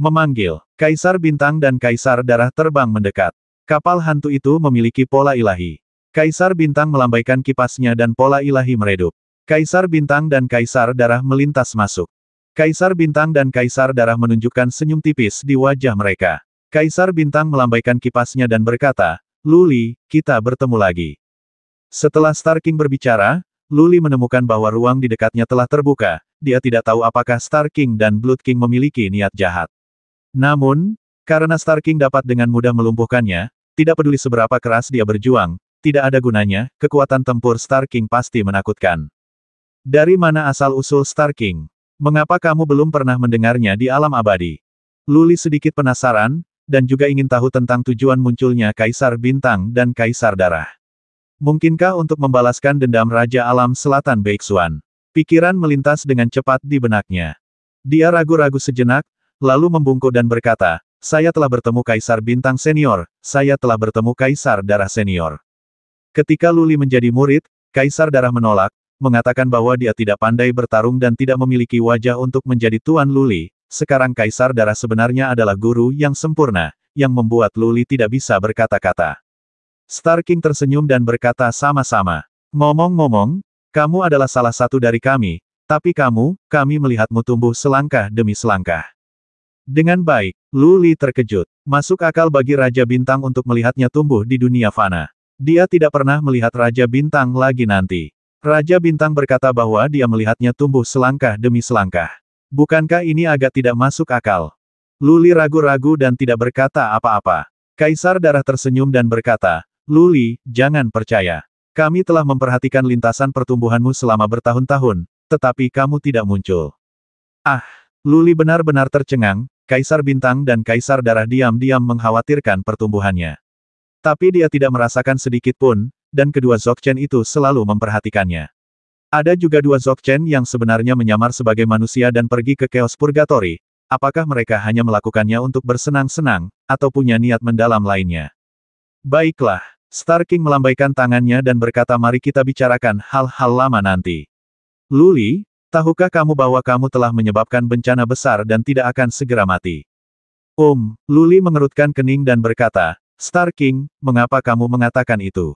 Memanggil, Kaisar Bintang dan Kaisar Darah terbang mendekat. Kapal hantu itu memiliki pola ilahi. Kaisar Bintang melambaikan kipasnya dan pola ilahi meredup. Kaisar Bintang dan Kaisar Darah melintas masuk. Kaisar Bintang dan Kaisar Darah menunjukkan senyum tipis di wajah mereka. Kaisar Bintang melambaikan kipasnya dan berkata, Luli, kita bertemu lagi. Setelah Starking berbicara, Luli menemukan bahwa ruang di dekatnya telah terbuka, dia tidak tahu apakah Star King dan Blood King memiliki niat jahat. Namun, karena Star King dapat dengan mudah melumpuhkannya, tidak peduli seberapa keras dia berjuang, tidak ada gunanya, kekuatan tempur Star King pasti menakutkan. Dari mana asal-usul Star King? Mengapa kamu belum pernah mendengarnya di alam abadi? Luli sedikit penasaran, dan juga ingin tahu tentang tujuan munculnya Kaisar Bintang dan Kaisar Darah. Mungkinkah untuk membalaskan dendam Raja Alam Selatan Beixuan? Pikiran melintas dengan cepat di benaknya. Dia ragu-ragu sejenak, lalu membungkuk dan berkata, saya telah bertemu Kaisar Bintang Senior, saya telah bertemu Kaisar Darah Senior. Ketika Luli menjadi murid, Kaisar Darah menolak, mengatakan bahwa dia tidak pandai bertarung dan tidak memiliki wajah untuk menjadi Tuan Luli, sekarang Kaisar Darah sebenarnya adalah guru yang sempurna, yang membuat Luli tidak bisa berkata-kata. Starking tersenyum dan berkata sama-sama. Ngomong-ngomong, kamu adalah salah satu dari kami, tapi kamu, kami melihatmu tumbuh selangkah demi selangkah. Dengan baik, Luli terkejut. Masuk akal bagi Raja Bintang untuk melihatnya tumbuh di dunia fana. Dia tidak pernah melihat Raja Bintang lagi nanti. Raja Bintang berkata bahwa dia melihatnya tumbuh selangkah demi selangkah. Bukankah ini agak tidak masuk akal? Luli ragu-ragu dan tidak berkata apa-apa. Kaisar Darah tersenyum dan berkata, Luli, jangan percaya. Kami telah memperhatikan lintasan pertumbuhanmu selama bertahun-tahun, tetapi kamu tidak muncul. Ah, Luli benar-benar tercengang, Kaisar Bintang dan Kaisar Darah diam-diam mengkhawatirkan pertumbuhannya. Tapi dia tidak merasakan sedikit pun, dan kedua Zokchen itu selalu memperhatikannya. Ada juga dua Zokchen yang sebenarnya menyamar sebagai manusia dan pergi ke Chaos Purgatory, apakah mereka hanya melakukannya untuk bersenang-senang, atau punya niat mendalam lainnya. Baiklah, Starking melambaikan tangannya dan berkata mari kita bicarakan hal-hal lama nanti. Luli, tahukah kamu bahwa kamu telah menyebabkan bencana besar dan tidak akan segera mati? Om, Luli mengerutkan kening dan berkata, Starking, mengapa kamu mengatakan itu?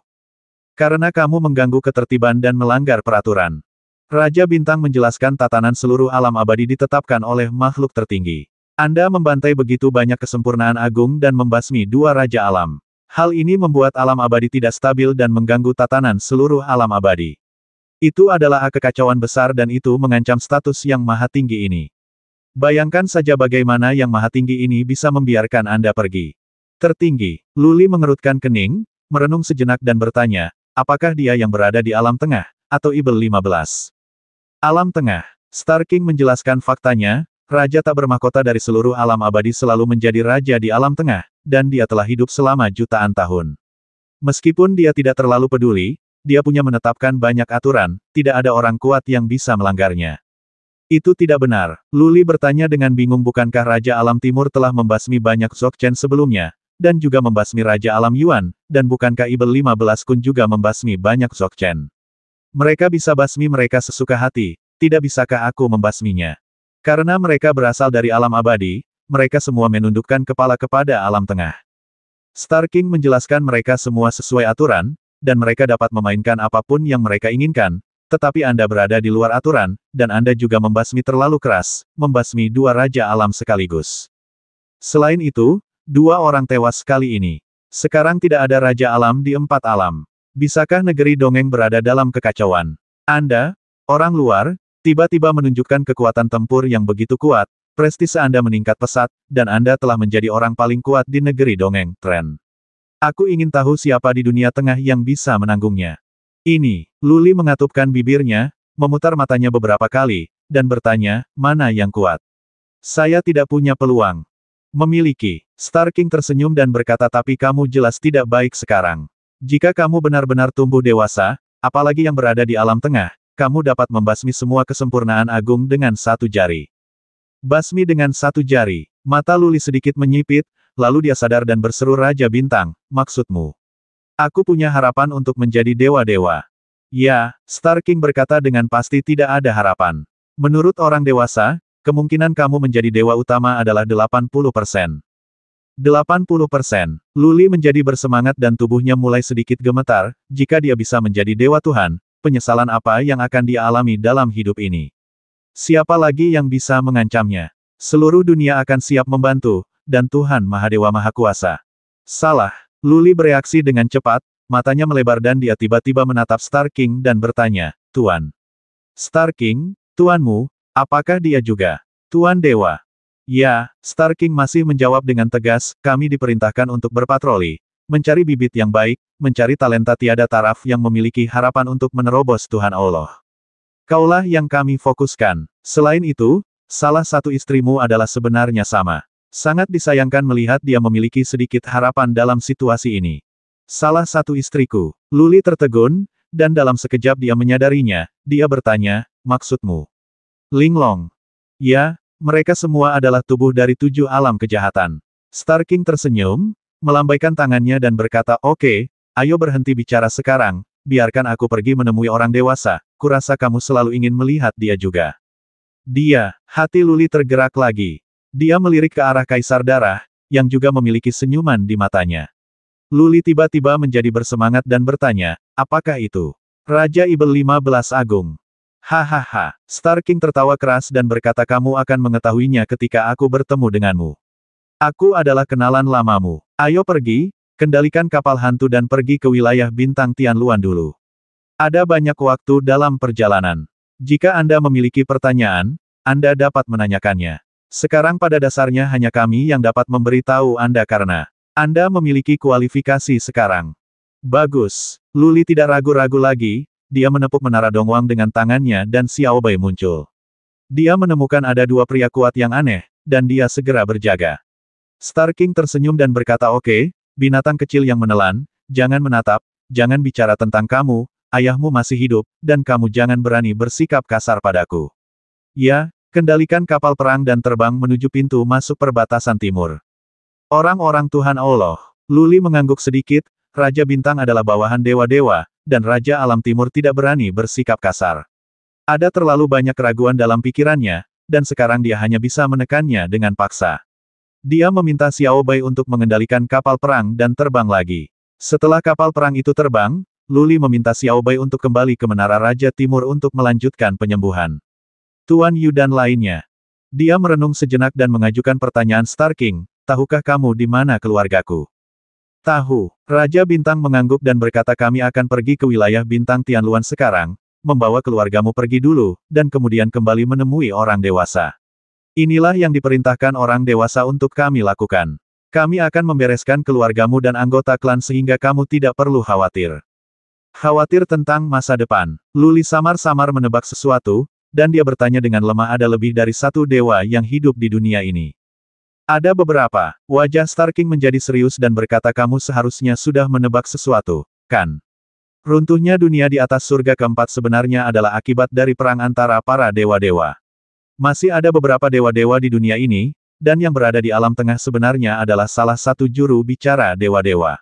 Karena kamu mengganggu ketertiban dan melanggar peraturan. Raja Bintang menjelaskan tatanan seluruh alam abadi ditetapkan oleh makhluk tertinggi. Anda membantai begitu banyak kesempurnaan agung dan membasmi dua raja alam. Hal ini membuat alam abadi tidak stabil dan mengganggu tatanan seluruh alam abadi. Itu adalah kekacauan besar dan itu mengancam status yang maha tinggi ini. Bayangkan saja bagaimana yang maha tinggi ini bisa membiarkan Anda pergi. Tertinggi, Luli mengerutkan kening, merenung sejenak dan bertanya, apakah dia yang berada di alam tengah, atau Ibel 15? Alam tengah, Star King menjelaskan faktanya, Raja tak bermahkota dari seluruh alam abadi selalu menjadi raja di alam tengah, dan dia telah hidup selama jutaan tahun. Meskipun dia tidak terlalu peduli, dia punya menetapkan banyak aturan, tidak ada orang kuat yang bisa melanggarnya. Itu tidak benar. Luli bertanya dengan bingung bukankah Raja Alam Timur telah membasmi banyak Zokchen sebelumnya, dan juga membasmi Raja Alam Yuan, dan bukankah Ibel 15 Kun juga membasmi banyak Zokchen. Mereka bisa basmi mereka sesuka hati, tidak bisakah aku membasminya? Karena mereka berasal dari alam abadi, mereka semua menundukkan kepala kepada alam tengah. Star King menjelaskan mereka semua sesuai aturan, dan mereka dapat memainkan apapun yang mereka inginkan, tetapi Anda berada di luar aturan, dan Anda juga membasmi terlalu keras, membasmi dua raja alam sekaligus. Selain itu, dua orang tewas kali ini. Sekarang tidak ada raja alam di empat alam. Bisakah negeri dongeng berada dalam kekacauan? Anda, orang luar, tiba-tiba menunjukkan kekuatan tempur yang begitu kuat, prestise Anda meningkat pesat, dan Anda telah menjadi orang paling kuat di negeri dongeng, tren. Aku ingin tahu siapa di dunia tengah yang bisa menanggungnya. Ini, Luli mengatupkan bibirnya, memutar matanya beberapa kali, dan bertanya, mana yang kuat? Saya tidak punya peluang. Memiliki, Starking tersenyum dan berkata tapi kamu jelas tidak baik sekarang. Jika kamu benar-benar tumbuh dewasa, apalagi yang berada di alam tengah, kamu dapat membasmi semua kesempurnaan agung dengan satu jari. Basmi dengan satu jari, mata Luli sedikit menyipit, lalu dia sadar dan berseru Raja Bintang, maksudmu. Aku punya harapan untuk menjadi dewa-dewa. Ya, Star King berkata dengan pasti tidak ada harapan. Menurut orang dewasa, kemungkinan kamu menjadi dewa utama adalah 80%. 80%. Luli menjadi bersemangat dan tubuhnya mulai sedikit gemetar, jika dia bisa menjadi dewa Tuhan, penyesalan apa yang akan dia alami dalam hidup ini. Siapa lagi yang bisa mengancamnya? Seluruh dunia akan siap membantu, dan Tuhan Mahadewa Maha Kuasa. Salah, Luli bereaksi dengan cepat, matanya melebar dan dia tiba-tiba menatap Star King dan bertanya, Tuan. Star King, Tuanmu, apakah dia juga? Tuan Dewa. Ya, Star King masih menjawab dengan tegas, kami diperintahkan untuk berpatroli, mencari bibit yang baik, mencari talenta tiada taraf yang memiliki harapan untuk menerobos Tuhan Allah. Kaulah yang kami fokuskan. Selain itu, salah satu istrimu adalah sebenarnya sama. Sangat disayangkan melihat dia memiliki sedikit harapan dalam situasi ini. Salah satu istriku, Luli tertegun, dan dalam sekejap dia menyadarinya, dia bertanya, maksudmu? Linglong. Ya, mereka semua adalah tubuh dari tujuh alam kejahatan. Starking tersenyum, melambaikan tangannya dan berkata oke, okay, ayo berhenti bicara sekarang, biarkan aku pergi menemui orang dewasa, kurasa kamu selalu ingin melihat dia juga. Dia, hati Luli tergerak lagi. Dia melirik ke arah Kaisar Darah, yang juga memiliki senyuman di matanya. Luli tiba-tiba menjadi bersemangat dan bertanya, apakah itu? Raja Ibel 15 Agung. Hahaha, Star King tertawa keras dan berkata kamu akan mengetahuinya ketika aku bertemu denganmu. Aku adalah kenalan lamamu. Ayo pergi, Kendalikan kapal hantu dan pergi ke wilayah bintang Tianluan dulu. Ada banyak waktu dalam perjalanan. Jika Anda memiliki pertanyaan, Anda dapat menanyakannya. Sekarang pada dasarnya hanya kami yang dapat memberitahu Anda karena Anda memiliki kualifikasi sekarang. Bagus. Luli tidak ragu-ragu lagi, dia menepuk menara Dongwang dengan tangannya dan Xiao Bai muncul. Dia menemukan ada dua pria kuat yang aneh, dan dia segera berjaga. Starking tersenyum dan berkata oke, okay, binatang kecil yang menelan, jangan menatap, jangan bicara tentang kamu, ayahmu masih hidup, dan kamu jangan berani bersikap kasar padaku. Ya, kendalikan kapal perang dan terbang menuju pintu masuk perbatasan timur. Orang-orang Tuhan Allah, Luli mengangguk sedikit, Raja Bintang adalah bawahan dewa-dewa, dan Raja Alam Timur tidak berani bersikap kasar. Ada terlalu banyak keraguan dalam pikirannya, dan sekarang dia hanya bisa menekannya dengan paksa. Dia meminta Xiao Bai untuk mengendalikan kapal perang dan terbang lagi. Setelah kapal perang itu terbang, Luli meminta Xiao Bai untuk kembali ke Menara Raja Timur untuk melanjutkan penyembuhan. Tuan Yu dan lainnya. Dia merenung sejenak dan mengajukan pertanyaan Star King, tahukah kamu di mana keluargaku? Tahu, Raja Bintang mengangguk dan berkata kami akan pergi ke wilayah Bintang Tianluan sekarang, membawa keluargamu pergi dulu, dan kemudian kembali menemui orang dewasa. Inilah yang diperintahkan orang dewasa untuk kami lakukan. Kami akan membereskan keluargamu dan anggota klan sehingga kamu tidak perlu khawatir. Khawatir tentang masa depan. Luli samar-samar menebak sesuatu, dan dia bertanya dengan lemah ada lebih dari satu dewa yang hidup di dunia ini. Ada beberapa. Wajah Starking menjadi serius dan berkata kamu seharusnya sudah menebak sesuatu, kan? Runtuhnya dunia di atas surga keempat sebenarnya adalah akibat dari perang antara para dewa-dewa. Masih ada beberapa dewa-dewa di dunia ini, dan yang berada di alam tengah sebenarnya adalah salah satu juru bicara dewa-dewa.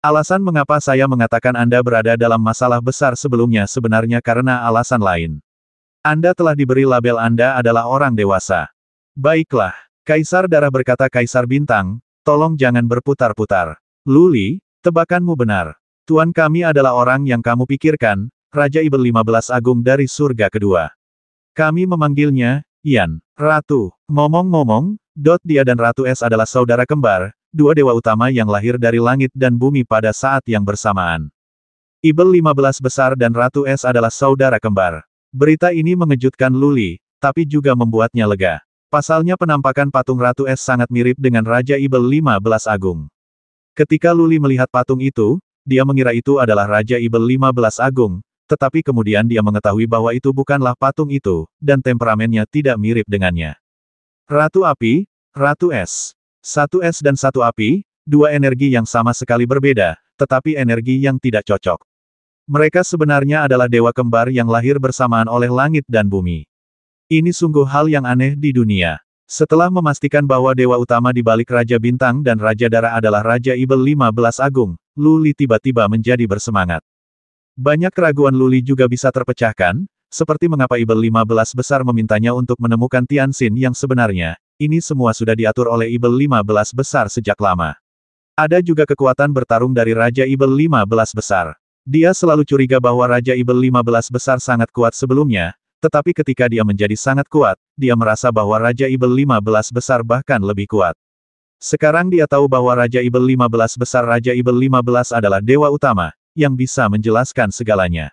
Alasan mengapa saya mengatakan Anda berada dalam masalah besar sebelumnya sebenarnya karena alasan lain. Anda telah diberi label Anda adalah orang dewasa. Baiklah, Kaisar Darah berkata Kaisar Bintang, tolong jangan berputar-putar. Luli, tebakanmu benar. Tuan kami adalah orang yang kamu pikirkan, Raja Ibel 15 Agung dari surga kedua. Kami memanggilnya, Yan, Ratu. Ngomong-ngomong, Dot dia dan Ratu Es adalah saudara kembar, dua dewa utama yang lahir dari langit dan bumi pada saat yang bersamaan. Ibel 15 besar dan Ratu Es adalah saudara kembar. Berita ini mengejutkan Luli, tapi juga membuatnya lega. Pasalnya penampakan patung Ratu Es sangat mirip dengan Raja Ibel 15 Agung. Ketika Luli melihat patung itu, dia mengira itu adalah Raja Ibel 15 Agung, tetapi kemudian dia mengetahui bahwa itu bukanlah patung itu, dan temperamennya tidak mirip dengannya. Ratu api, Ratu es. Satu es dan satu api, dua energi yang sama sekali berbeda, tetapi energi yang tidak cocok. Mereka sebenarnya adalah dewa kembar yang lahir bersamaan oleh langit dan bumi. Ini sungguh hal yang aneh di dunia. Setelah memastikan bahwa dewa utama di balik Raja Bintang dan Raja Darah adalah Raja Ibel 15 Agung, Luli tiba-tiba menjadi bersemangat. Banyak keraguan Luli juga bisa terpecahkan, seperti mengapa Ibel 15 besar memintanya untuk menemukan Tianxin yang sebenarnya. Ini semua sudah diatur oleh Ibel 15 besar sejak lama. Ada juga kekuatan bertarung dari Raja Ibel 15 besar. Dia selalu curiga bahwa Raja Ibel 15 besar sangat kuat sebelumnya, tetapi ketika dia menjadi sangat kuat, dia merasa bahwa Raja Ibel 15 besar bahkan lebih kuat. Sekarang dia tahu bahwa Raja Ibel 15 besar Raja Ibel 15 adalah dewa utama, yang bisa menjelaskan segalanya.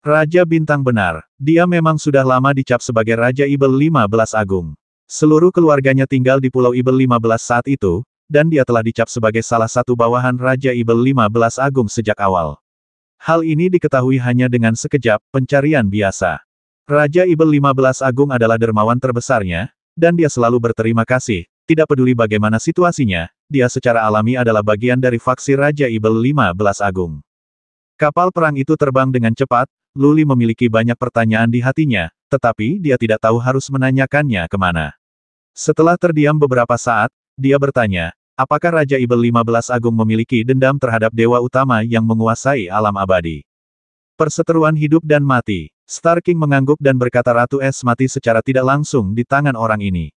Raja Bintang benar, dia memang sudah lama dicap sebagai Raja Ibel 15 Agung. Seluruh keluarganya tinggal di Pulau Ibel 15 saat itu, dan dia telah dicap sebagai salah satu bawahan Raja Ibel 15 Agung sejak awal. Hal ini diketahui hanya dengan sekejap pencarian biasa. Raja Ibel 15 Agung adalah dermawan terbesarnya, dan dia selalu berterima kasih, tidak peduli bagaimana situasinya, dia secara alami adalah bagian dari faksi Raja Ibel 15 Agung. Kapal perang itu terbang dengan cepat, Luli memiliki banyak pertanyaan di hatinya, tetapi dia tidak tahu harus menanyakannya kemana. Setelah terdiam beberapa saat, dia bertanya, apakah Raja Ibel 15 Agung memiliki dendam terhadap Dewa Utama yang menguasai alam abadi? Perseteruan hidup dan mati. Star King mengangguk dan berkata Ratu Es mati secara tidak langsung di tangan orang ini.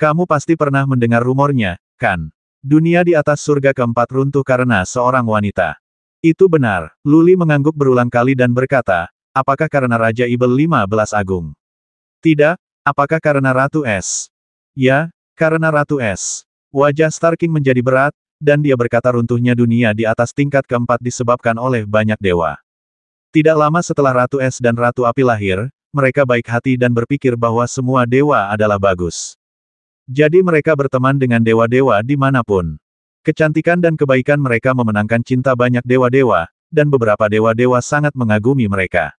Kamu pasti pernah mendengar rumornya, kan? Dunia di atas surga keempat runtuh karena seorang wanita. Itu benar, Luli mengangguk berulang kali dan berkata, apakah karena Raja Ibel 15 Agung? Tidak, apakah karena Ratu Es? Ya, karena Ratu Es. Wajah Starking menjadi berat, dan dia berkata runtuhnya dunia di atas tingkat keempat disebabkan oleh banyak dewa. Tidak lama setelah Ratu Es dan Ratu Api lahir, mereka baik hati dan berpikir bahwa semua dewa adalah bagus. Jadi mereka berteman dengan dewa-dewa dimanapun. Kecantikan dan kebaikan mereka memenangkan cinta banyak dewa-dewa, dan beberapa dewa-dewa sangat mengagumi mereka.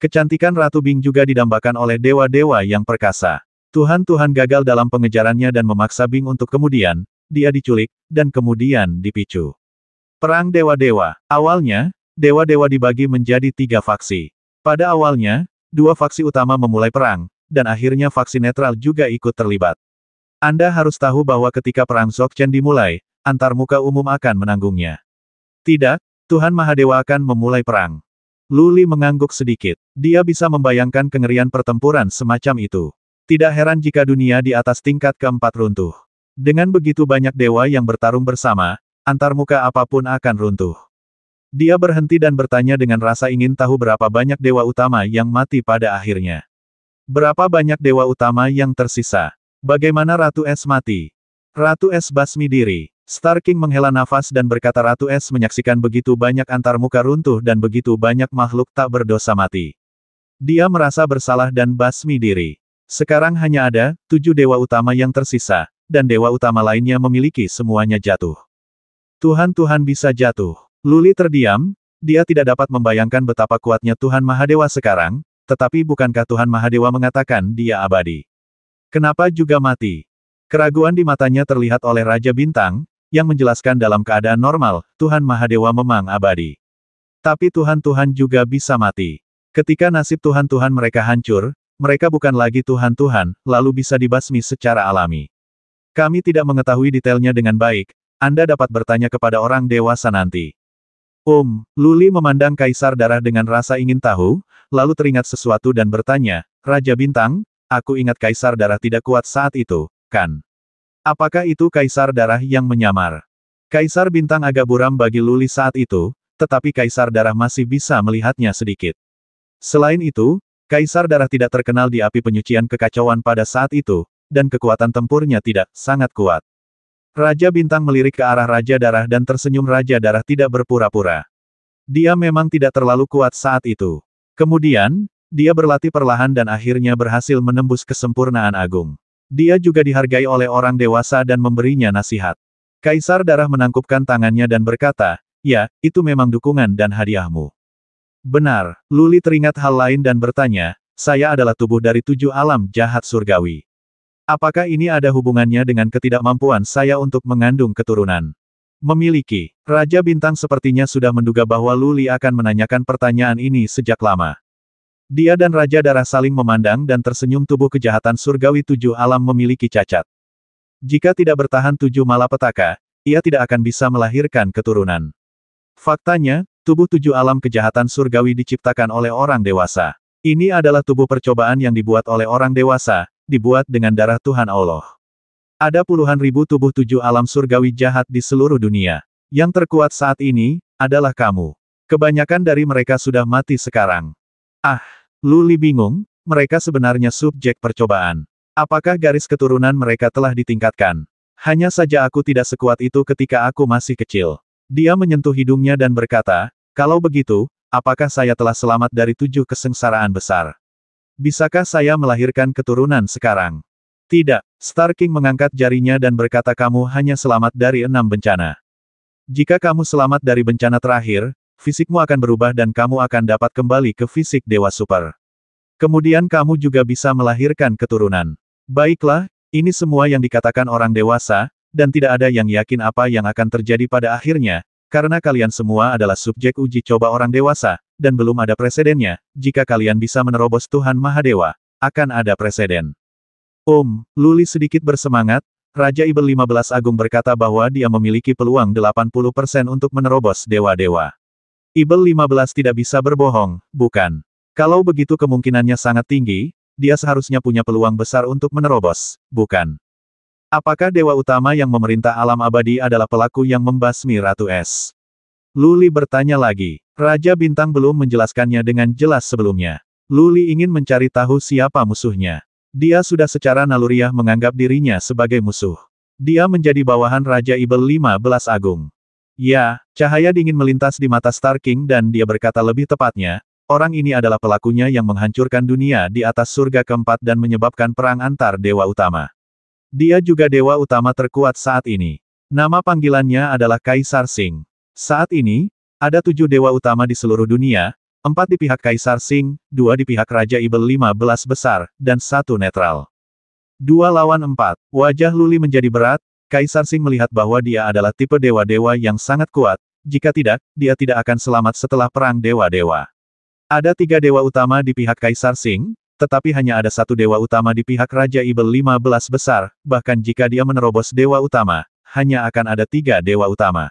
Kecantikan Ratu Bing juga didambakan oleh dewa-dewa yang perkasa. Tuhan-Tuhan gagal dalam pengejarannya dan memaksa Bing untuk kemudian, dia diculik, dan kemudian dipicu. Perang Dewa-Dewa Awalnya, Dewa-Dewa dibagi menjadi tiga faksi. Pada awalnya, dua faksi utama memulai perang, dan akhirnya faksi netral juga ikut terlibat. Anda harus tahu bahwa ketika perang Zogchen dimulai, antarmuka umum akan menanggungnya. Tidak, Tuhan Mahadewa akan memulai perang. Luli mengangguk sedikit. Dia bisa membayangkan kengerian pertempuran semacam itu. Tidak heran jika dunia di atas tingkat keempat runtuh. Dengan begitu banyak dewa yang bertarung bersama, antarmuka apapun akan runtuh. Dia berhenti dan bertanya dengan rasa ingin tahu berapa banyak dewa utama yang mati pada akhirnya. Berapa banyak dewa utama yang tersisa? Bagaimana Ratu Es mati? Ratu Es basmi diri. Starking menghela nafas dan berkata Ratu Es menyaksikan begitu banyak antarmuka runtuh dan begitu banyak makhluk tak berdosa mati. Dia merasa bersalah dan basmi diri. Sekarang hanya ada tujuh dewa utama yang tersisa, dan dewa utama lainnya memiliki semuanya jatuh. Tuhan-Tuhan bisa jatuh. Luli terdiam, dia tidak dapat membayangkan betapa kuatnya Tuhan Mahadewa sekarang, tetapi bukankah Tuhan Mahadewa mengatakan dia abadi? Kenapa juga mati? Keraguan di matanya terlihat oleh Raja Bintang, yang menjelaskan dalam keadaan normal, Tuhan Mahadewa memang abadi. Tapi Tuhan-Tuhan juga bisa mati. Ketika nasib Tuhan-Tuhan mereka hancur, mereka bukan lagi Tuhan-Tuhan, lalu bisa dibasmi secara alami. Kami tidak mengetahui detailnya dengan baik, Anda dapat bertanya kepada orang dewasa nanti. Um, Luli memandang Kaisar Darah dengan rasa ingin tahu, lalu teringat sesuatu dan bertanya, Raja Bintang, aku ingat Kaisar Darah tidak kuat saat itu, kan? Apakah itu kaisar darah yang menyamar? Kaisar bintang agak buram bagi Luli saat itu, tetapi kaisar darah masih bisa melihatnya sedikit. Selain itu, kaisar darah tidak terkenal di api penyucian kekacauan pada saat itu, dan kekuatan tempurnya tidak sangat kuat. Raja Bintang melirik ke arah Raja Darah dan tersenyum Raja Darah tidak berpura-pura. Dia memang tidak terlalu kuat saat itu. Kemudian, dia berlatih perlahan dan akhirnya berhasil menembus kesempurnaan agung. Dia juga dihargai oleh orang dewasa dan memberinya nasihat. Kaisar Darah menangkupkan tangannya dan berkata, Ya, itu memang dukungan dan hadiahmu. Benar, Luli teringat hal lain dan bertanya, saya adalah tubuh dari tujuh alam jahat surgawi. Apakah ini ada hubungannya dengan ketidakmampuan saya untuk mengandung keturunan? Memiliki, Raja Bintang sepertinya sudah menduga bahwa Luli akan menanyakan pertanyaan ini sejak lama. Dia dan Raja Darah saling memandang dan tersenyum tubuh kejahatan surgawi tujuh alam memiliki cacat. Jika tidak bertahan tujuh malapetaka, ia tidak akan bisa melahirkan keturunan. Faktanya, tubuh tujuh alam kejahatan surgawi diciptakan oleh orang dewasa. Ini adalah tubuh percobaan yang dibuat oleh orang dewasa, dibuat dengan darah Tuhan Allah. Ada puluhan ribu tubuh tujuh alam surgawi jahat di seluruh dunia. Yang terkuat saat ini, adalah kamu. Kebanyakan dari mereka sudah mati sekarang. Ah! Luli bingung, mereka sebenarnya subjek percobaan. Apakah garis keturunan mereka telah ditingkatkan? Hanya saja aku tidak sekuat itu ketika aku masih kecil. Dia menyentuh hidungnya dan berkata, kalau begitu, apakah saya telah selamat dari tujuh kesengsaraan besar? Bisakah saya melahirkan keturunan sekarang? Tidak, Star King mengangkat jarinya dan berkata kamu hanya selamat dari enam bencana. Jika kamu selamat dari bencana terakhir, fisikmu akan berubah dan kamu akan dapat kembali ke fisik Dewa Super. Kemudian kamu juga bisa melahirkan keturunan. Baiklah, ini semua yang dikatakan orang dewasa, dan tidak ada yang yakin apa yang akan terjadi pada akhirnya, karena kalian semua adalah subjek uji coba orang dewasa, dan belum ada presidennya, jika kalian bisa menerobos Tuhan Mahadewa, akan ada presiden. Om, Luli sedikit bersemangat, Raja Ibel 15 Agung berkata bahwa dia memiliki peluang 80% untuk menerobos dewa-dewa. Ibel 15 tidak bisa berbohong, bukan? Kalau begitu kemungkinannya sangat tinggi, dia seharusnya punya peluang besar untuk menerobos, bukan? Apakah dewa utama yang memerintah alam abadi adalah pelaku yang membasmi Ratu Es? Luli bertanya lagi. Raja Bintang belum menjelaskannya dengan jelas sebelumnya. Luli ingin mencari tahu siapa musuhnya. Dia sudah secara naluriah menganggap dirinya sebagai musuh. Dia menjadi bawahan Raja Ibel 15 Agung. Ya, cahaya dingin melintas di mata Star King dan dia berkata lebih tepatnya, orang ini adalah pelakunya yang menghancurkan dunia di atas surga keempat dan menyebabkan perang antar dewa utama. Dia juga dewa utama terkuat saat ini. Nama panggilannya adalah Kaisar Sing. Saat ini, ada tujuh dewa utama di seluruh dunia, empat di pihak Kaisar Sing, dua di pihak Raja Ibel 15 besar, dan satu netral. Dua lawan empat, wajah Luli menjadi berat, Kaisar Sing melihat bahwa dia adalah tipe dewa-dewa yang sangat kuat, jika tidak, dia tidak akan selamat setelah perang dewa-dewa. Ada tiga dewa utama di pihak Kaisar Sing, tetapi hanya ada satu dewa utama di pihak Raja Ibel 15 besar, bahkan jika dia menerobos dewa utama, hanya akan ada tiga dewa utama.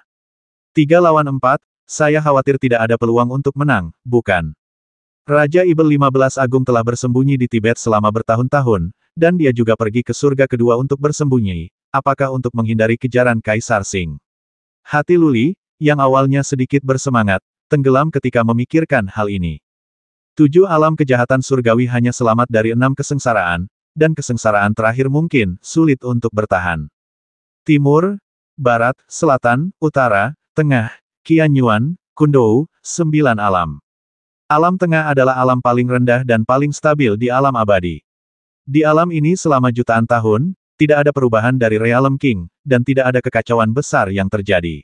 Tiga lawan empat, saya khawatir tidak ada peluang untuk menang, bukan? Raja Ibel 15 Agung telah bersembunyi di Tibet selama bertahun-tahun, dan dia juga pergi ke surga kedua untuk bersembunyi, apakah untuk menghindari kejaran Kaisar Sing. Hati Luli, yang awalnya sedikit bersemangat, tenggelam ketika memikirkan hal ini. Tujuh alam kejahatan surgawi hanya selamat dari enam kesengsaraan, dan kesengsaraan terakhir mungkin sulit untuk bertahan. Timur, Barat, Selatan, Utara, Tengah, Qianyuan, Kundou, sembilan alam. Alam tengah adalah alam paling rendah dan paling stabil di alam abadi. Di alam ini selama jutaan tahun, tidak ada perubahan dari Realm King, dan tidak ada kekacauan besar yang terjadi.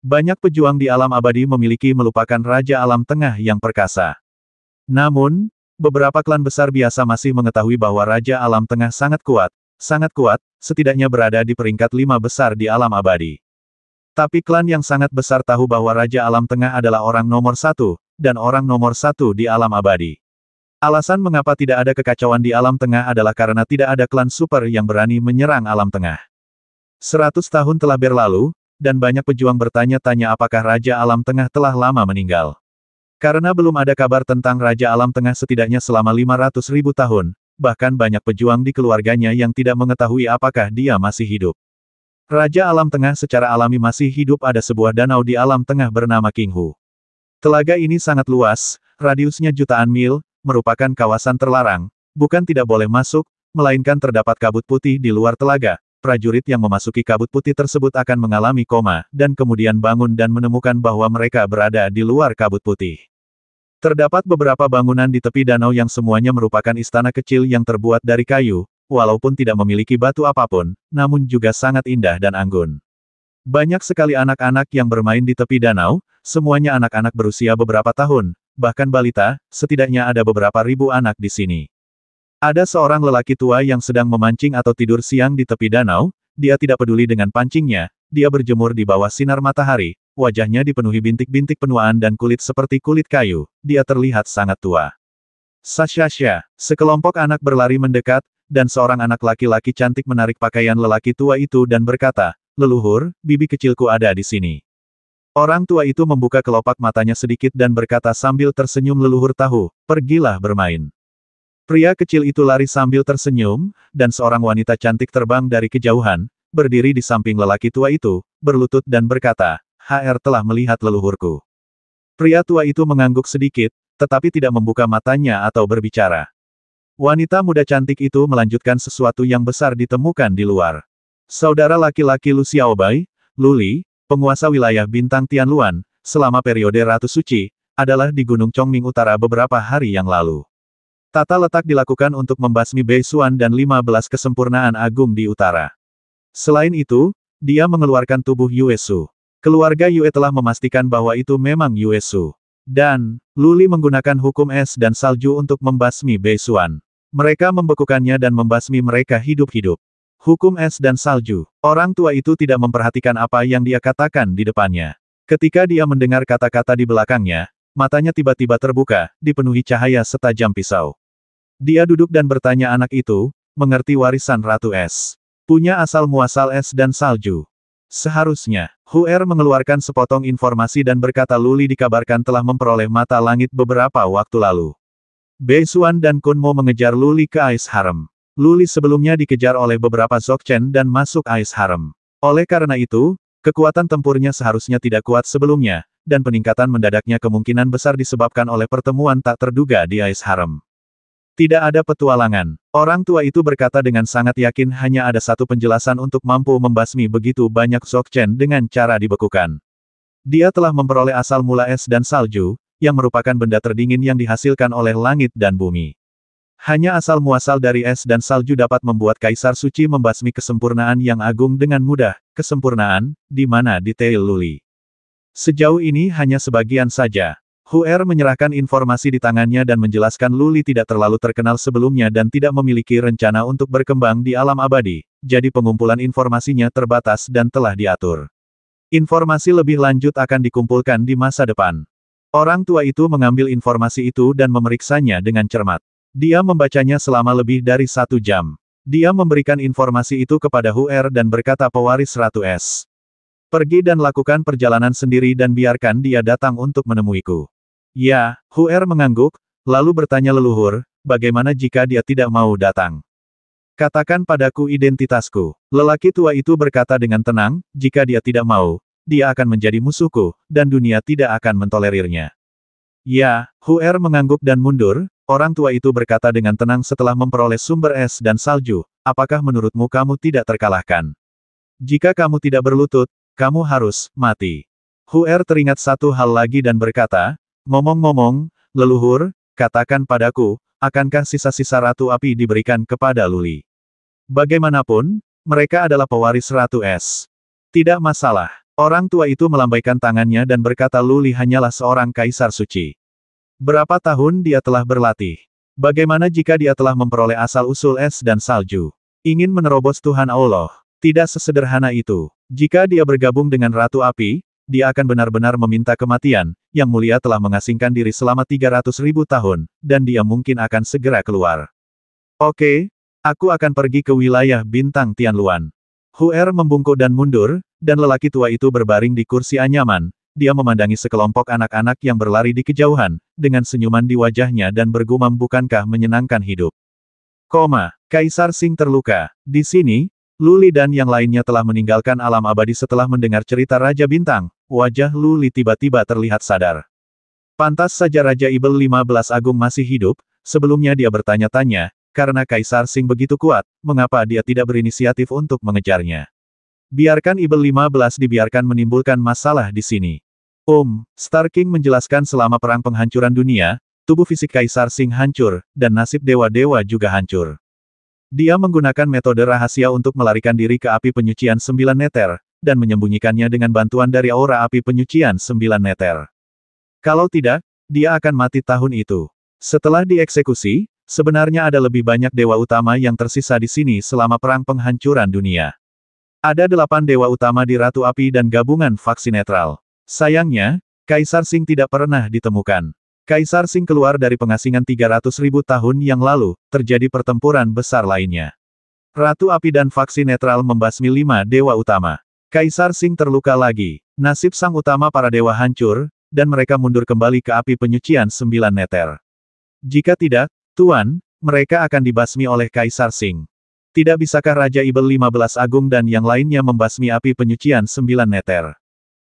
Banyak pejuang di alam abadi memiliki melupakan Raja Alam Tengah yang perkasa. Namun, beberapa klan besar biasa masih mengetahui bahwa Raja Alam Tengah sangat kuat, sangat kuat, setidaknya berada di peringkat lima besar di alam abadi. Tapi klan yang sangat besar tahu bahwa Raja Alam Tengah adalah orang nomor satu, dan orang nomor satu di alam abadi. Alasan mengapa tidak ada kekacauan di alam tengah adalah karena tidak ada klan super yang berani menyerang alam tengah. Seratus tahun telah berlalu, dan banyak pejuang bertanya-tanya apakah Raja Alam Tengah telah lama meninggal. Karena belum ada kabar tentang Raja Alam Tengah setidaknya selama 500 ribu tahun, bahkan banyak pejuang di keluarganya yang tidak mengetahui apakah dia masih hidup. Raja Alam Tengah secara alami masih hidup ada sebuah danau di Alam Tengah bernama Kinghu. Telaga ini sangat luas, radiusnya jutaan mil, merupakan kawasan terlarang, bukan tidak boleh masuk, melainkan terdapat kabut putih di luar telaga. Prajurit yang memasuki kabut putih tersebut akan mengalami koma, dan kemudian bangun dan menemukan bahwa mereka berada di luar kabut putih. Terdapat beberapa bangunan di tepi danau yang semuanya merupakan istana kecil yang terbuat dari kayu, walaupun tidak memiliki batu apapun, namun juga sangat indah dan anggun. Banyak sekali anak-anak yang bermain di tepi danau, semuanya anak-anak berusia beberapa tahun, bahkan balita, setidaknya ada beberapa ribu anak di sini. Ada seorang lelaki tua yang sedang memancing atau tidur siang di tepi danau, dia tidak peduli dengan pancingnya, dia berjemur di bawah sinar matahari, wajahnya dipenuhi bintik-bintik penuaan dan kulit seperti kulit kayu, dia terlihat sangat tua. Sasha, sekelompok anak berlari mendekat, dan seorang anak laki-laki cantik menarik pakaian lelaki tua itu dan berkata, leluhur, bibi kecilku ada di sini. Orang tua itu membuka kelopak matanya sedikit dan berkata sambil tersenyum leluhur tahu, pergilah bermain. Pria kecil itu lari sambil tersenyum, dan seorang wanita cantik terbang dari kejauhan, berdiri di samping lelaki tua itu, berlutut dan berkata, HR telah melihat leluhurku. Pria tua itu mengangguk sedikit, tetapi tidak membuka matanya atau berbicara. Wanita muda cantik itu melanjutkan sesuatu yang besar ditemukan di luar. Saudara laki-laki Lu Xiaobai, Luli, penguasa wilayah Bintang Tianluan, selama periode Ratu Suci, adalah di Gunung Chongming Utara beberapa hari yang lalu. Tata letak dilakukan untuk membasmi Bei Xuan dan 15 kesempurnaan agung di utara. Selain itu, dia mengeluarkan tubuh Yue Su. Keluarga Yue telah memastikan bahwa itu memang Yue Su. Dan, Luli menggunakan hukum es dan salju untuk membasmi Bei Xuan. Mereka membekukannya dan membasmi mereka hidup-hidup. Hukum es dan salju. Orang tua itu tidak memperhatikan apa yang dia katakan di depannya. Ketika dia mendengar kata-kata di belakangnya, matanya tiba-tiba terbuka, dipenuhi cahaya setajam pisau. Dia duduk dan bertanya anak itu, mengerti warisan Ratu Es. Punya asal-muasal es dan salju. Seharusnya, Huer mengeluarkan sepotong informasi dan berkata Luli dikabarkan telah memperoleh mata langit beberapa waktu lalu. Bei Beisuan dan Kunmo mengejar Luli ke Ais Harem. Luli sebelumnya dikejar oleh beberapa Zokchen dan masuk Ais Harem. Oleh karena itu, kekuatan tempurnya seharusnya tidak kuat sebelumnya, dan peningkatan mendadaknya kemungkinan besar disebabkan oleh pertemuan tak terduga di Ais Harem. Tidak ada petualangan. Orang tua itu berkata dengan sangat yakin hanya ada satu penjelasan untuk mampu membasmi begitu banyak Zokchen dengan cara dibekukan. Dia telah memperoleh asal mula es dan salju, yang merupakan benda terdingin yang dihasilkan oleh langit dan bumi. Hanya asal muasal dari es dan salju dapat membuat Kaisar Suci membasmi kesempurnaan yang agung dengan mudah, kesempurnaan, di mana detail Luli. Sejauh ini hanya sebagian saja. Huer menyerahkan informasi di tangannya dan menjelaskan Luli tidak terlalu terkenal sebelumnya dan tidak memiliki rencana untuk berkembang di alam abadi, jadi pengumpulan informasinya terbatas dan telah diatur. Informasi lebih lanjut akan dikumpulkan di masa depan. Orang tua itu mengambil informasi itu dan memeriksanya dengan cermat. Dia membacanya selama lebih dari satu jam. Dia memberikan informasi itu kepada Huer dan berkata pewaris Ratu Es. Pergi dan lakukan perjalanan sendiri dan biarkan dia datang untuk menemuiku. Ya, Huer mengangguk, lalu bertanya leluhur, bagaimana jika dia tidak mau datang? Katakan padaku identitasku. Lelaki tua itu berkata dengan tenang, jika dia tidak mau, dia akan menjadi musuhku, dan dunia tidak akan mentolerirnya. Ya, Huer mengangguk dan mundur, Orang tua itu berkata dengan tenang setelah memperoleh sumber es dan salju, apakah menurutmu kamu tidak terkalahkan? Jika kamu tidak berlutut, kamu harus mati. Huer teringat satu hal lagi dan berkata, ngomong-ngomong, leluhur, katakan padaku, akankah sisa-sisa Ratu Api diberikan kepada Luli? Bagaimanapun, mereka adalah pewaris Ratu Es. Tidak masalah. Orang tua itu melambaikan tangannya dan berkata Luli hanyalah seorang kaisar suci. Berapa tahun dia telah berlatih? Bagaimana jika dia telah memperoleh asal-usul es dan salju? Ingin menerobos Tuhan Allah? Tidak sesederhana itu. Jika dia bergabung dengan Ratu Api, dia akan benar-benar meminta kematian, yang mulia telah mengasingkan diri selama 300 ribu tahun, dan dia mungkin akan segera keluar. Oke, aku akan pergi ke wilayah bintang Tianluan. Huer membungkuk dan mundur, dan lelaki tua itu berbaring di kursi anyaman, dia memandangi sekelompok anak-anak yang berlari di kejauhan, dengan senyuman di wajahnya dan bergumam bukankah menyenangkan hidup. Koma, Kaisar Sing terluka. Di sini, Luli dan yang lainnya telah meninggalkan alam abadi setelah mendengar cerita Raja Bintang, wajah Luli tiba-tiba terlihat sadar. Pantas saja Raja Ibel 15 Agung masih hidup, sebelumnya dia bertanya-tanya, karena Kaisar Sing begitu kuat, mengapa dia tidak berinisiatif untuk mengejarnya. Biarkan Ibel 15 dibiarkan menimbulkan masalah di sini. Om, Star King menjelaskan selama perang penghancuran dunia, tubuh fisik Kaisar Sing hancur, dan nasib dewa-dewa juga hancur. Dia menggunakan metode rahasia untuk melarikan diri ke api penyucian sembilan neter, dan menyembunyikannya dengan bantuan dari aura api penyucian sembilan neter. Kalau tidak, dia akan mati tahun itu. Setelah dieksekusi, sebenarnya ada lebih banyak dewa utama yang tersisa di sini selama perang penghancuran dunia. Ada delapan dewa utama di Ratu Api dan gabungan vaksin netral. Sayangnya, Kaisar Sing tidak pernah ditemukan. Kaisar Sing keluar dari pengasingan 300 ribu tahun yang lalu, terjadi pertempuran besar lainnya. Ratu Api dan Faksi Netral membasmi lima dewa utama. Kaisar Sing terluka lagi, nasib sang utama para dewa hancur, dan mereka mundur kembali ke api penyucian sembilan neter. Jika tidak, Tuan, mereka akan dibasmi oleh Kaisar Sing. Tidak bisakah Raja Ibel 15 Agung dan yang lainnya membasmi api penyucian sembilan neter?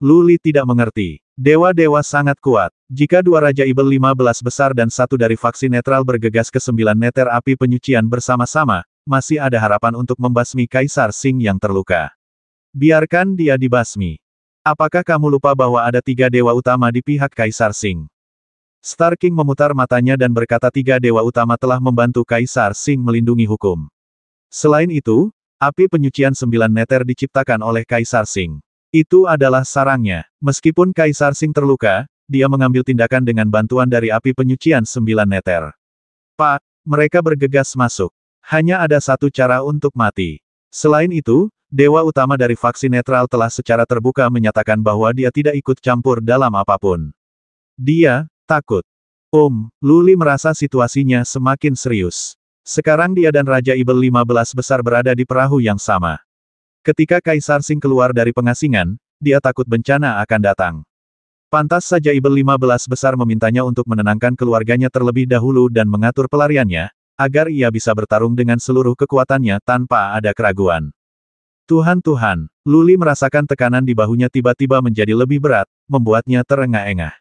Luli tidak mengerti. Dewa-dewa sangat kuat. Jika dua Raja Ibel 15 besar dan satu dari faksi netral bergegas ke sembilan neter api penyucian bersama-sama, masih ada harapan untuk membasmi Kaisar Sing yang terluka. Biarkan dia dibasmi. Apakah kamu lupa bahwa ada tiga dewa utama di pihak Kaisar Sing? Star King memutar matanya dan berkata tiga dewa utama telah membantu Kaisar Sing melindungi hukum. Selain itu, api penyucian sembilan neter diciptakan oleh Kaisar Sing. Itu adalah sarangnya. Meskipun Kaisar Sing terluka, dia mengambil tindakan dengan bantuan dari api penyucian sembilan neter. Pak, mereka bergegas masuk. Hanya ada satu cara untuk mati. Selain itu, Dewa Utama dari faksi netral telah secara terbuka menyatakan bahwa dia tidak ikut campur dalam apapun. Dia, takut. Om, Luli merasa situasinya semakin serius. Sekarang dia dan Raja Ibel 15 besar berada di perahu yang sama. Ketika Kaisar Sing keluar dari pengasingan, dia takut bencana akan datang. Pantas saja Ibel 15 besar memintanya untuk menenangkan keluarganya terlebih dahulu dan mengatur pelariannya, agar ia bisa bertarung dengan seluruh kekuatannya tanpa ada keraguan. Tuhan Tuhan, Luli merasakan tekanan di bahunya tiba-tiba menjadi lebih berat, membuatnya terengah-engah.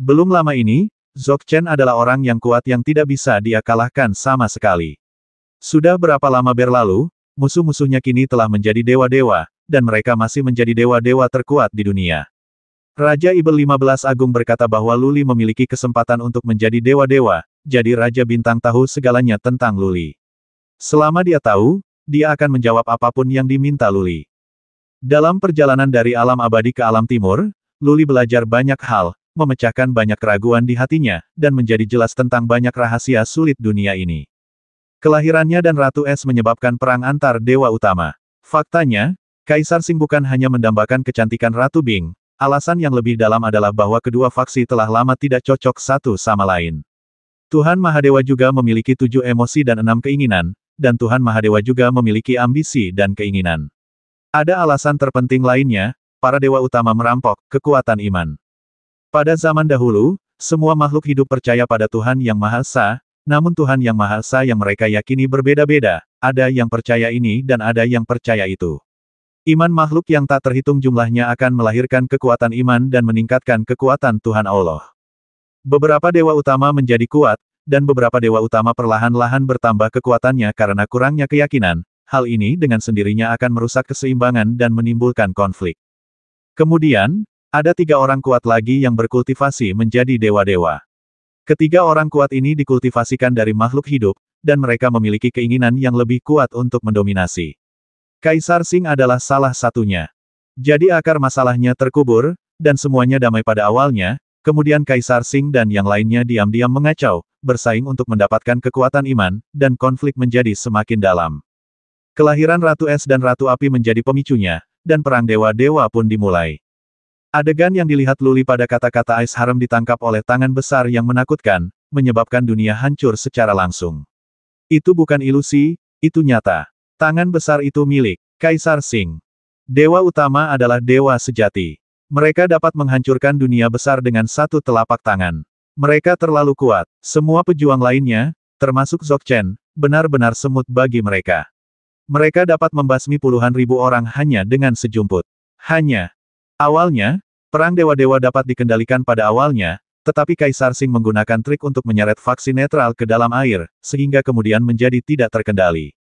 Belum lama ini, Chen adalah orang yang kuat yang tidak bisa dia kalahkan sama sekali. Sudah berapa lama berlalu, musuh-musuhnya kini telah menjadi dewa-dewa, dan mereka masih menjadi dewa-dewa terkuat di dunia. Raja Ibel 15 Agung berkata bahwa Luli memiliki kesempatan untuk menjadi dewa-dewa, jadi Raja Bintang tahu segalanya tentang Luli. Selama dia tahu, dia akan menjawab apapun yang diminta Luli. Dalam perjalanan dari alam abadi ke alam timur, Luli belajar banyak hal, memecahkan banyak keraguan di hatinya, dan menjadi jelas tentang banyak rahasia sulit dunia ini. Kelahirannya dan Ratu Es menyebabkan perang antar dewa utama. Faktanya, Kaisar Sing bukan hanya mendambakan kecantikan Ratu Bing, alasan yang lebih dalam adalah bahwa kedua faksi telah lama tidak cocok satu sama lain. Tuhan Mahadewa juga memiliki tujuh emosi dan enam keinginan, dan Tuhan Mahadewa juga memiliki ambisi dan keinginan. Ada alasan terpenting lainnya, para dewa utama merampok kekuatan iman. Pada zaman dahulu, semua makhluk hidup percaya pada Tuhan Yang Maha Esa, namun Tuhan Yang Maha Esa yang mereka yakini berbeda-beda, ada yang percaya ini dan ada yang percaya itu. Iman makhluk yang tak terhitung jumlahnya akan melahirkan kekuatan iman dan meningkatkan kekuatan Tuhan Allah. Beberapa dewa utama menjadi kuat, dan beberapa dewa utama perlahan-lahan bertambah kekuatannya karena kurangnya keyakinan, hal ini dengan sendirinya akan merusak keseimbangan dan menimbulkan konflik. Kemudian, ada tiga orang kuat lagi yang berkultivasi menjadi dewa-dewa. Ketiga orang kuat ini dikultivasikan dari makhluk hidup, dan mereka memiliki keinginan yang lebih kuat untuk mendominasi. Kaisar Sing adalah salah satunya. Jadi akar masalahnya terkubur, dan semuanya damai pada awalnya, kemudian Kaisar Sing dan yang lainnya diam-diam mengacau, bersaing untuk mendapatkan kekuatan iman, dan konflik menjadi semakin dalam. Kelahiran Ratu Es dan Ratu Api menjadi pemicunya, dan Perang Dewa-Dewa pun dimulai. Adegan yang dilihat Luli pada kata-kata Ais Harem ditangkap oleh tangan besar yang menakutkan, menyebabkan dunia hancur secara langsung. Itu bukan ilusi, itu nyata. Tangan besar itu milik Kaisar Sing. Dewa utama adalah dewa sejati. Mereka dapat menghancurkan dunia besar dengan satu telapak tangan. Mereka terlalu kuat. Semua pejuang lainnya, termasuk Zokchen, benar-benar semut bagi mereka. Mereka dapat membasmi puluhan ribu orang hanya dengan sejumput. Hanya, Awalnya, perang dewa-dewa dapat dikendalikan pada awalnya, tetapi Kaisar Sing menggunakan trik untuk menyeret vaksin netral ke dalam air, sehingga kemudian menjadi tidak terkendali.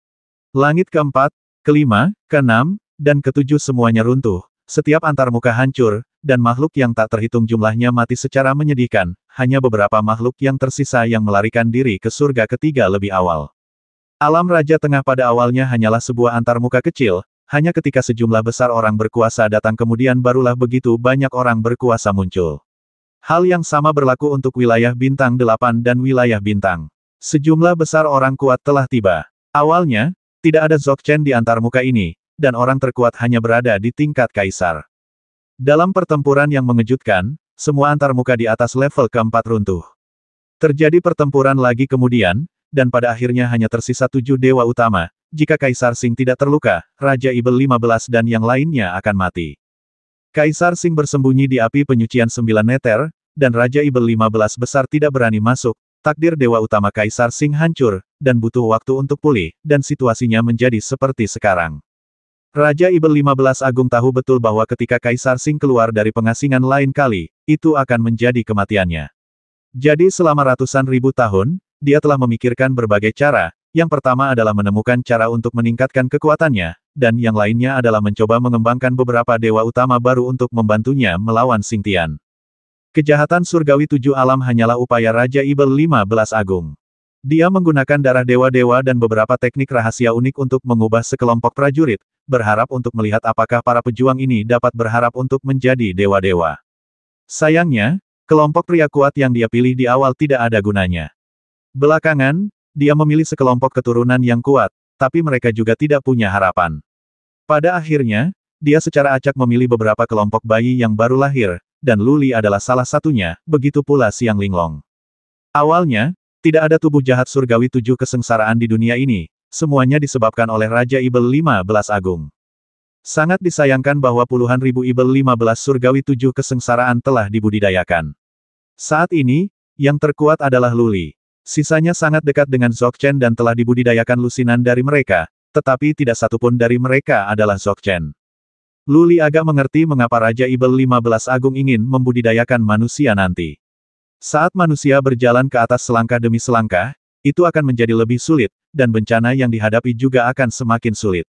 Langit keempat, kelima, keenam, dan ketujuh semuanya runtuh, setiap antarmuka hancur, dan makhluk yang tak terhitung jumlahnya mati secara menyedihkan, hanya beberapa makhluk yang tersisa yang melarikan diri ke surga ketiga lebih awal. Alam Raja Tengah pada awalnya hanyalah sebuah antarmuka kecil, hanya ketika sejumlah besar orang berkuasa datang kemudian barulah begitu banyak orang berkuasa muncul. Hal yang sama berlaku untuk wilayah bintang 8 dan wilayah bintang. Sejumlah besar orang kuat telah tiba. Awalnya, tidak ada Zokchen di antar muka ini, dan orang terkuat hanya berada di tingkat kaisar. Dalam pertempuran yang mengejutkan, semua antar muka di atas level keempat runtuh. Terjadi pertempuran lagi kemudian, dan pada akhirnya hanya tersisa tujuh dewa utama. Jika Kaisar Sing tidak terluka, Raja Ibel 15 dan yang lainnya akan mati. Kaisar Sing bersembunyi di api penyucian sembilan meter, dan Raja Ibel 15 besar tidak berani masuk, takdir dewa utama Kaisar Sing hancur, dan butuh waktu untuk pulih, dan situasinya menjadi seperti sekarang. Raja Ibel 15 Agung tahu betul bahwa ketika Kaisar Sing keluar dari pengasingan lain kali, itu akan menjadi kematiannya. Jadi selama ratusan ribu tahun, dia telah memikirkan berbagai cara, yang pertama adalah menemukan cara untuk meningkatkan kekuatannya, dan yang lainnya adalah mencoba mengembangkan beberapa dewa utama baru untuk membantunya melawan Singtian. Kejahatan surgawi tujuh alam hanyalah upaya Raja Ibel 15 Agung. Dia menggunakan darah dewa-dewa dan beberapa teknik rahasia unik untuk mengubah sekelompok prajurit, berharap untuk melihat apakah para pejuang ini dapat berharap untuk menjadi dewa-dewa. Sayangnya, kelompok pria kuat yang dia pilih di awal tidak ada gunanya. Belakangan, dia memilih sekelompok keturunan yang kuat, tapi mereka juga tidak punya harapan. Pada akhirnya, dia secara acak memilih beberapa kelompok bayi yang baru lahir, dan Luli adalah salah satunya, begitu pula Siang Linglong. Awalnya, tidak ada tubuh jahat surgawi tujuh kesengsaraan di dunia ini, semuanya disebabkan oleh Raja Ibel 15 Agung. Sangat disayangkan bahwa puluhan ribu Ibel 15 surgawi tujuh kesengsaraan telah dibudidayakan. Saat ini, yang terkuat adalah Luli. Sisanya sangat dekat dengan Zokchen dan telah dibudidayakan lusinan dari mereka, tetapi tidak satupun dari mereka adalah Zokchen. Luli agak mengerti mengapa Raja Ibel 15 Agung ingin membudidayakan manusia nanti. Saat manusia berjalan ke atas selangkah demi selangkah, itu akan menjadi lebih sulit, dan bencana yang dihadapi juga akan semakin sulit.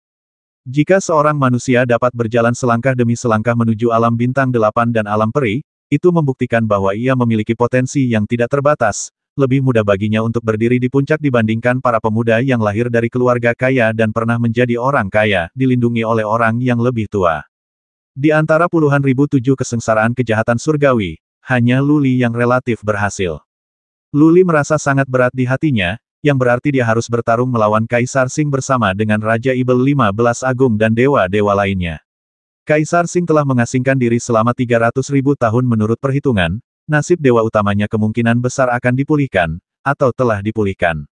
Jika seorang manusia dapat berjalan selangkah demi selangkah menuju alam bintang delapan dan alam peri, itu membuktikan bahwa ia memiliki potensi yang tidak terbatas, lebih mudah baginya untuk berdiri di puncak dibandingkan para pemuda yang lahir dari keluarga kaya dan pernah menjadi orang kaya, dilindungi oleh orang yang lebih tua. Di antara puluhan ribu tujuh kesengsaraan kejahatan surgawi, hanya Luli yang relatif berhasil. Luli merasa sangat berat di hatinya, yang berarti dia harus bertarung melawan Kaisar Sing bersama dengan Raja Ibel 15 Agung dan dewa-dewa lainnya. Kaisar Sing telah mengasingkan diri selama 300 ribu tahun menurut perhitungan, nasib dewa utamanya kemungkinan besar akan dipulihkan, atau telah dipulihkan.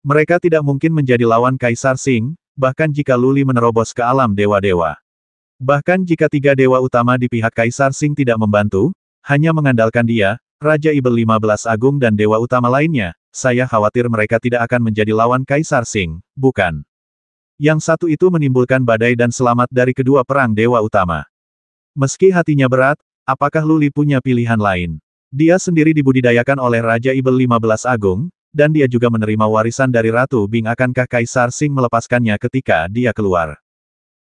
Mereka tidak mungkin menjadi lawan Kaisar Sing, bahkan jika Luli menerobos ke alam dewa-dewa. Bahkan jika tiga dewa utama di pihak Kaisar Sing tidak membantu, hanya mengandalkan dia, Raja Ibel 15 Agung dan dewa utama lainnya, saya khawatir mereka tidak akan menjadi lawan Kaisar Sing, bukan. Yang satu itu menimbulkan badai dan selamat dari kedua perang dewa utama. Meski hatinya berat, Apakah Luli punya pilihan lain? Dia sendiri dibudidayakan oleh Raja Ibel 15 Agung, dan dia juga menerima warisan dari Ratu Bing akankah Kaisar Sing melepaskannya ketika dia keluar.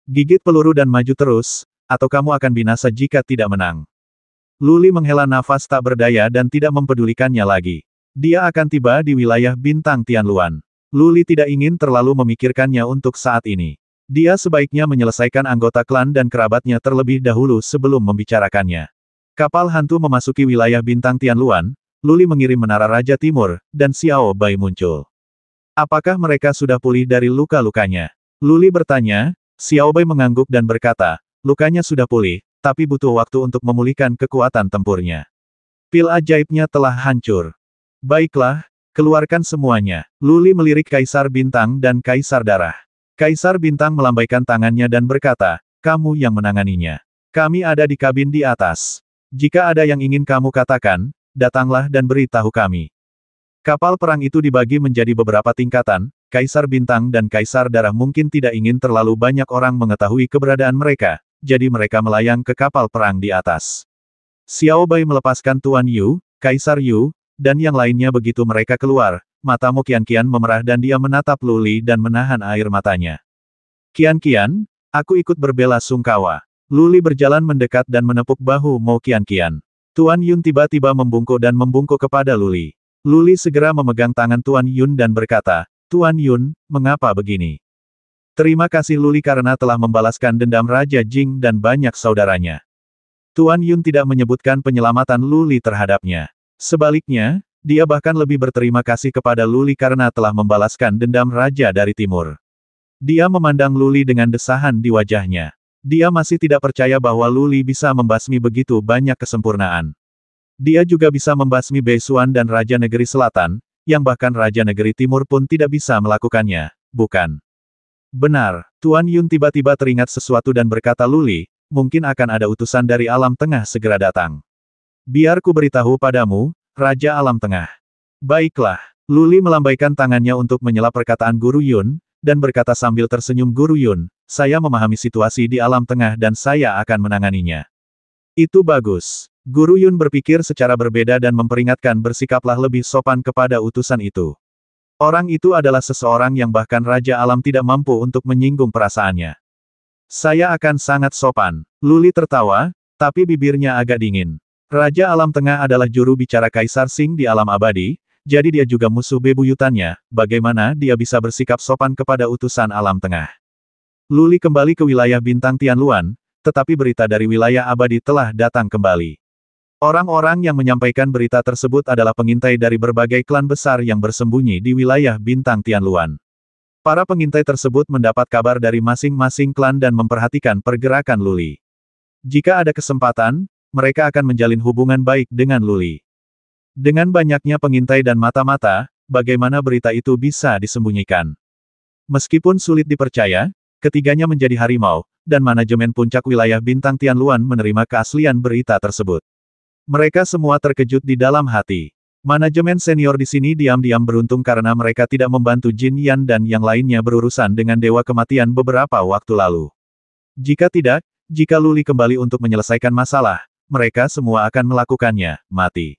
Gigit peluru dan maju terus, atau kamu akan binasa jika tidak menang. Luli menghela nafas tak berdaya dan tidak mempedulikannya lagi. Dia akan tiba di wilayah bintang Tianluan. Luli tidak ingin terlalu memikirkannya untuk saat ini. Dia sebaiknya menyelesaikan anggota klan dan kerabatnya terlebih dahulu sebelum membicarakannya. Kapal hantu memasuki wilayah bintang Tianluan, Luli mengirim Menara Raja Timur, dan Xiao Bai muncul. Apakah mereka sudah pulih dari luka-lukanya? Luli bertanya, Xiao Bai mengangguk dan berkata, lukanya sudah pulih, tapi butuh waktu untuk memulihkan kekuatan tempurnya. Pil ajaibnya telah hancur. Baiklah, keluarkan semuanya. Luli melirik Kaisar Bintang dan Kaisar Darah. Kaisar Bintang melambaikan tangannya dan berkata, kamu yang menanganinya. Kami ada di kabin di atas. Jika ada yang ingin kamu katakan, datanglah dan beritahu kami. Kapal perang itu dibagi menjadi beberapa tingkatan, Kaisar Bintang dan Kaisar Darah mungkin tidak ingin terlalu banyak orang mengetahui keberadaan mereka, jadi mereka melayang ke kapal perang di atas. Xiao Bai melepaskan Tuan Yu, Kaisar Yu, dan yang lainnya begitu mereka keluar, matamu kian-kian memerah dan dia menatap Luli dan menahan air matanya. Kian-kian, aku ikut berbela sungkawa. Luli berjalan mendekat dan menepuk bahu Mo Kian-kian. Tuan Yun tiba-tiba membungkuk dan membungkuk kepada Luli. Luli segera memegang tangan Tuan Yun dan berkata, Tuan Yun, mengapa begini? Terima kasih Luli karena telah membalaskan dendam Raja Jing dan banyak saudaranya. Tuan Yun tidak menyebutkan penyelamatan Luli terhadapnya. Sebaliknya, dia bahkan lebih berterima kasih kepada Luli karena telah membalaskan dendam Raja dari Timur. Dia memandang Luli dengan desahan di wajahnya. Dia masih tidak percaya bahwa Luli bisa membasmi begitu banyak kesempurnaan. Dia juga bisa membasmi Beisuan dan Raja Negeri Selatan, yang bahkan Raja Negeri Timur pun tidak bisa melakukannya, bukan? Benar, Tuan Yun tiba-tiba teringat sesuatu dan berkata Luli, mungkin akan ada utusan dari alam tengah segera datang. Biar ku beritahu padamu, Raja Alam Tengah. Baiklah, Luli melambaikan tangannya untuk menyela perkataan Guru Yun, dan berkata sambil tersenyum Guru Yun, saya memahami situasi di Alam Tengah dan saya akan menanganinya. Itu bagus. Guru Yun berpikir secara berbeda dan memperingatkan bersikaplah lebih sopan kepada utusan itu. Orang itu adalah seseorang yang bahkan Raja Alam tidak mampu untuk menyinggung perasaannya. Saya akan sangat sopan. Luli tertawa, tapi bibirnya agak dingin. Raja Alam Tengah adalah juru bicara Kaisar Sing di alam abadi, jadi dia juga musuh bebuyutannya, bagaimana dia bisa bersikap sopan kepada utusan alam tengah. Luli kembali ke wilayah bintang Tianluan, tetapi berita dari wilayah abadi telah datang kembali. Orang-orang yang menyampaikan berita tersebut adalah pengintai dari berbagai klan besar yang bersembunyi di wilayah bintang Tianluan. Para pengintai tersebut mendapat kabar dari masing-masing klan dan memperhatikan pergerakan Luli. Jika ada kesempatan, mereka akan menjalin hubungan baik dengan Luli. Dengan banyaknya pengintai dan mata-mata, bagaimana berita itu bisa disembunyikan? Meskipun sulit dipercaya, ketiganya menjadi harimau, dan manajemen puncak wilayah bintang Tianluan menerima keaslian berita tersebut. Mereka semua terkejut di dalam hati. Manajemen senior di sini diam-diam beruntung karena mereka tidak membantu Jin Yan dan yang lainnya berurusan dengan Dewa Kematian beberapa waktu lalu. Jika tidak, jika Luli kembali untuk menyelesaikan masalah, mereka semua akan melakukannya, mati.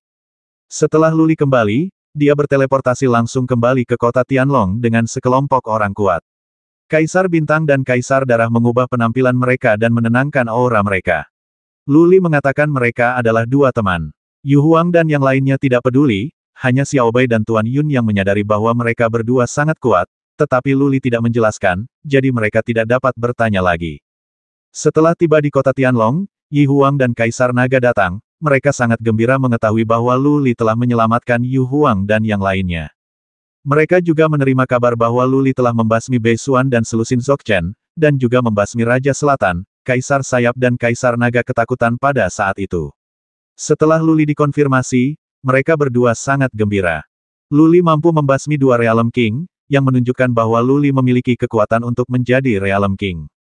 Setelah Luli kembali, dia berteleportasi langsung kembali ke kota Tianlong dengan sekelompok orang kuat. Kaisar Bintang dan Kaisar Darah mengubah penampilan mereka dan menenangkan aura mereka. Luli mengatakan mereka adalah dua teman. Yu Huang dan yang lainnya tidak peduli, hanya Xiao Xiaobai dan Tuan Yun yang menyadari bahwa mereka berdua sangat kuat, tetapi Luli tidak menjelaskan, jadi mereka tidak dapat bertanya lagi. Setelah tiba di kota Tianlong, Yi Huang dan Kaisar Naga datang, mereka sangat gembira mengetahui bahwa Luli telah menyelamatkan Yu Huang dan yang lainnya. Mereka juga menerima kabar bahwa Luli telah membasmi Bei Xuan dan Selusin Zokchen, dan juga membasmi Raja Selatan, Kaisar Sayap dan Kaisar Naga ketakutan pada saat itu. Setelah Luli dikonfirmasi, mereka berdua sangat gembira. Luli mampu membasmi dua Realm King, yang menunjukkan bahwa Luli memiliki kekuatan untuk menjadi Realm King.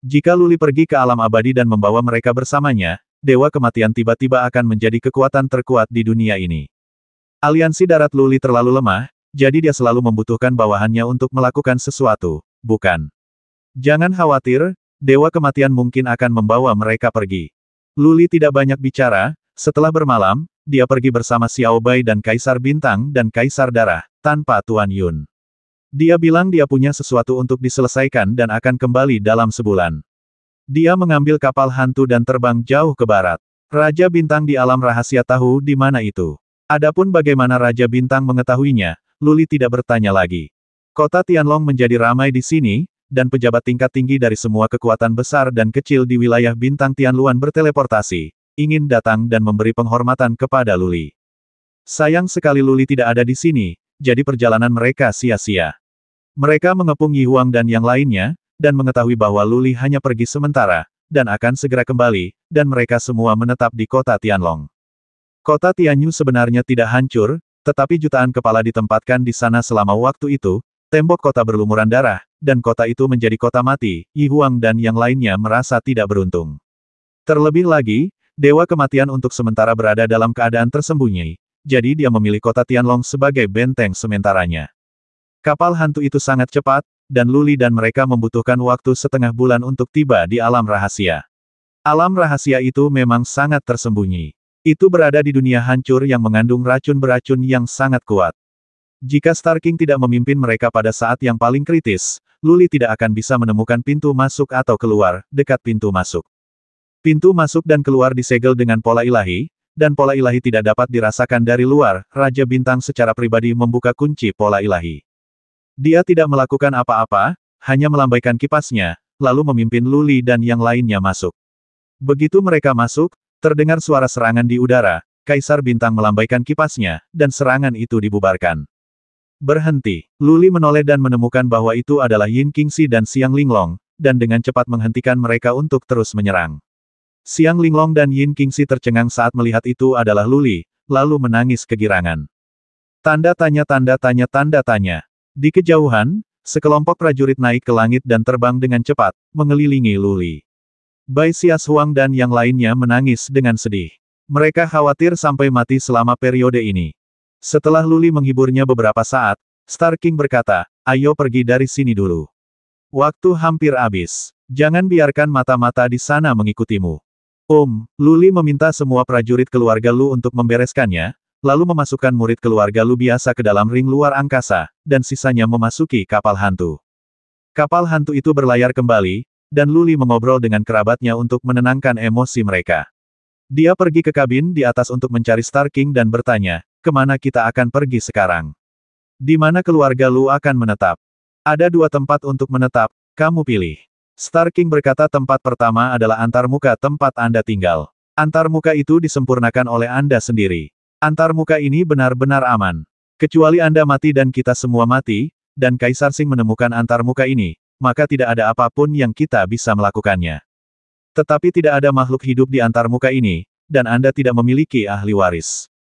Jika Luli pergi ke alam abadi dan membawa mereka bersamanya, Dewa Kematian tiba-tiba akan menjadi kekuatan terkuat di dunia ini. Aliansi Darat Luli terlalu lemah, jadi dia selalu membutuhkan bawahannya untuk melakukan sesuatu, bukan? Jangan khawatir, Dewa Kematian mungkin akan membawa mereka pergi. Luli tidak banyak bicara, setelah bermalam, dia pergi bersama Xiao Bai dan Kaisar Bintang dan Kaisar Darah, tanpa Tuan Yun. Dia bilang dia punya sesuatu untuk diselesaikan dan akan kembali dalam sebulan. Dia mengambil kapal hantu dan terbang jauh ke barat. Raja Bintang di alam rahasia tahu di mana itu. Adapun bagaimana Raja Bintang mengetahuinya, Luli tidak bertanya lagi. Kota Tianlong menjadi ramai di sini, dan pejabat tingkat tinggi dari semua kekuatan besar dan kecil di wilayah bintang Tianluan berteleportasi, ingin datang dan memberi penghormatan kepada Luli. Sayang sekali Luli tidak ada di sini, jadi perjalanan mereka sia-sia. Mereka mengepung Yi Huang dan yang lainnya, dan mengetahui bahwa Luli hanya pergi sementara, dan akan segera kembali, dan mereka semua menetap di kota Tianlong. Kota Tianyu sebenarnya tidak hancur, tetapi jutaan kepala ditempatkan di sana selama waktu itu, tembok kota berlumuran darah, dan kota itu menjadi kota mati, Yi Huang dan yang lainnya merasa tidak beruntung. Terlebih lagi, Dewa Kematian untuk sementara berada dalam keadaan tersembunyi, jadi dia memilih kota Tianlong sebagai benteng sementaranya. Kapal hantu itu sangat cepat, dan Luli dan mereka membutuhkan waktu setengah bulan untuk tiba di alam rahasia. Alam rahasia itu memang sangat tersembunyi. Itu berada di dunia hancur yang mengandung racun beracun yang sangat kuat. Jika Starking tidak memimpin mereka pada saat yang paling kritis, Luli tidak akan bisa menemukan pintu masuk atau keluar, dekat pintu masuk. Pintu masuk dan keluar disegel dengan pola ilahi, dan pola ilahi tidak dapat dirasakan dari luar, Raja Bintang secara pribadi membuka kunci pola ilahi. Dia tidak melakukan apa-apa, hanya melambaikan kipasnya, lalu memimpin Luli dan yang lainnya masuk. Begitu mereka masuk, terdengar suara serangan di udara, Kaisar Bintang melambaikan kipasnya, dan serangan itu dibubarkan. Berhenti, Luli menoleh dan menemukan bahwa itu adalah Yin Kingsi dan Xiang Linglong, dan dengan cepat menghentikan mereka untuk terus menyerang. Xiang Linglong dan Yin Kingsi tercengang saat melihat itu adalah Luli, lalu menangis kegirangan. Tanda tanya tanda tanya tanda tanya. Di kejauhan, sekelompok prajurit naik ke langit dan terbang dengan cepat, mengelilingi Luli. Bai Xias Huang dan yang lainnya menangis dengan sedih. Mereka khawatir sampai mati selama periode ini. Setelah Luli menghiburnya beberapa saat, Star King berkata, ayo pergi dari sini dulu. Waktu hampir habis. Jangan biarkan mata-mata di sana mengikutimu. Om, um, Luli meminta semua prajurit keluarga Lu untuk membereskannya, lalu memasukkan murid keluarga Lu biasa ke dalam ring luar angkasa, dan sisanya memasuki kapal hantu. Kapal hantu itu berlayar kembali, dan Luli mengobrol dengan kerabatnya untuk menenangkan emosi mereka. Dia pergi ke kabin di atas untuk mencari Star King dan bertanya, kemana kita akan pergi sekarang? Di mana keluarga Lu akan menetap? Ada dua tempat untuk menetap, kamu pilih. Star King berkata tempat pertama adalah antarmuka tempat Anda tinggal. Antarmuka itu disempurnakan oleh Anda sendiri. Antar muka ini benar-benar aman. Kecuali Anda mati dan kita semua mati, dan Kaisar Sing menemukan antar muka ini, maka tidak ada apapun yang kita bisa melakukannya. Tetapi tidak ada makhluk hidup di antar muka ini, dan Anda tidak memiliki ahli waris.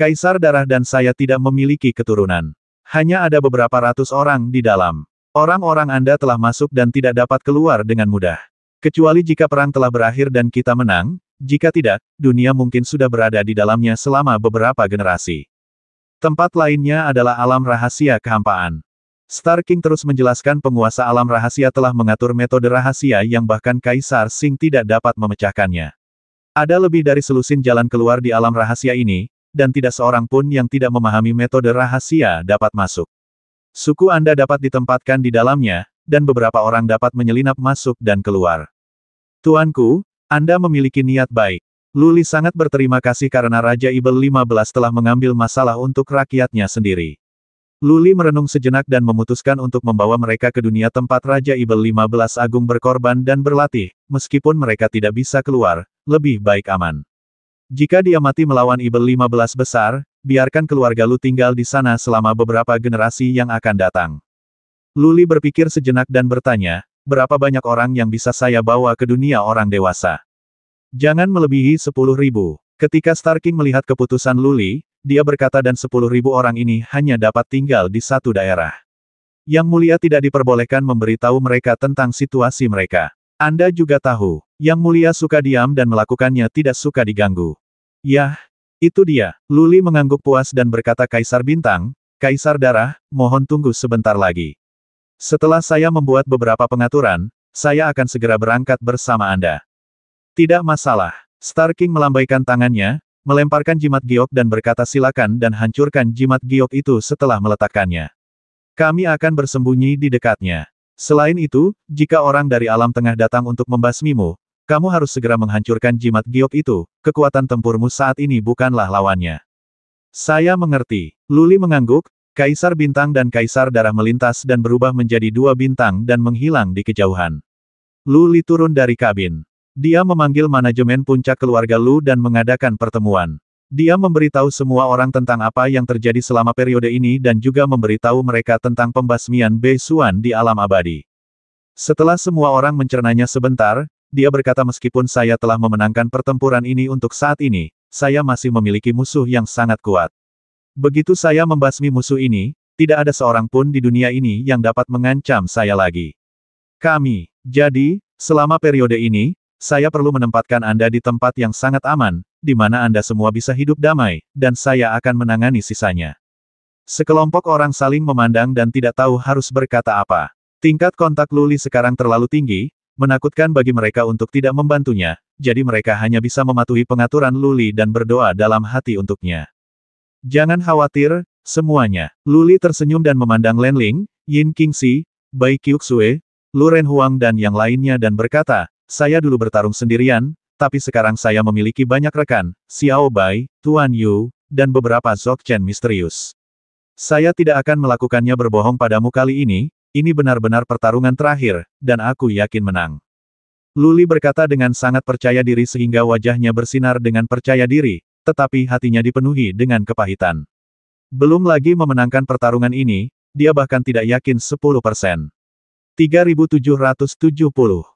Kaisar Darah dan saya tidak memiliki keturunan. Hanya ada beberapa ratus orang di dalam. Orang-orang Anda telah masuk dan tidak dapat keluar dengan mudah. Kecuali jika perang telah berakhir dan kita menang, jika tidak, dunia mungkin sudah berada di dalamnya selama beberapa generasi. Tempat lainnya adalah alam rahasia kehampaan. Star King terus menjelaskan penguasa alam rahasia telah mengatur metode rahasia yang bahkan Kaisar Sing tidak dapat memecahkannya. Ada lebih dari selusin jalan keluar di alam rahasia ini, dan tidak seorang pun yang tidak memahami metode rahasia dapat masuk. Suku Anda dapat ditempatkan di dalamnya, dan beberapa orang dapat menyelinap masuk dan keluar. Tuanku, anda memiliki niat baik. Luli sangat berterima kasih karena Raja Ibel 15 telah mengambil masalah untuk rakyatnya sendiri. Luli merenung sejenak dan memutuskan untuk membawa mereka ke dunia tempat Raja Ibel 15 Agung berkorban dan berlatih, meskipun mereka tidak bisa keluar, lebih baik aman. Jika dia mati melawan Ibel 15 besar, biarkan keluarga Lu tinggal di sana selama beberapa generasi yang akan datang. Luli berpikir sejenak dan bertanya, berapa banyak orang yang bisa saya bawa ke dunia orang dewasa? Jangan melebihi sepuluh ribu. Ketika Starking melihat keputusan Luli, dia berkata dan sepuluh ribu orang ini hanya dapat tinggal di satu daerah. Yang mulia tidak diperbolehkan memberitahu mereka tentang situasi mereka. Anda juga tahu, yang mulia suka diam dan melakukannya tidak suka diganggu. Yah, itu dia. Luli mengangguk puas dan berkata Kaisar Bintang, Kaisar Darah, mohon tunggu sebentar lagi. Setelah saya membuat beberapa pengaturan, saya akan segera berangkat bersama Anda. Tidak masalah. Star King melambaikan tangannya, melemparkan jimat giok dan berkata silakan dan hancurkan jimat giok itu setelah meletakkannya. Kami akan bersembunyi di dekatnya. Selain itu, jika orang dari alam tengah datang untuk membasmimu, kamu harus segera menghancurkan jimat giok itu, kekuatan tempurmu saat ini bukanlah lawannya. Saya mengerti. Luli mengangguk, Kaisar Bintang dan Kaisar Darah melintas dan berubah menjadi dua bintang dan menghilang di kejauhan. Lu Li turun dari kabin. Dia memanggil manajemen puncak keluarga Lu dan mengadakan pertemuan. Dia memberitahu semua orang tentang apa yang terjadi selama periode ini dan juga memberitahu mereka tentang pembasmian Bei Xuan di alam abadi. Setelah semua orang mencernanya sebentar, dia berkata meskipun saya telah memenangkan pertempuran ini untuk saat ini, saya masih memiliki musuh yang sangat kuat. Begitu saya membasmi musuh ini, tidak ada seorang pun di dunia ini yang dapat mengancam saya lagi. Kami. Jadi, selama periode ini, saya perlu menempatkan Anda di tempat yang sangat aman, di mana Anda semua bisa hidup damai, dan saya akan menangani sisanya. Sekelompok orang saling memandang dan tidak tahu harus berkata apa. Tingkat kontak Luli sekarang terlalu tinggi, menakutkan bagi mereka untuk tidak membantunya, jadi mereka hanya bisa mematuhi pengaturan Luli dan berdoa dalam hati untuknya. Jangan khawatir, semuanya. Luli tersenyum dan memandang Lenling, Yin Qingxi, Bai Qiuxue, Lu Renhuang dan yang lainnya dan berkata, saya dulu bertarung sendirian, tapi sekarang saya memiliki banyak rekan, Xiao Bai, Tuan Yu, dan beberapa Chen misterius. Saya tidak akan melakukannya berbohong padamu kali ini, ini benar-benar pertarungan terakhir, dan aku yakin menang. Luli berkata dengan sangat percaya diri sehingga wajahnya bersinar dengan percaya diri, tetapi hatinya dipenuhi dengan kepahitan. Belum lagi memenangkan pertarungan ini, dia bahkan tidak yakin 10 persen. 3770